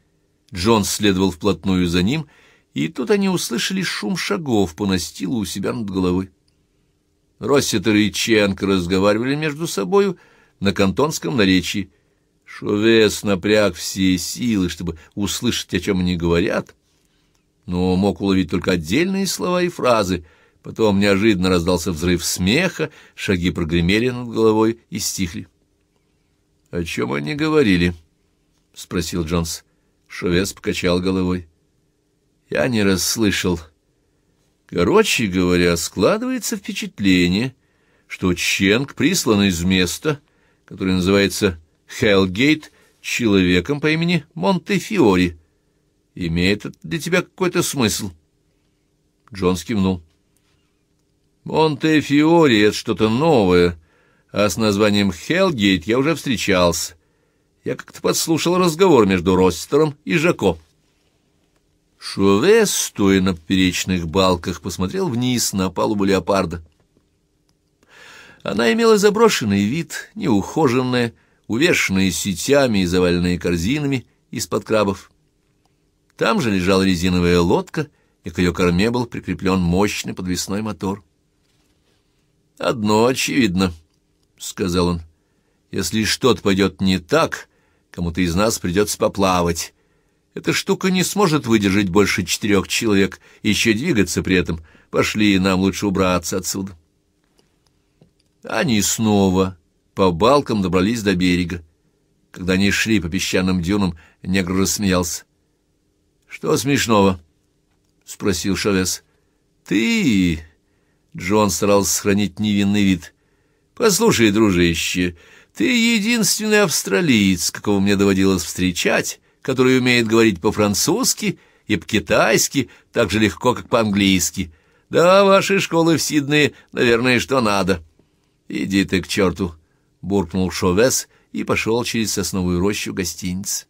Джон следовал вплотную за ним, и тут они услышали шум шагов по настилу у себя над головой. Росситер и Ченк разговаривали между собою, — на кантонском наречии. Шовес напряг все силы, чтобы услышать, о чем они говорят, но мог уловить только отдельные слова и фразы. Потом неожиданно раздался взрыв смеха, шаги прогремели над головой и стихли. — О чем они говорили? — спросил Джонс. Шовес покачал головой. — Я не расслышал. Короче говоря, складывается впечатление, что Ченг прислан из места — который называется Хелгейт, человеком по имени Монтефиори. Имеет это для тебя какой-то смысл?» Джон скивнул. «Монтефиори — это что-то новое, а с названием Хелгейт я уже встречался. Я как-то подслушал разговор между Ростером и Жако». Шуве, стоя на поперечных балках, посмотрел вниз на палубу леопарда. Она имела заброшенный вид, неухоженная, увешанная сетями и заваленная корзинами из-под крабов. Там же лежала резиновая лодка, и к ее корме был прикреплен мощный подвесной мотор. «Одно очевидно», — сказал он. «Если что-то пойдет не так, кому-то из нас придется поплавать. Эта штука не сможет выдержать больше четырех человек, и еще двигаться при этом. Пошли, нам лучше убраться отсюда». Они снова по балкам добрались до берега. Когда они шли по песчаным дюнам, негр рассмеялся. — Что смешного? — спросил Шавес. — Ты... Джон старался сохранить невинный вид. — Послушай, дружище, ты единственный австралиец, какого мне доводилось встречать, который умеет говорить по-французски и по-китайски так же легко, как по-английски. Да, ваши школы в Сиднее, наверное, что надо. — «Иди ты к черту!» — буркнул Шовес и пошел через сосновую рощу гостиниц.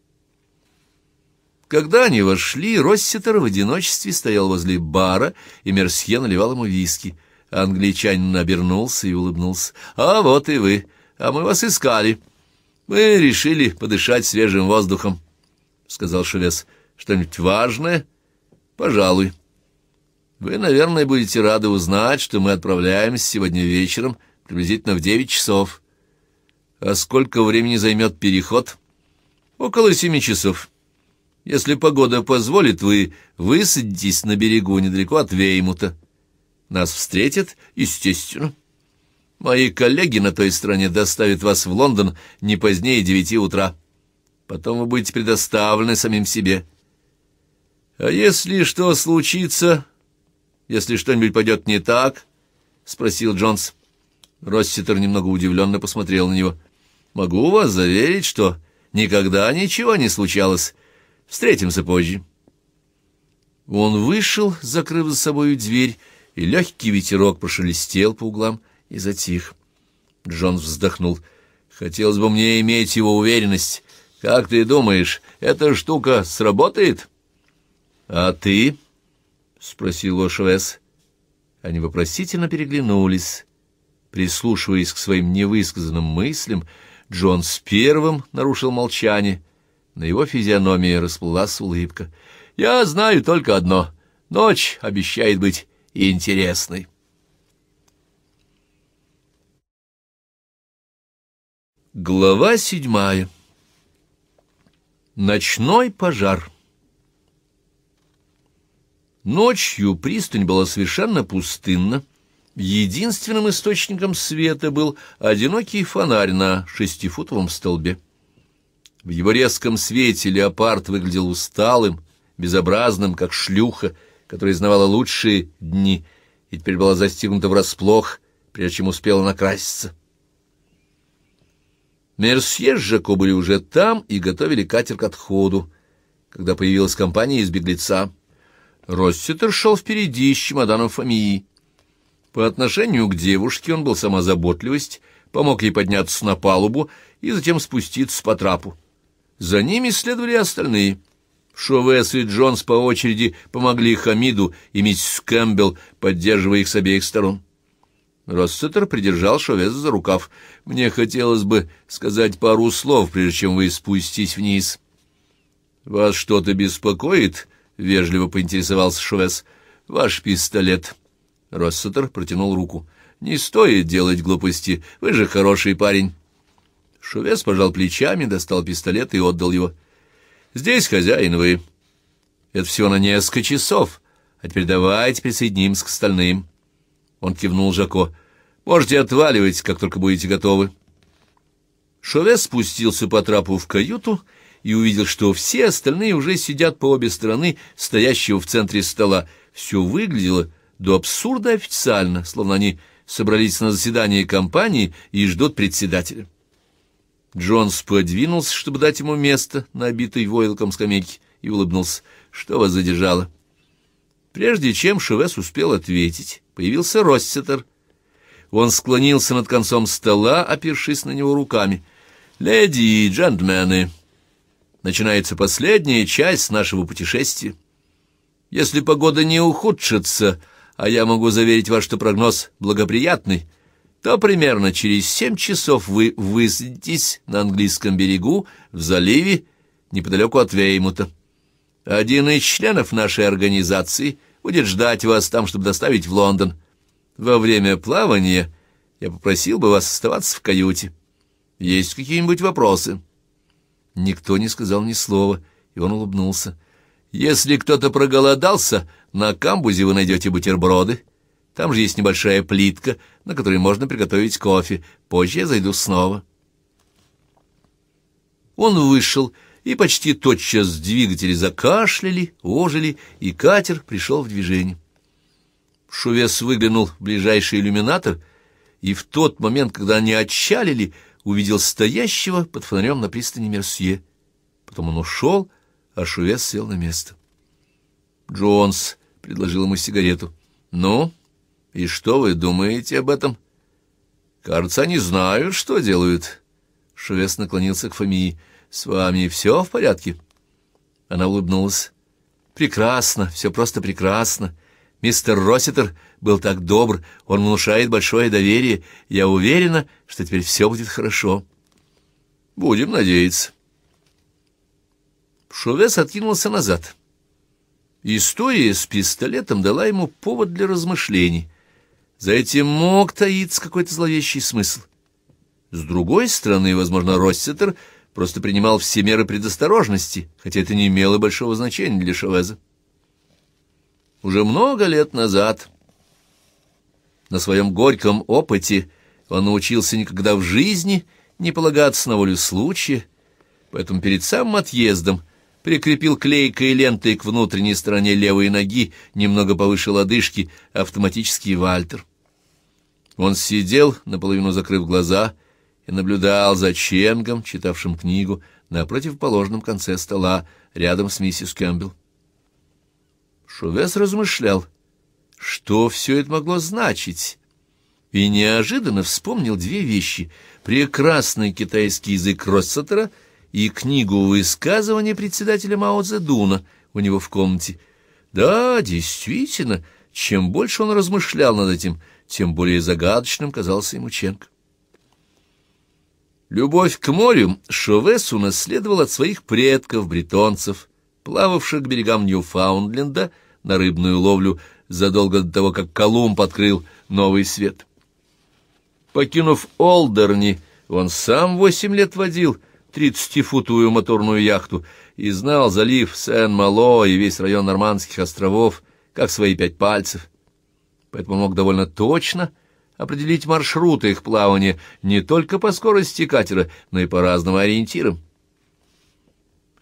Когда они вошли, Росситер в одиночестве стоял возле бара, и Мерсье наливал ему виски. Англичанин обернулся и улыбнулся. «А вот и вы! А мы вас искали!» «Мы решили подышать свежим воздухом», — сказал Шовес. «Что-нибудь важное?» «Пожалуй». «Вы, наверное, будете рады узнать, что мы отправляемся сегодня вечером приблизительно в девять часов. А сколько времени займет переход? Около семи часов. Если погода позволит, вы высадитесь на берегу недалеко от Веймута. Нас встретят, естественно. Мои коллеги на той стороне доставят вас в Лондон не позднее девяти утра. Потом вы будете предоставлены самим себе. А если что случится, если что-нибудь пойдет не так, — спросил Джонс, Росситер немного удивленно посмотрел на него. «Могу вас заверить, что никогда ничего не случалось. Встретимся позже». Он вышел, закрыв за собою дверь, и легкий ветерок прошелестел по углам и затих. Джон вздохнул. «Хотелось бы мне иметь его уверенность. Как ты думаешь, эта штука сработает?» «А ты?» — спросил Ошвес. Они вопросительно переглянулись. Прислушиваясь к своим невысказанным мыслям, Джон с первым нарушил молчание. На его физиономии расплылась улыбка. «Я знаю только одно. Ночь обещает быть интересной». Глава седьмая. Ночной пожар. Ночью пристань была совершенно пустынна, Единственным источником света был одинокий фонарь на шестифутовом столбе. В его резком свете леопард выглядел усталым, безобразным, как шлюха, которая знавала лучшие дни и теперь была застигнута врасплох, прежде чем успела накраситься. Мерсье с Жако были уже там и готовили катер к отходу, когда появилась компания из беглеца. Росситер шел впереди с чемоданом Фомии. По отношению к девушке он был сама заботливость, помог ей подняться на палубу и затем спуститься по трапу. За ними следовали остальные. Шовес и Джонс по очереди помогли Хамиду и миссис Кэмпбелл, поддерживая их с обеих сторон. Россетер придержал Шовес за рукав. «Мне хотелось бы сказать пару слов, прежде чем вы спуститесь вниз». «Вас что-то беспокоит?» — вежливо поинтересовался Шовес. «Ваш пистолет». Россетер протянул руку. «Не стоит делать глупости, вы же хороший парень». Шувес пожал плечами, достал пистолет и отдал его. «Здесь хозяин вы. Это всего на несколько часов, а теперь давайте присоединимся к остальным». Он кивнул Жако. «Можете отваливать, как только будете готовы». Шовес спустился по трапу в каюту и увидел, что все остальные уже сидят по обе стороны стоящего в центре стола. Все выглядело до абсурда официально, словно они собрались на заседание компании и ждут председателя. Джонс подвинулся, чтобы дать ему место на обитой войлоком скамейке, и улыбнулся. «Что вас задержало?» Прежде чем Шевес успел ответить, появился Росситер. Он склонился над концом стола, опершись на него руками. «Леди и джентльмены, начинается последняя часть нашего путешествия. Если погода не ухудшится, а я могу заверить вас, что прогноз благоприятный, то примерно через семь часов вы высадитесь на английском берегу в заливе неподалеку от Веймута. Один из членов нашей организации будет ждать вас там, чтобы доставить в Лондон. Во время плавания я попросил бы вас оставаться в каюте. Есть какие-нибудь вопросы?» Никто не сказал ни слова, и он улыбнулся. Если кто-то проголодался, на камбузе вы найдете бутерброды. Там же есть небольшая плитка, на которой можно приготовить кофе. Позже я зайду снова. Он вышел, и почти тотчас двигатели закашляли, ожили, и катер пришел в движение. Шувес выглянул в ближайший иллюминатор, и в тот момент, когда они отчалили, увидел стоящего под фонарем на пристани Мерсье. Потом он ушел, а Шувес сел на место. Джонс предложил ему сигарету. «Ну, и что вы думаете об этом?» «Кажется, они знают, что делают». Шувес наклонился к Фомии. «С вами все в порядке?» Она улыбнулась. «Прекрасно, все просто прекрасно. Мистер Росситер был так добр, он внушает большое доверие. Я уверена, что теперь все будет хорошо». «Будем надеяться». Шувес откинулся назад. История с пистолетом дала ему повод для размышлений. За этим мог таиться какой-то зловещий смысл. С другой стороны, возможно, Росситер просто принимал все меры предосторожности, хотя это не имело большого значения для Шовеза. Уже много лет назад, на своем горьком опыте, он научился никогда в жизни не полагаться на волю случая, поэтому перед самым отъездом прикрепил клейкой лентой к внутренней стороне левой ноги, немного повыше лодыжки, автоматический вальтер. Он сидел, наполовину закрыв глаза, и наблюдал за Ченгом, читавшим книгу, на противоположном конце стола, рядом с миссис Кэмпбелл. Шувес размышлял, что все это могло значить, и неожиданно вспомнил две вещи — прекрасный китайский язык Россетера — и книгу высказывания председателя Мао Цзэдуна у него в комнате. Да, действительно, чем больше он размышлял над этим, тем более загадочным казался ему Ченко. Любовь к морю Шовес унаследовал от своих предков-бретонцев, плававших к берегам Ньюфаундленда на рыбную ловлю задолго до того, как Колумб открыл новый свет. Покинув Олдерни, он сам восемь лет водил тридцатифутовую моторную яхту и знал залив Сен-Мало и весь район Нормандских островов, как свои пять пальцев. Поэтому мог довольно точно определить маршруты их плавания не только по скорости катера, но и по разным ориентирам.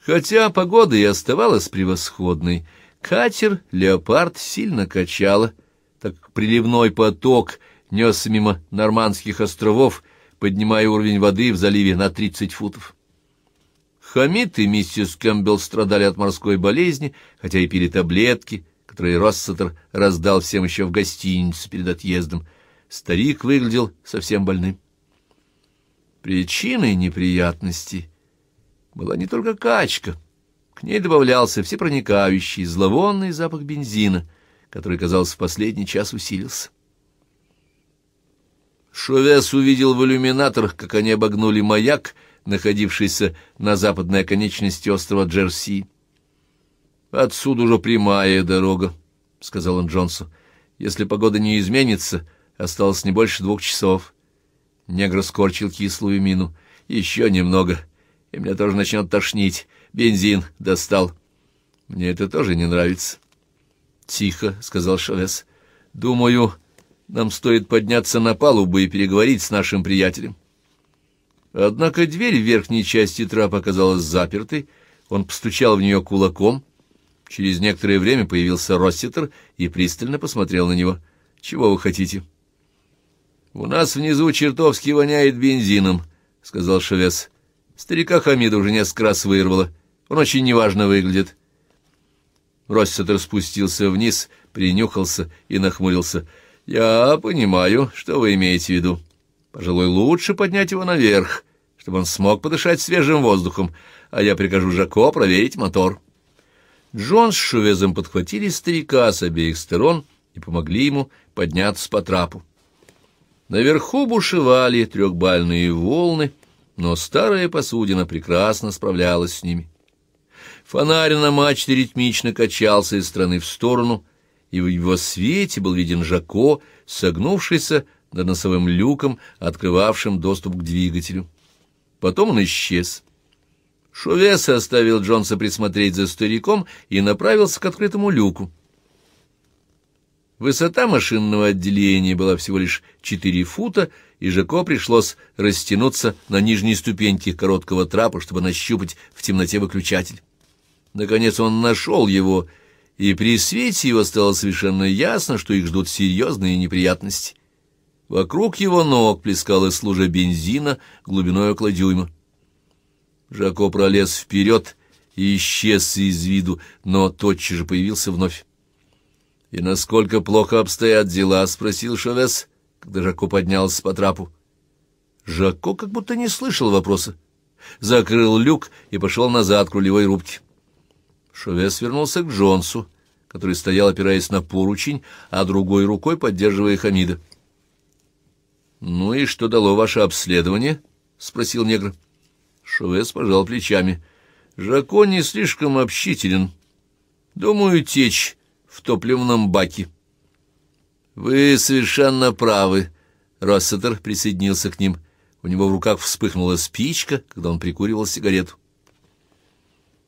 Хотя погода и оставалась превосходной, катер «Леопард» сильно качало, так приливной поток несся мимо Нормандских островов, поднимая уровень воды в заливе на 30 футов. Хамид и миссис Кэмпбелл страдали от морской болезни, хотя и пили таблетки, которые Россетер раздал всем еще в гостинице перед отъездом. Старик выглядел совсем больным. Причиной неприятности была не только качка. К ней добавлялся всепроникающий зловонный запах бензина, который, казалось, в последний час усилился. Шовес увидел в иллюминаторах, как они обогнули маяк находившийся на западной оконечности острова Джерси. «Отсюда уже прямая дорога», — сказал он Джонсу. «Если погода не изменится, осталось не больше двух часов». Негр скорчил кислую мину. «Еще немного, и меня тоже начнет тошнить. Бензин достал». «Мне это тоже не нравится». «Тихо», — сказал Шавес. «Думаю, нам стоит подняться на палубу и переговорить с нашим приятелем». Однако дверь в верхней части трапа оказалась запертой, он постучал в нее кулаком. Через некоторое время появился Росситер и пристально посмотрел на него. «Чего вы хотите?» «У нас внизу чертовски воняет бензином», — сказал Шевес. «Старика Хамида уже несколько раз вырвало. Он очень неважно выглядит». Росситер спустился вниз, принюхался и нахмурился. «Я понимаю, что вы имеете в виду. Пожалуй, лучше поднять его наверх» чтобы он смог подышать свежим воздухом, а я прикажу Жако проверить мотор. Джон с Шувезом подхватили старика с обеих сторон и помогли ему подняться по трапу. Наверху бушевали трехбальные волны, но старая посудина прекрасно справлялась с ними. Фонарь на мачте ритмично качался из стороны в сторону, и в его свете был виден Жако, согнувшийся над носовым люком, открывавшим доступ к двигателю. Потом он исчез. Шувес оставил Джонса присмотреть за стариком и направился к открытому люку. Высота машинного отделения была всего лишь четыре фута, и Жако пришлось растянуться на нижней ступеньке короткого трапа, чтобы нащупать в темноте выключатель. Наконец он нашел его, и при свете его стало совершенно ясно, что их ждут серьезные неприятности. Вокруг его ног плескалась лужа бензина глубиной около дюйма. Жако пролез вперед и исчез из виду, но тотчас же появился вновь. — И насколько плохо обстоят дела? — спросил Шовес, когда Жако поднялся по трапу. Жако как будто не слышал вопроса. Закрыл люк и пошел назад к рулевой рубке. Шовес вернулся к Джонсу, который стоял, опираясь на поручень, а другой рукой поддерживая Хамида. «Ну и что дало ваше обследование?» — спросил негр. Шовес пожал плечами. «Жако не слишком общителен. Думаю, течь в топливном баке». «Вы совершенно правы», — Россетер присоединился к ним. У него в руках вспыхнула спичка, когда он прикуривал сигарету.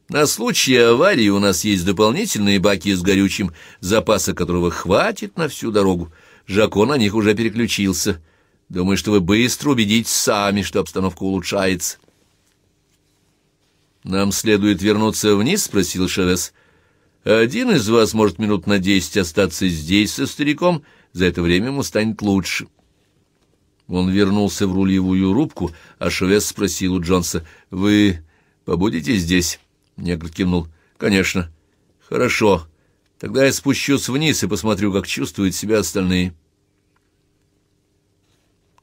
«На случай аварии у нас есть дополнительные баки с горючим, запаса которого хватит на всю дорогу. Жако на них уже переключился». Думаю, что вы быстро убедитесь сами, что обстановка улучшается. «Нам следует вернуться вниз?» — спросил Шевес. «Один из вас может минут на десять остаться здесь со стариком. За это время ему станет лучше». Он вернулся в рулевую рубку, а Шевес спросил у Джонса. «Вы побудете здесь?» Негр кивнул. «Конечно». «Хорошо. Тогда я спущусь вниз и посмотрю, как чувствуют себя остальные».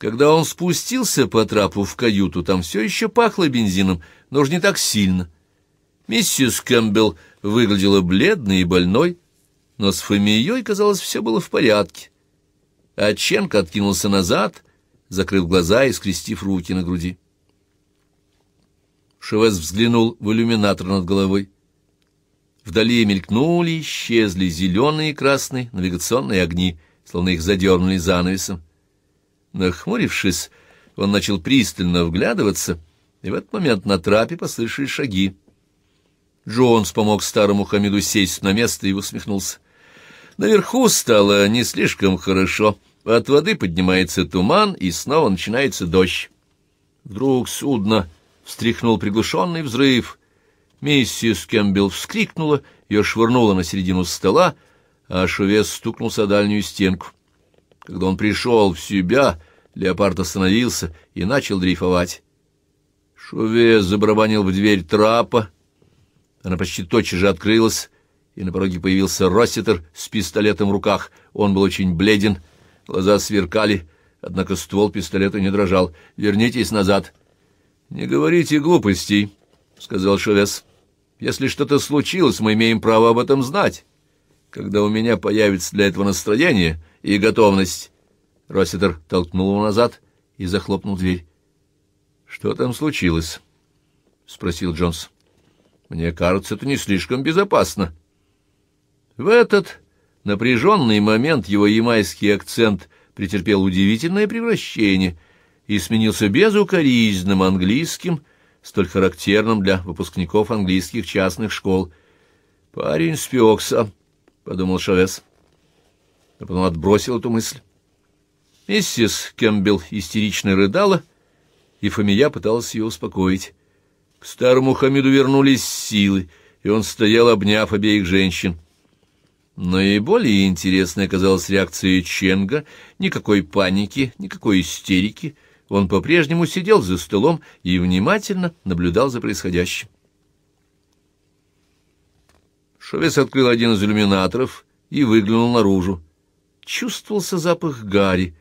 Когда он спустился по трапу в каюту, там все еще пахло бензином, но уж не так сильно. Миссис Кэмпбелл выглядела бледной и больной, но с Фомией, казалось, все было в порядке. А Ченко откинулся назад, закрыв глаза и скрестив руки на груди. Шевес взглянул в иллюминатор над головой. Вдали мелькнули, исчезли зеленые и красные навигационные огни, словно их задернули занавесом. Нахмурившись, он начал пристально вглядываться, и в этот момент на трапе послышали шаги. Джонс помог старому Хамиду сесть на место и усмехнулся. Наверху стало не слишком хорошо. От воды поднимается туман, и снова начинается дождь. Вдруг судно встряхнул приглушенный взрыв. Миссис Кэмпбелл вскрикнула, ее швырнуло на середину стола, а шовес стукнулся о дальнюю стенку. Когда он пришел в себя, леопард остановился и начал дрейфовать. Шуве забарабанил в дверь трапа. Она почти тотчас же открылась, и на пороге появился Росситер с пистолетом в руках. Он был очень бледен, глаза сверкали, однако ствол пистолета не дрожал. «Вернитесь назад!» «Не говорите глупостей», — сказал Шовес. «Если что-то случилось, мы имеем право об этом знать. Когда у меня появится для этого настроение, и готовность. Росситер толкнул его назад и захлопнул дверь. — Что там случилось? — спросил Джонс. — Мне кажется, это не слишком безопасно. В этот напряженный момент его ямайский акцент претерпел удивительное превращение и сменился безукоризненным английским, столь характерным для выпускников английских частных школ. «Парень спекся», — подумал Шавес но потом отбросил эту мысль. Миссис Кэмпбелл истерично рыдала, и Фомия пыталась ее успокоить. К старому Хамиду вернулись силы, и он стоял, обняв обеих женщин. Наиболее интересной оказалась реакция Ченга. Никакой паники, никакой истерики. Он по-прежнему сидел за столом и внимательно наблюдал за происходящим. Шовес открыл один из иллюминаторов и выглянул наружу чувствовался запах гари.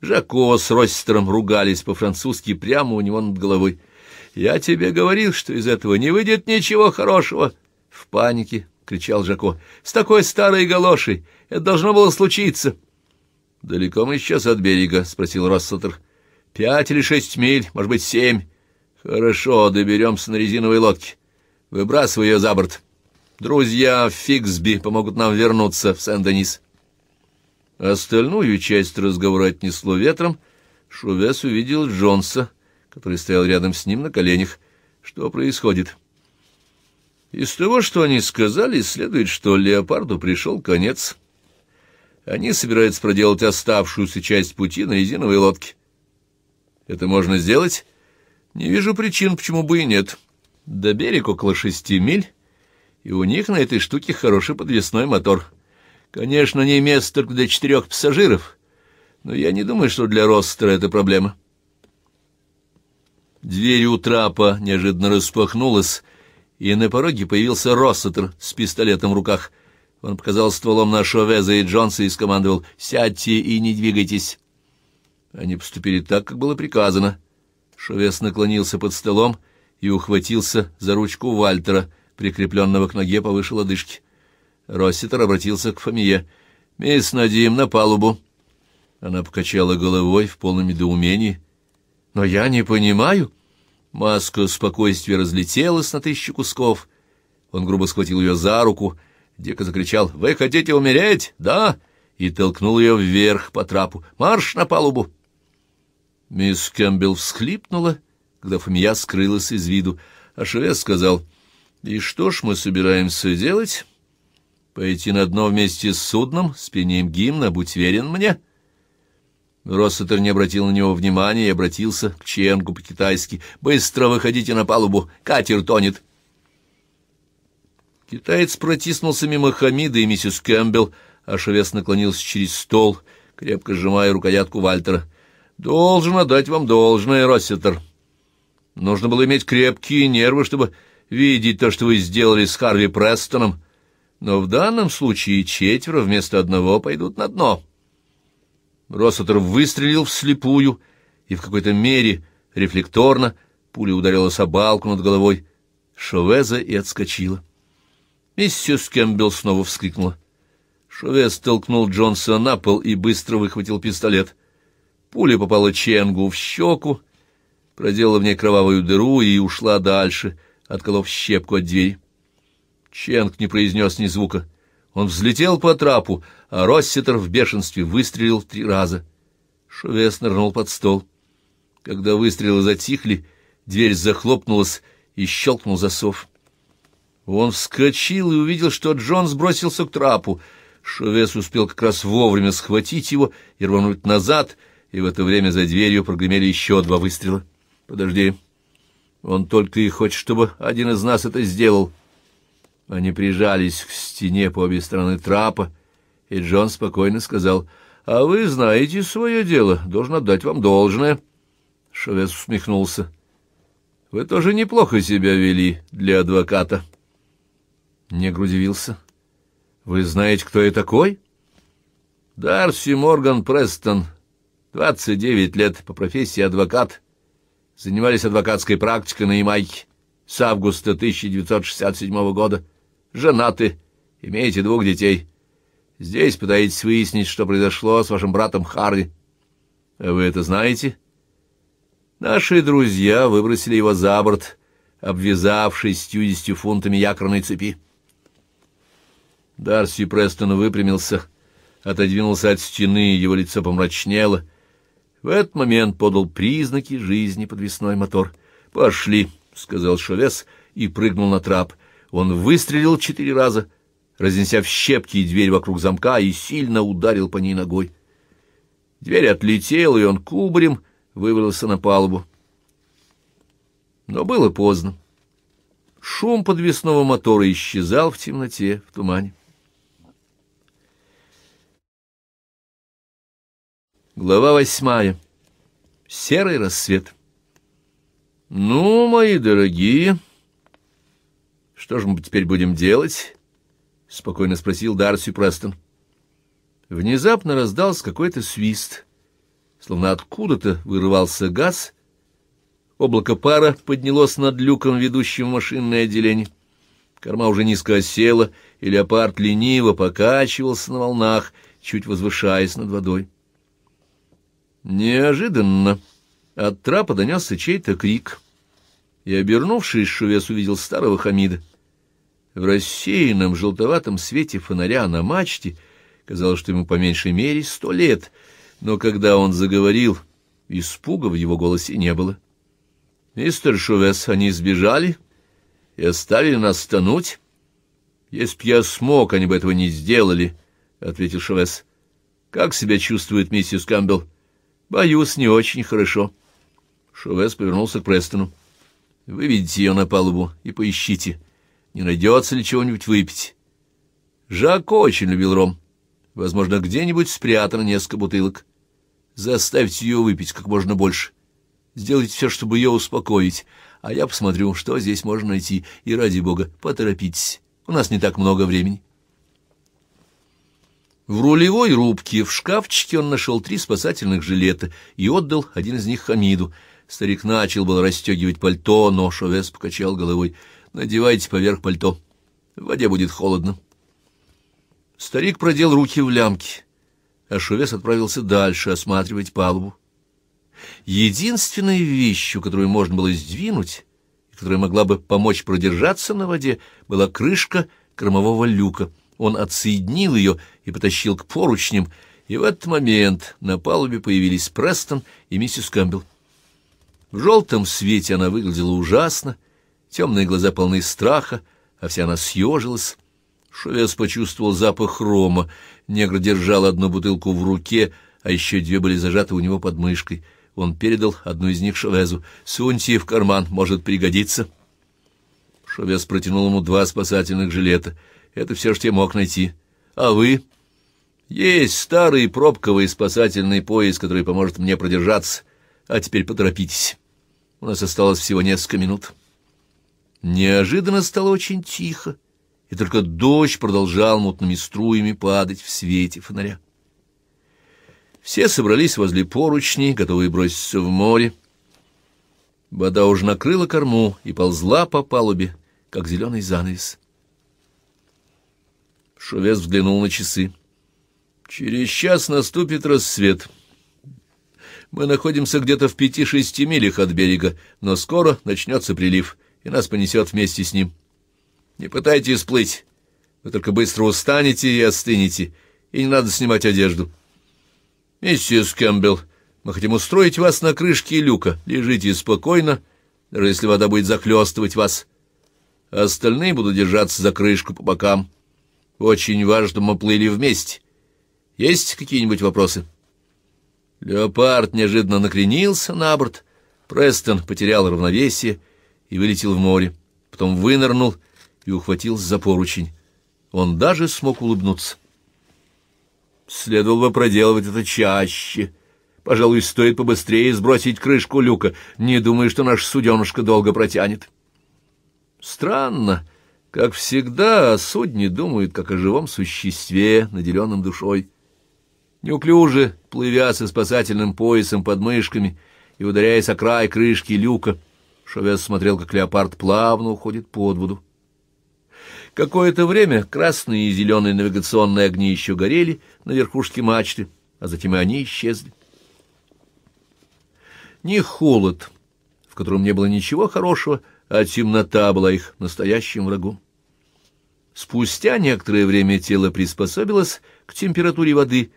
Жако с Ростером ругались по-французски прямо у него над головой. «Я тебе говорил, что из этого не выйдет ничего хорошего!» В панике кричал Жако. «С такой старой галошей! Это должно было случиться!» «Далеко мы сейчас от берега?» — спросил Россатер. «Пять или шесть миль, может быть, семь. Хорошо, доберемся на резиновой лодке. Выбрасывай ее за борт. Друзья Фиксби помогут нам вернуться в Сен-Денис». Остальную часть разговора отнесло ветром. Шувес увидел Джонса, который стоял рядом с ним на коленях. Что происходит? Из того, что они сказали, следует, что леопарду пришел конец. Они собираются проделать оставшуюся часть пути на резиновой лодке. Это можно сделать? Не вижу причин, почему бы и нет. До берега около шести миль, и у них на этой штуке хороший подвесной мотор — Конечно, не место только для четырех пассажиров, но я не думаю, что для Ростера это проблема. Дверь у трапа неожиданно распахнулась, и на пороге появился Россетер с пистолетом в руках. Он показал стволом на Шовеза и Джонса и скомандовал «Сядьте и не двигайтесь». Они поступили так, как было приказано. Шовес наклонился под столом и ухватился за ручку Вальтера, прикрепленного к ноге повыше лодыжки. Росситер обратился к Фомие. «Мисс Надим, на палубу». Она покачала головой в полном недоумении. «Но я не понимаю». Маска спокойствия разлетелась на тысячу кусков. Он грубо схватил ее за руку. Дико закричал «Вы хотите умереть? Да?» и толкнул ее вверх по трапу. «Марш на палубу!» Мисс Кэмпбелл всхлипнула, когда Фомия скрылась из виду, а Шевес сказал «И что ж мы собираемся делать?» Пойти на дно вместе с судном, с гимна, будь верен мне. Россетер не обратил на него внимания и обратился к Ченгу по-китайски. «Быстро выходите на палубу, катер тонет». Китаец протиснулся мимо Хамида и миссис Кэмпбелл, а Шевес наклонился через стол, крепко сжимая рукоятку Вальтера. «Должен отдать вам должное, Россетер. Нужно было иметь крепкие нервы, чтобы видеть то, что вы сделали с Харви Престоном» но в данном случае четверо вместо одного пойдут на дно. Росатор выстрелил вслепую, и в какой-то мере, рефлекторно, пуля ударила собаку над головой Шовеза и отскочила. Миссис Кэмпбелл снова вскрикнула. Шовез толкнул Джонса на пол и быстро выхватил пистолет. Пуля попала Ченгу в щеку, проделала в ней кровавую дыру и ушла дальше, отколов щепку от двери. Ченк не произнес ни звука. Он взлетел по трапу, а Росситер в бешенстве выстрелил три раза. Шовес нырнул под стол. Когда выстрелы затихли, дверь захлопнулась и щелкнул засов. Он вскочил и увидел, что Джон сбросился к трапу. Шовес успел как раз вовремя схватить его и рвануть назад, и в это время за дверью прогремели еще два выстрела. «Подожди, он только и хочет, чтобы один из нас это сделал». Они прижались к стене по обе стороны трапа, и Джон спокойно сказал, «А вы знаете свое дело, должен отдать вам должное». Шовес усмехнулся. «Вы тоже неплохо себя вели для адвоката». Негр удивился. «Вы знаете, кто я такой?» «Дарси Морган Престон, 29 лет, по профессии адвокат. Занимались адвокатской практикой на Ямайке с августа 1967 года» женаты, имеете двух детей. Здесь пытаетесь выяснить, что произошло с вашим братом Харри. Вы это знаете? Наши друзья выбросили его за борт, обвязавшись стюдесятью фунтами якорной цепи. Дарси Престон выпрямился, отодвинулся от стены, его лицо помрачнело. В этот момент подал признаки жизни подвесной мотор. «Пошли», — сказал Шовес и прыгнул на трап — он выстрелил четыре раза, разнеся в щепки и дверь вокруг замка, и сильно ударил по ней ногой. Дверь отлетела, и он кубарем вывалился на палубу. Но было поздно. Шум подвесного мотора исчезал в темноте, в тумане. Глава восьмая. Серый рассвет. «Ну, мои дорогие», что же мы теперь будем делать? — спокойно спросил Дарси Престон. Внезапно раздался какой-то свист. Словно откуда-то вырывался газ. Облако пара поднялось над люком, ведущим в машинное отделение. Корма уже низко осела, и леопард лениво покачивался на волнах, чуть возвышаясь над водой. Неожиданно от трапа донесся чей-то крик. И, обернувшись, Шувес увидел старого Хамида — в рассеянном желтоватом свете фонаря на мачте казалось, что ему по меньшей мере сто лет, но когда он заговорил, испуга в его голосе не было. «Мистер Шовес, они сбежали и оставили нас тонуть?» «Если б я смог, они бы этого не сделали», — ответил Шовес. «Как себя чувствует миссис Камбелл?» «Боюсь, не очень хорошо». Шовес повернулся к Престону. «Выведите ее на палубу и поищите» не найдется ли чего-нибудь выпить. Жако очень любил ром. Возможно, где-нибудь спрятано несколько бутылок. Заставьте ее выпить как можно больше. Сделайте все, чтобы ее успокоить, а я посмотрю, что здесь можно найти, и, ради бога, поторопитесь, у нас не так много времени. В рулевой рубке в шкафчике он нашел три спасательных жилета и отдал один из них Хамиду. Старик начал был расстегивать пальто, но Шовес покачал головой — надевайте поверх пальто. В воде будет холодно. Старик продел руки в лямки, а Шувес отправился дальше осматривать палубу. Единственной вещью, которую можно было сдвинуть, и которая могла бы помочь продержаться на воде, была крышка кормового люка. Он отсоединил ее и потащил к поручням, и в этот момент на палубе появились Престон и миссис Кэмпбелл. В желтом свете она выглядела ужасно, Темные глаза полны страха, а вся она съежилась. Шовес почувствовал запах рома. Негр держал одну бутылку в руке, а еще две были зажаты у него под мышкой. Он передал одну из них Шовезу. «Суньте в карман, может пригодиться». Шовес протянул ему два спасательных жилета. «Это все, что я мог найти. А вы?» «Есть старый пробковый спасательный пояс, который поможет мне продержаться. А теперь поторопитесь. У нас осталось всего несколько минут». Неожиданно стало очень тихо, и только дождь продолжал мутными струями падать в свете фонаря. Все собрались возле поручней, готовые броситься в море. Вода уже накрыла корму и ползла по палубе, как зеленый занавес. Шовес взглянул на часы. «Через час наступит рассвет. Мы находимся где-то в пяти-шести милях от берега, но скоро начнется прилив» и нас понесет вместе с ним. Не пытайтесь плыть, вы только быстро устанете и остынете, и не надо снимать одежду. Миссис Кэмпбелл, мы хотим устроить вас на крышке люка. Лежите спокойно, даже если вода будет захлестывать вас. Остальные будут держаться за крышку по бокам. Очень важно, мы плыли вместе. Есть какие-нибудь вопросы? Леопард неожиданно накренился на борт. Престон потерял равновесие и вылетел в море, потом вынырнул и ухватился за поручень. Он даже смог улыбнуться. Следовало бы проделывать это чаще. Пожалуй, стоит побыстрее сбросить крышку люка. Не думаю, что наш суденушка долго протянет. Странно. Как всегда, о судне думают, как о живом существе, наделенном душой. Неуклюже, плывя со спасательным поясом под мышками и ударяясь о край крышки люка, Шовес смотрел, как леопард плавно уходит под воду. Какое-то время красные и зеленые навигационные огни еще горели на верхушке мачты, а затем и они исчезли. Не холод, в котором не было ничего хорошего, а темнота была их настоящим врагом. Спустя некоторое время тело приспособилось к температуре воды,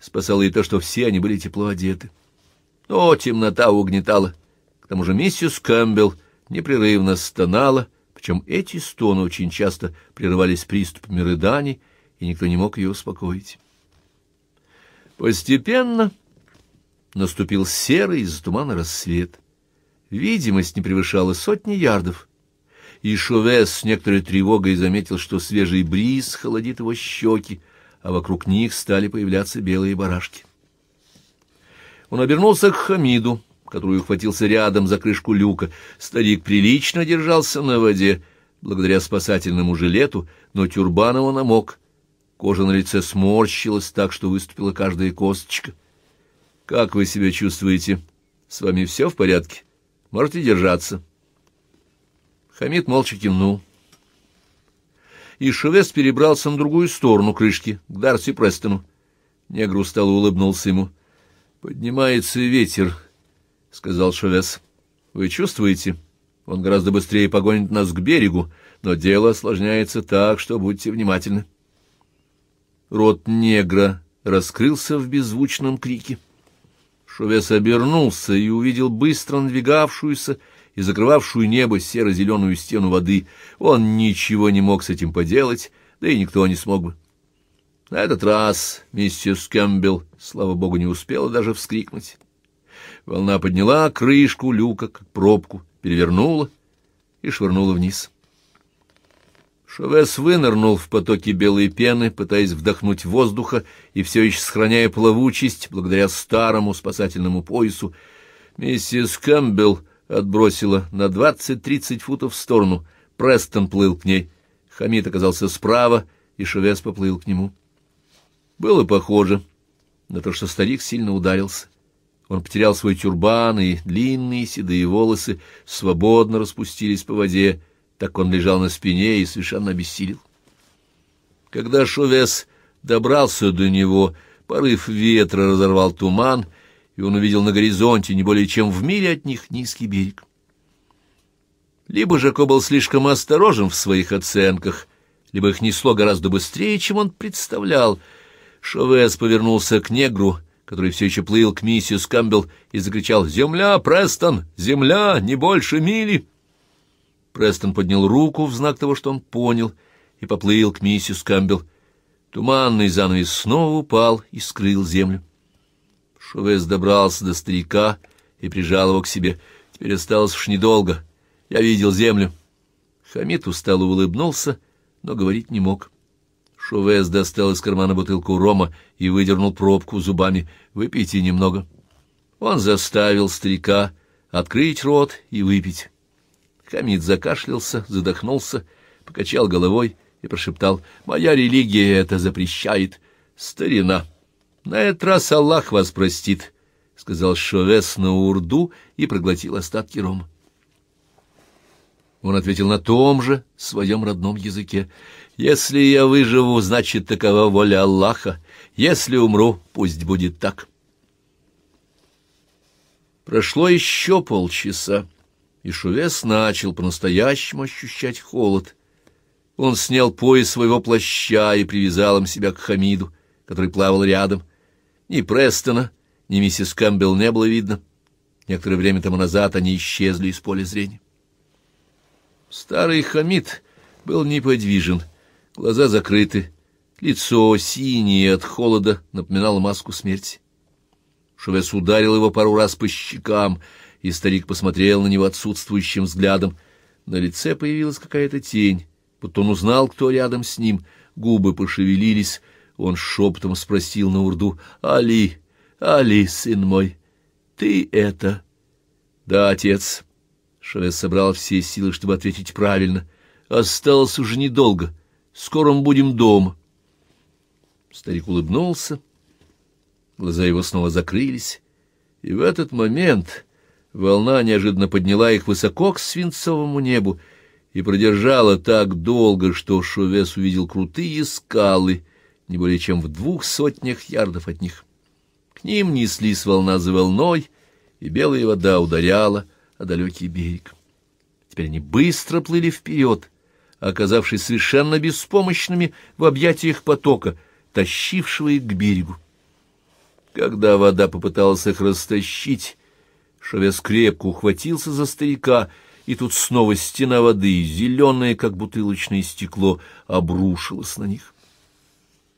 спасало и то, что все они были тепло одеты. Но темнота угнетала, тому же миссис Кэмпбелл непрерывно стонала, причем эти стоны очень часто прерывались приступами рыданий, и никто не мог ее успокоить. Постепенно наступил серый из тумана рассвет. Видимость не превышала сотни ярдов. И Шовес с некоторой тревогой заметил, что свежий бриз холодит его щеки, а вокруг них стали появляться белые барашки. Он обернулся к Хамиду который ухватился рядом за крышку люка. Старик прилично держался на воде, благодаря спасательному жилету, но тюрбан его намок. Кожа на лице сморщилась так, что выступила каждая косточка. — Как вы себя чувствуете? С вами все в порядке? Можете держаться? Хамид молча кивнул. И Шевест перебрался на другую сторону крышки, к Дарси Престону. Негр устало улыбнулся ему. — Поднимается ветер, — сказал Шовес. — Вы чувствуете? Он гораздо быстрее погонит нас к берегу, но дело осложняется так, что будьте внимательны. Рот негра раскрылся в беззвучном крике. Шовес обернулся и увидел быстро надвигавшуюся и закрывавшую небо серо-зеленую стену воды. Он ничего не мог с этим поделать, да и никто не смог бы. На этот раз миссис Кэмпбелл, слава богу, не успела даже вскрикнуть. Волна подняла крышку люка, как пробку, перевернула и швырнула вниз. Шовес вынырнул в потоке белой пены, пытаясь вдохнуть воздуха и все еще сохраняя плавучесть благодаря старому спасательному поясу. Миссис Кэмпбелл отбросила на двадцать-тридцать футов в сторону. Престон плыл к ней. Хамид оказался справа, и Шовес поплыл к нему. Было похоже на то, что старик сильно ударился. Он потерял свой тюрбан, и длинные седые волосы свободно распустились по воде. Так он лежал на спине и совершенно обессилел. Когда Шовес добрался до него, порыв ветра разорвал туман, и он увидел на горизонте не более чем в миле от них низкий берег. Либо Жако был слишком осторожен в своих оценках, либо их несло гораздо быстрее, чем он представлял. Шовес повернулся к негру — который все еще плыл к миссис Камбелл и закричал «Земля, Престон! Земля! Не больше мили!» Престон поднял руку в знак того, что он понял, и поплыл к миссис Камбелл. Туманный занавес снова упал и скрыл землю. Шовес добрался до старика и прижал его к себе. Теперь осталось уж недолго. Я видел землю. Хамит устало улыбнулся, но говорить не мог. Шувес достал из кармана бутылку рома и выдернул пробку зубами. «Выпейте немного». Он заставил старика открыть рот и выпить. Хамид закашлялся, задохнулся, покачал головой и прошептал. «Моя религия это запрещает. Старина! На этот раз Аллах вас простит», — сказал Шовес на урду и проглотил остатки рома. Он ответил на том же своем родном языке. Если я выживу, значит, такова воля Аллаха. Если умру, пусть будет так. Прошло еще полчаса, и Шувес начал по-настоящему ощущать холод. Он снял пояс своего плаща и привязал им себя к Хамиду, который плавал рядом. Ни Престона, ни миссис Кэмпбелл не было видно. Некоторое время тому назад они исчезли из поля зрения. Старый Хамид был неподвижен — Глаза закрыты, лицо синее от холода напоминало маску смерти. Шовес ударил его пару раз по щекам, и старик посмотрел на него отсутствующим взглядом. На лице появилась какая-то тень, будто он узнал, кто рядом с ним. Губы пошевелились, он шепотом спросил на урду, «Али, Али, сын мой, ты это?» «Да, отец». Шовес собрал все силы, чтобы ответить правильно. «Осталось уже недолго. Скоро мы будем дома. Старик улыбнулся. Глаза его снова закрылись. И в этот момент волна неожиданно подняла их высоко к свинцовому небу и продержала так долго, что Шовес увидел крутые скалы, не более чем в двух сотнях ярдов от них. К ним неслись волна за волной, и белая вода ударяла о далекий берег. Теперь они быстро плыли вперед, оказавшись совершенно беспомощными в объятиях потока, тащившего их к берегу. Когда вода попыталась их растащить, Шовес крепко ухватился за старика, и тут снова стена воды, зеленая, как бутылочное стекло, обрушилась на них.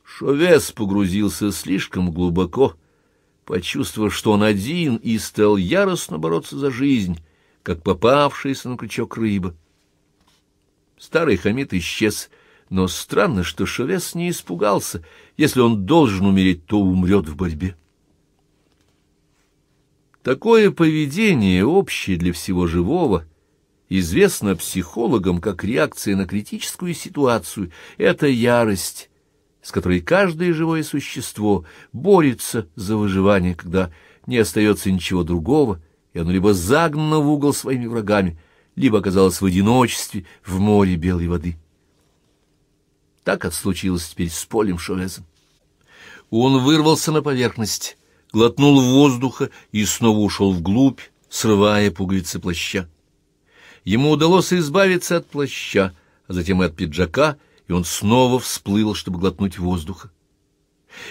Шовес погрузился слишком глубоко, почувствовав, что он один, и стал яростно бороться за жизнь, как попавшаяся на крючок рыба. Старый хамит исчез, но странно, что Шовес не испугался. Если он должен умереть, то умрет в борьбе. Такое поведение, общее для всего живого, известно психологам как реакция на критическую ситуацию. Это ярость, с которой каждое живое существо борется за выживание, когда не остается ничего другого, и оно либо загнано в угол своими врагами, либо оказалась в одиночестве в море белой воды. Так отслучилось теперь с Полем Шовезом. Он вырвался на поверхность, глотнул воздуха и снова ушел вглубь, срывая пуговицы плаща. Ему удалось избавиться от плаща, а затем и от пиджака, и он снова всплыл, чтобы глотнуть воздуха.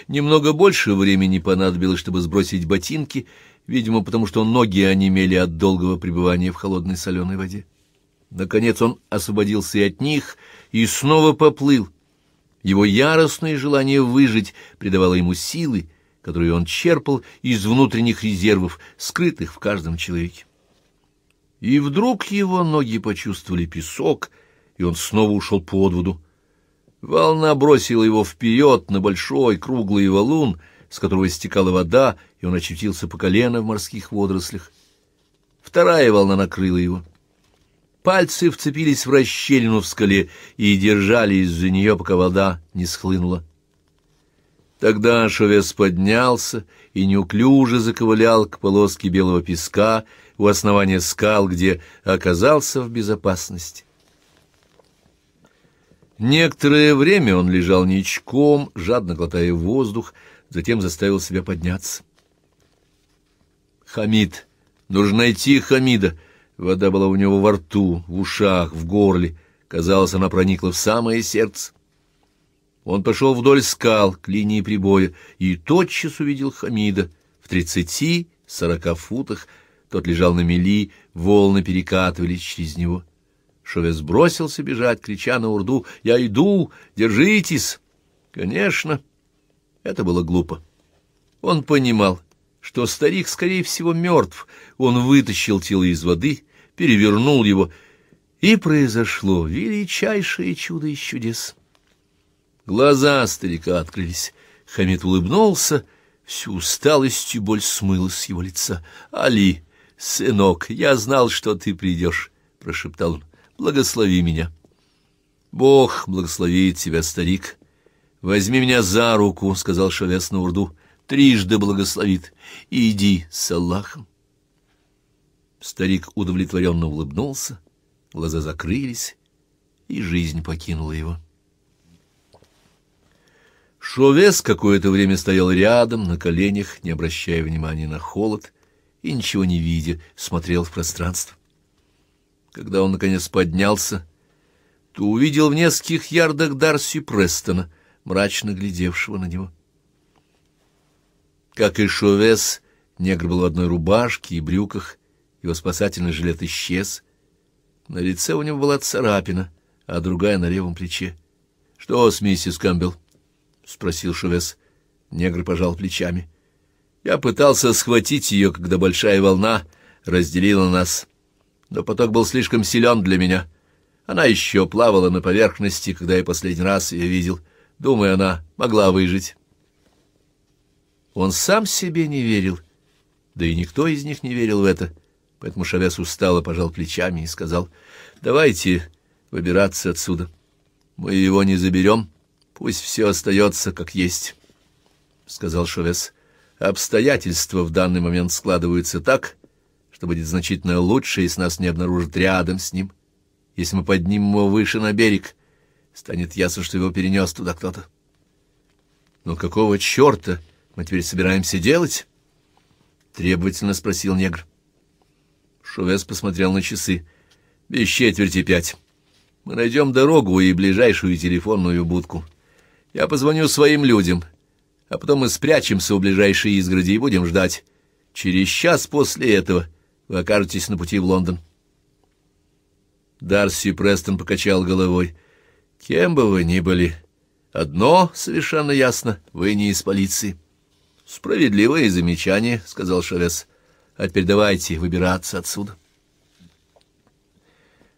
Немного больше времени понадобилось, чтобы сбросить ботинки — видимо, потому что ноги онемели от долгого пребывания в холодной соленой воде. Наконец он освободился и от них, и снова поплыл. Его яростное желание выжить придавало ему силы, которые он черпал из внутренних резервов, скрытых в каждом человеке. И вдруг его ноги почувствовали песок, и он снова ушел под воду. Волна бросила его вперед на большой круглый валун, с которого стекала вода, и он очутился по колено в морских водорослях. Вторая волна накрыла его. Пальцы вцепились в расщелину в скале и держались за нее, пока вода не схлынула. Тогда Шовес поднялся и неуклюже заковылял к полоске белого песка у основания скал, где оказался в безопасности. Некоторое время он лежал ничком, жадно глотая воздух, затем заставил себя подняться. Хамид. Нужно найти Хамида. Вода была у него во рту, в ушах, в горле. Казалось, она проникла в самое сердце. Он пошел вдоль скал к линии прибоя и тотчас увидел Хамида в тридцати-сорока футах. Тот лежал на мели, волны перекатывались через него. Шовес бросился бежать, крича на урду «Я иду! Держитесь!» Конечно, это было глупо. Он понимал, что старик, скорее всего, мертв. Он вытащил тело из воды, перевернул его, и произошло величайшее чудо из чудес. Глаза старика открылись. Хамид улыбнулся, всю усталость и боль смыла с его лица. «Али, сынок, я знал, что ты придешь», — прошептал он. «Благослови меня». «Бог благословит тебя, старик. Возьми меня за руку», — сказал Шавес на урду трижды благословит. Иди с Аллахом. Старик удовлетворенно улыбнулся, глаза закрылись, и жизнь покинула его. Шовес какое-то время стоял рядом, на коленях, не обращая внимания на холод, и, ничего не видя, смотрел в пространство. Когда он, наконец, поднялся, то увидел в нескольких ярдах Дарси Престона, мрачно глядевшего на него. — как и Шовес, негр был в одной рубашке и брюках, его спасательный жилет исчез. На лице у него была царапина, а другая на левом плече. — Что с миссис Кэмпбелл? — спросил Шовес. Негр пожал плечами. — Я пытался схватить ее, когда большая волна разделила нас. Но поток был слишком силен для меня. Она еще плавала на поверхности, когда я последний раз ее видел. Думаю, она могла выжить. Он сам себе не верил, да и никто из них не верил в это, поэтому Шавес устало пожал плечами и сказал, «Давайте выбираться отсюда. Мы его не заберем, пусть все остается как есть», — сказал Шавес. «Обстоятельства в данный момент складываются так, что будет значительно лучше, если нас не обнаружат рядом с ним. Если мы поднимем его выше на берег, станет ясно, что его перенес туда кто-то». «Но какого черта?» мы теперь собираемся делать? — требовательно спросил негр. Шувес посмотрел на часы. — Без четверти пять. Мы найдем дорогу и ближайшую телефонную будку. Я позвоню своим людям, а потом мы спрячемся у ближайшей изгороди и будем ждать. Через час после этого вы окажетесь на пути в Лондон. Дарси Престон покачал головой. — Кем бы вы ни были, одно совершенно ясно — вы не из полиции. Справедливое замечание, — сказал Шавес. — А теперь давайте выбираться отсюда.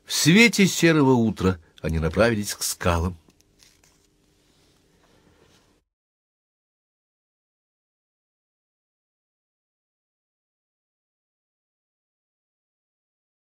В свете серого утра они направились к скалам.